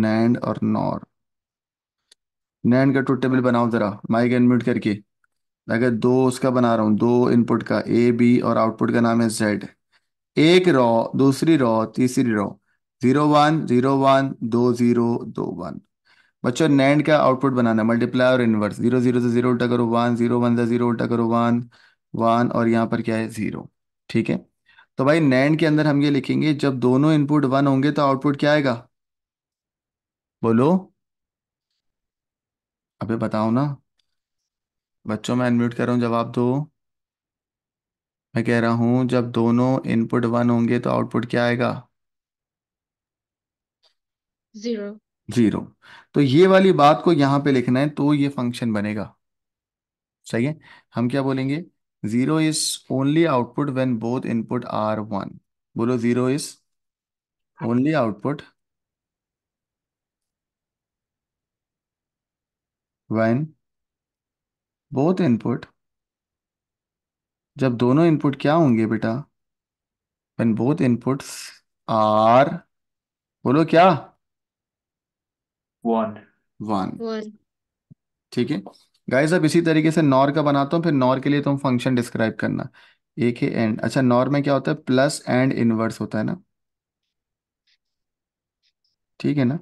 नैंड और नॉर नैंड का ट्रूथ टेबल बनाओ जरा माइक एनम्यूट करके अगर दो उसका बना रहा हूँ दो इनपुट का ए बी और आउटपुट का नाम है जेड एक रॉ दूसरी रॉ तीसरी row zero one zero one दो जीरो दो वन बच्चों नैंड का आउटपुट बनाना मल्टीप्लाई और इनवर्स जीरो जीरो से जीरो उल्टा करो वन जीरो वन से जीरो उल्टा करो वन वन और यहाँ पर क्या है जीरो ठीक है तो भाई नैंड के अंदर हम ये लिखेंगे जब दोनों इनपुट वन होंगे तो आउटपुट क्या आएगा बोलो अबे बताओ ना बच्चों मैं अनम्यूट कर रहा हूँ जवाब दो मैं कह रहा हूँ जब दोनों इनपुट वन होंगे तो आउटपुट क्या आएगा जीरो जीरो तो ये वाली बात को यहां पे लिखना है तो ये फंक्शन बनेगा सही है हम क्या बोलेंगे zero is only output when both input are one बोलो zero is only output when both input जब दोनों इनपुट क्या होंगे बेटा व्हेन बोथ इनपुट्स आर बोलो क्या ठीक है गाइस अब इसी तरीके से नॉर का बनाता हूँ फिर नॉर के लिए तुम फंक्शन डिस्क्राइब करना एक है एंड अच्छा नॉर में क्या होता है प्लस एंड इनवर्स होता है ना ठीक है ना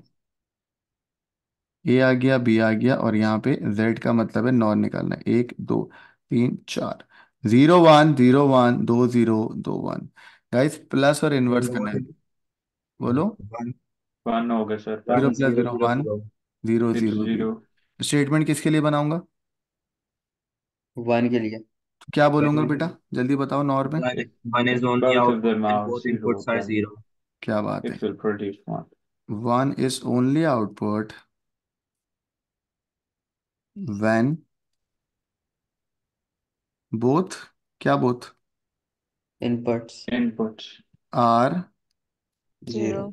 ए आ गया बी आ गया और यहाँ पे जेड का मतलब है नॉर निकालना एक दो तीन चार जीरो वन जीरो वन दो जीरो दो वन गाइस प्लस और इनवर्स करना है बोलो वन हो गया sir zero plus zero one zero zero zero statement किसके लिए बनाऊंगा वन के लिए क्या बोलूंगा बेटा जल्दी बताओ नॉर में वन आर जीरो क्या बात है one is only output when both क्या both inputs inputs are zero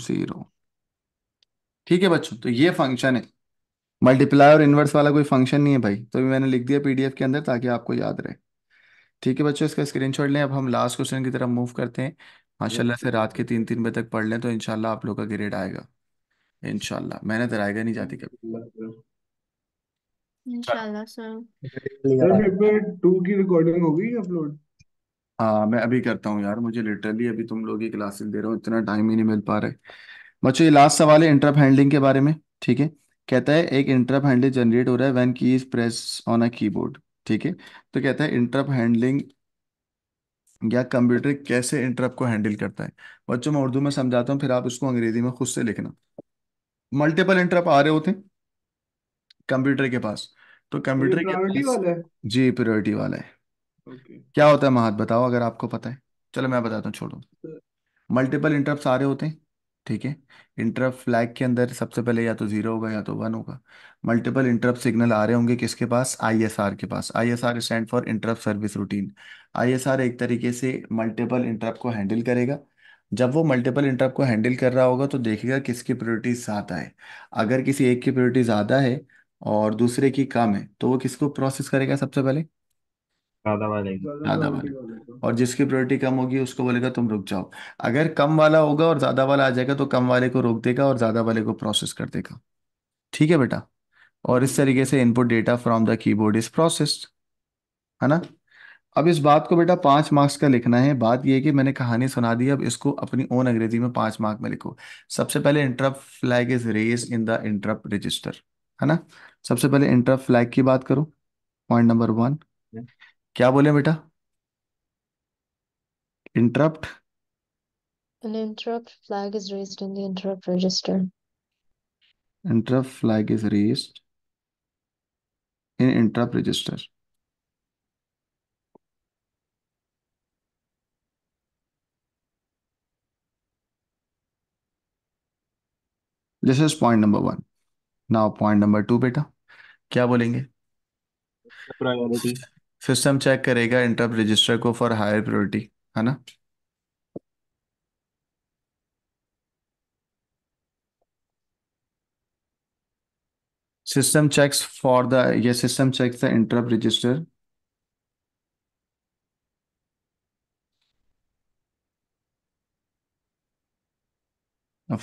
zero ठीक है बच्चों तो ये फंक्शन है मल्टीप्लाई और इन्वर्स वाला कोई फंक्शन नहीं है भाई तो भी मैंने लिख दिया पीडीएफ के अंदर ताकि आपको याद रहे ठीक है बच्चों इसका स्क्रीनशॉट लें अब हम लास्ट क्वेश्चन की तरफ मूव करते हैं माशाल्लाह से रात के तीन तीन बजे तक पढ़ लें तो इनशाला आप लोग का ग्रेड आएगा इनशाला मैंने तो आएगा नहीं जाती कभी इंशाल्लाह सर टू की रिकॉर्डिंग होगी अपलोड हाँ मैं अभी करता हूँ यार मुझे लिटरली अभी तुम लोग ही क्लासेस दे रहे हो इतना टाइम ही नहीं मिल पा रहा है बच्चों ये लास्ट सवाल है इंटरप्ट हैंडलिंग के बारे में ठीक है कहता है एक इंटरप्ट हैंडलिंग जनरेट हो रहा है when key is press on a keyboard ठीक है तो कहता है इंटरप्ट हैंडलिंग या कंप्यूटर कैसे इंटरप्ट को हैंडल करता है बच्चों मैं उर्दू में समझाता हूँ फिर आप उसको अंग्रेजी में खुद से लिखना मल्टीपल इंटरप्ट आ रहे होते हैं कंप्यूटर के पास तो ये कंप्यूटर के प्रायोरिटी पास वाला है जी प्रायोरिटी वाला है ओके क्या होता है महत बताओ अगर आपको पता है चलो मैं बताता हूँ छोड़ो मल्टीपल इंटरप्ट आ रहे होते हैं ठीक है इंटरप्ट फ्लैग के अंदर सबसे पहले या तो जीरो होगा या तो वन होगा मल्टीपल इंटरप्ट सिग्नल आ रहे होंगे किसके पास आईएसआर के पास ISR stand for interrupt service routine ISR एक तरीके से मल्टीपल इंटरप्ट को हैंडल करेगा जब वो मल्टीपल इंटरप्ट को हैंडल कर रहा होगा तो देखेगा किसकी प्रायोरिटी ज़्यादा है अगर किसी एक की प्रायोरिटी ज़्यादा है और दूसरे की कम है तो वो किसको प्रोसेस करेगा सबसे पहले ज्यादा वाले ज्यादा तो। वाले और जिसकी प्रायोरिटी कम होगी उसको बोलेगा तुम रुक जाओ अगर कम वाला होगा और ज्यादा वाला आ जाएगा तो कम वाले को रोक देगा और ज्यादा वाले को प्रोसेस कर देगा ठीक है बेटा और इस तरीके से input data from the keyboard is process है ना अब इस बात को बेटा पांच मार्क्स का लिखना है बात यह कि मैंने कहानी सुना दी अब इसको अपनी ओन अंग्रेजी में पांच मार्क में लिखो सबसे पहले interrupt flag is raise in the interrupt register है ना सबसे पहले इंटरप्ट फ्लैग की बात करो पॉइंट नंबर वन क्या बोले बेटा interrupt An interrupt flag is raised in the interrupt register. interrupt flag is raised in interrupt register this is point number one now point number two beta क्या बोलेंगे Priority. System check करेगा interrupt register को for higher priority है ना system checks for the ये system checks the interrupt register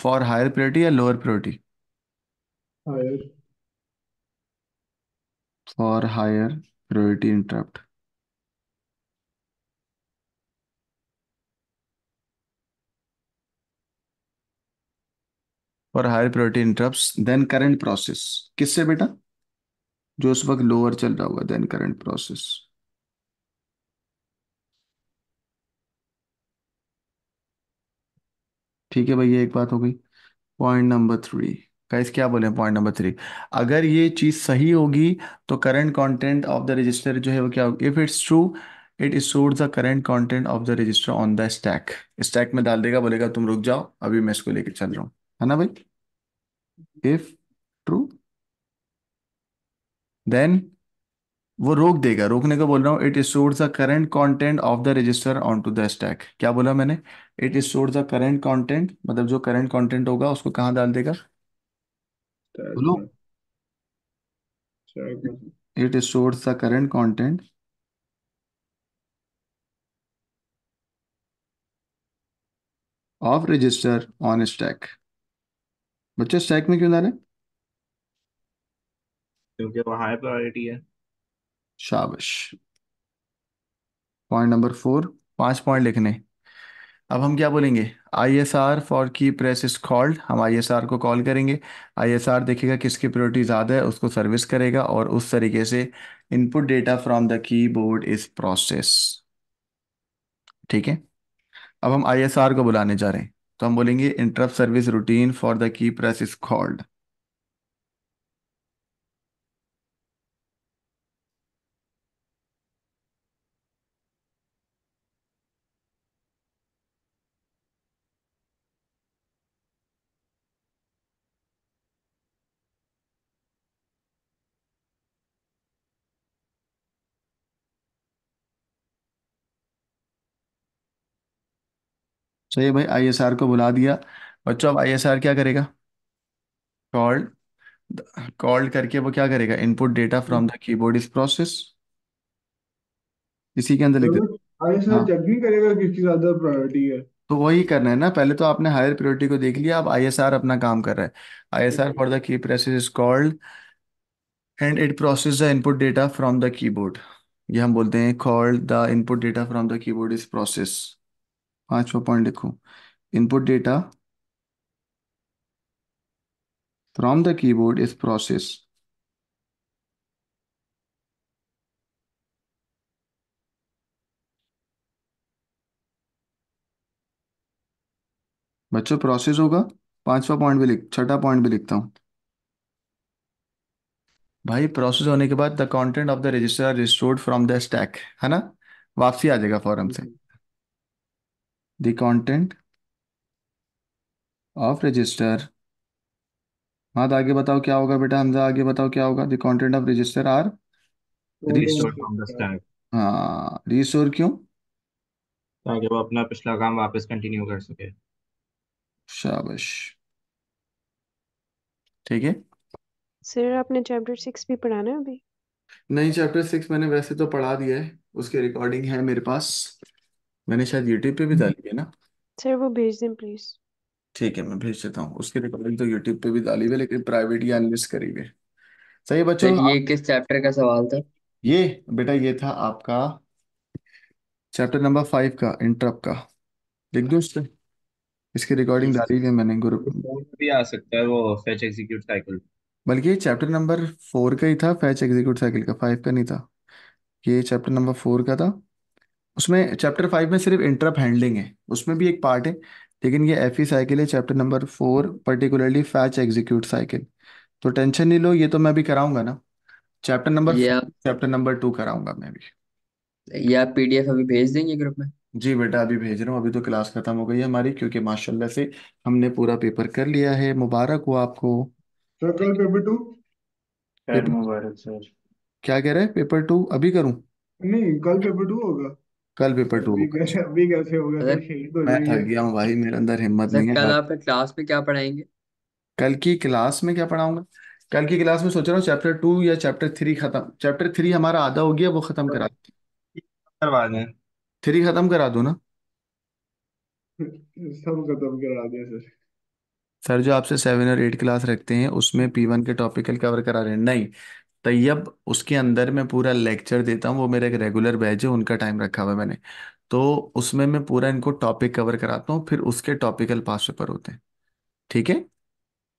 for higher priority या lower priority higher for higher priority interrupt और higher priority interrupt then current process किससे बेटा जो उस वक्त लोअर चल रहा होगा देन करंट प्रोसेस ठीक है भैया एक बात हो गई पॉइंट नंबर थ्री गाइस क्या बोले पॉइंट नंबर थ्री अगर ये चीज़ सही होगी तो current content of the register जो है वो क्या होगी if it's true it store the current content of the register on the stack stack में डाल देगा बोलेगा तुम रुक जाओ अभी मैं इसको लेके चल रहा हूँ है ना भाई इफ ट्रू देन वो रोक देगा रोकने को बोल रहा हूँ it store the current content of the register on to the stack क्या बोला मैंने it store the current content मतलब जो करेंट कॉन्टेंट होगा उसको कहाँ डाल देगा बोलो it stores the current content of register on stack बच्चे स्टैक में क्यों डाले क्योंकि वो हाई प्रायोरिटी है शाबाश पॉइंट नंबर फोर पांच पॉइंट लिखने अब हम क्या बोलेंगे I S R for key press is called हम आई एस आर को कॉल करेंगे आई एस आर देखेगा किसकी प्रोरिटी ज़्यादा है उसको सर्विस करेगा और उस तरीके से input data from the keyboard is process ठीक है अब हम आई एस आर को बुलाने जा रहे हैं तो हम बोलेंगे interrupt service routine for the key press is called सही आई एस आर को बुला दिया बच्चों अब आई एस आर क्या करेगा कॉल्ड कॉल्ड करके वो क्या करेगा input data from the keyboard is process इसी के अंदर लिख दे आईएसआर हाँ चेक भी करेगा किसकी ज्यादा प्रायोरिटी है तो वही करना है ना पहले तो आपने हायर प्रायोरिटी को देख लिया अब आईएसआर अपना काम कर रहा है ISR for the key process is called and it process the input data from the keyboard ये हम बोलते हैं called the input data from the keyboard is process पांचवा पॉइंट लिखो input data from the keyboard is process बच्चों process होगा पांचवा point भी लिख छठा पॉइंट भी लिखता हूं भाई प्रोसेस होने के बाद the content of the register are restored from the stack है ना वापसी आ जाएगा फॉरम से the content ऑफ रजिस्टर हाँ तो आगे बताओ क्या होगा बेटा हमजा आगे बताओ क्या होगा the content of register are restore from the stack हाँ रिस्टोर क्यों ताकि वो अपना पिछला काम वापस कंटिन्यू कर सके शाबाश ठीक है सर आपने चैप्टर सिक्स भी पढ़ाना है अभी नहीं चैप्टर सिक्स मैंने वैसे तो पढ़ा दिया है उसके रिकॉर्डिंग है मेरे पास मैंने शायद यूट्यूब पे भी हम्म। डाली है ना सर वो भेज दें प्लीज ठीक है मैं भेज देता हूँ उसकी रिकॉर्डिंग तो यूट्यूब पे भी डाली हुई है लेकिन प्राइवेट या एनालिस्ट करी हुई सही है बच्चों सर तो ये आप किस चैप्टर का सवाल था ये बेटा ये था आपका चैप्टर नंबर फाइव का इंटरप्ट का लिख दूँ उससे इसकी रिकॉर्डिंग डाली हुई है मैंने ग्रुप भी आ सकता है वो फेच एग्जीक्यूट साइकिल बल्कि ये चैप्टर नंबर फोर का ही था फैच एग्जीक्यूट साइकिल का फाइव का नहीं था ये चैप्टर नंबर फोर का था उसमें चैप्टर फाइव में सिर्फ इंटरप हैंडलिंग है उसमें भी एक पार्ट है लेकिन ये एफ ई साइकिल है chapter number four particularly fetch execute cycle तो टेंशन नहीं लो ये तो मैं भी कराऊंगा ना चैप्टर नंबर ये चैप्टर नंबर टू कराऊंगा मैं भी या पीडीएफ अभी भेज देंगे ग्रुप में जी बेटा अभी भेज रहा हूँ अभी तो क्लास खत्म हो गई है हमारी क्योंकि माशाल्लाह से हमने पूरा पेपर कर लिया है मुबारक हो आपको सर पेपर टू मुबारक सर क्या कह रहे हैं पेपर टू अभी करूँ नहीं कल पेपर टू होगा कल पेपर टू भी कैसे भी कैसे होगा अरे सर शहीद हो मैं थक जाएंगे गया हूँ भाई मेरे अंदर हिम्मत नहीं है कल आप क्लास में क्या पढ़ाएंगे कल की क्लास में क्या पढ़ाऊंगा कल की क्लास में सोच रहा हूँ चैप्टर टू या चैप्टर थ्री खत्म चैप्टर थ्री हमारा आधा हो गया वो खत्म करा करवा दें थ्री खत्म करा दो ना सब खत्म करा दिया सर सर जो आपसे सेवन और एट क्लास रखते हैं उसमें पी वन के टॉपिकल कवर करा रहे हैं नहीं तैयब तो उसके अंदर मैं पूरा लेक्चर देता हूँ वो मेरा एक रेगुलर बैच है उनका टाइम रखा हुआ है मैंने तो उसमें मैं पूरा इनको टॉपिक कवर कराता हूँ फिर उसके टॉपिकल पास पेपर होते हैं ठीक है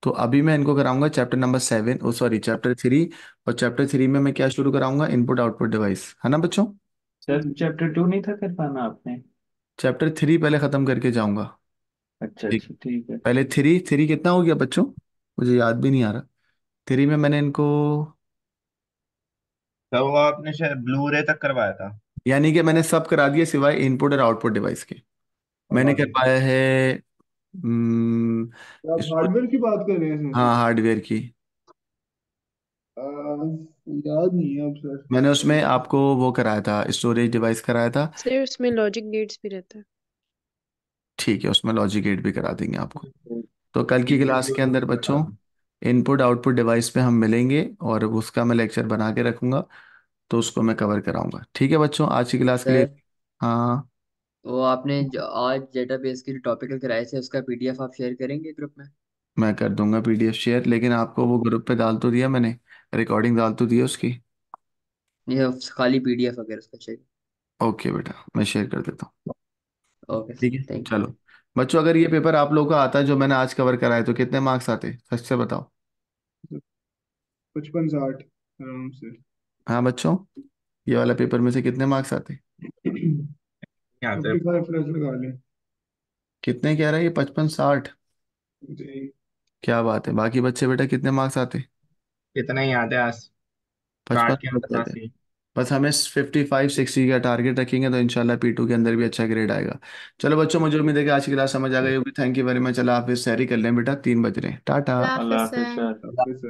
तो अभी मैं इनको कराऊंगा chapter number seven O sorry chapter three और चैप्टर थ्री में मैं क्या शुरू कराऊंगा इनपुट आउटपुट डिवाइस है ना बच्चों सर चैप्टर टू नहीं था कर पाना आपने चैप्टर थ्री पहले खत्म करके जाऊंगा अच्छा ठीक अच्छा ठीक है पहले थ्री थ्री कितना हो गया बच्चों मुझे याद भी नहीं आ रहा थ्री में मैंने इनको तो वो आपने शायद ब्लू रे तक करवाया था यानी कि मैंने सब करा दिया सिवाय इनपुट और आउटपुट डिवाइस के मैंने हाँ। करवाया है हम्म, आप इसको हार्डवेयर की बात कर रहे हैं हाँ हार्डवेयर की याद नहीं है अब सर मैंने उसमें आपको वो कराया था स्टोरेज डिवाइस कराया था सर उसमें लॉजिक गेट्स भी रहता है ठीक है उसमें लॉजिक गेट भी करा देंगे आपको तो कल की क्लास तो के अंदर बच्चों इनपुट आउटपुट डिवाइस पे हम मिलेंगे और उसका मैं लेक्चर बना के रखूंगा तो उसको मैं कवर कराऊंगा ठीक है बच्चों आज की क्लास के लिए हाँ वो आपने जो आज डेटा बेस की टॉपिकल कराए थे उसका पीडीएफ आप शेयर करेंगे ग्रुप में मैं कर दूंगा पीडीएफ शेयर लेकिन आपको वो ग्रुप पे डाल तो दिया मैंने रिकॉर्डिंग डाल तो दिया उसकी ये खाली पीडीएफ वगैरह उसका चाहिए ओके बेटा मैं शेयर कर देता हूँ ओके ठीक है थैंक यू चलो बच्चों अगर ये पेपर आप लोगों का आता जो मैंने आज कवर कराया तो कितने मार्क्स आते सच से बताओ पचपन साठ आराम से हाँ बच्चों ये वाला पेपर में से कितने मार्क्स आते कितने कह रहा है ये पचपन साठ क्या बात है बाकी बच्चे बेटा कितने मार्क्स आते कितने ही आते आज पचपन साठ आते बस हमें फिफ्टी फाइव सिक्सटी का टारगेट रखेंगे तो इनशाला पी टू के अंदर भी अच्छा ग्रेड आएगा चलो बच्चों मुझे उम्मीद है कि आज की क्लास समझ आ गई होगी थैंक यू वेरी मच अल्लाह हाफिज सैरी कर लें बेटा तीन बज रहे हैं टाटा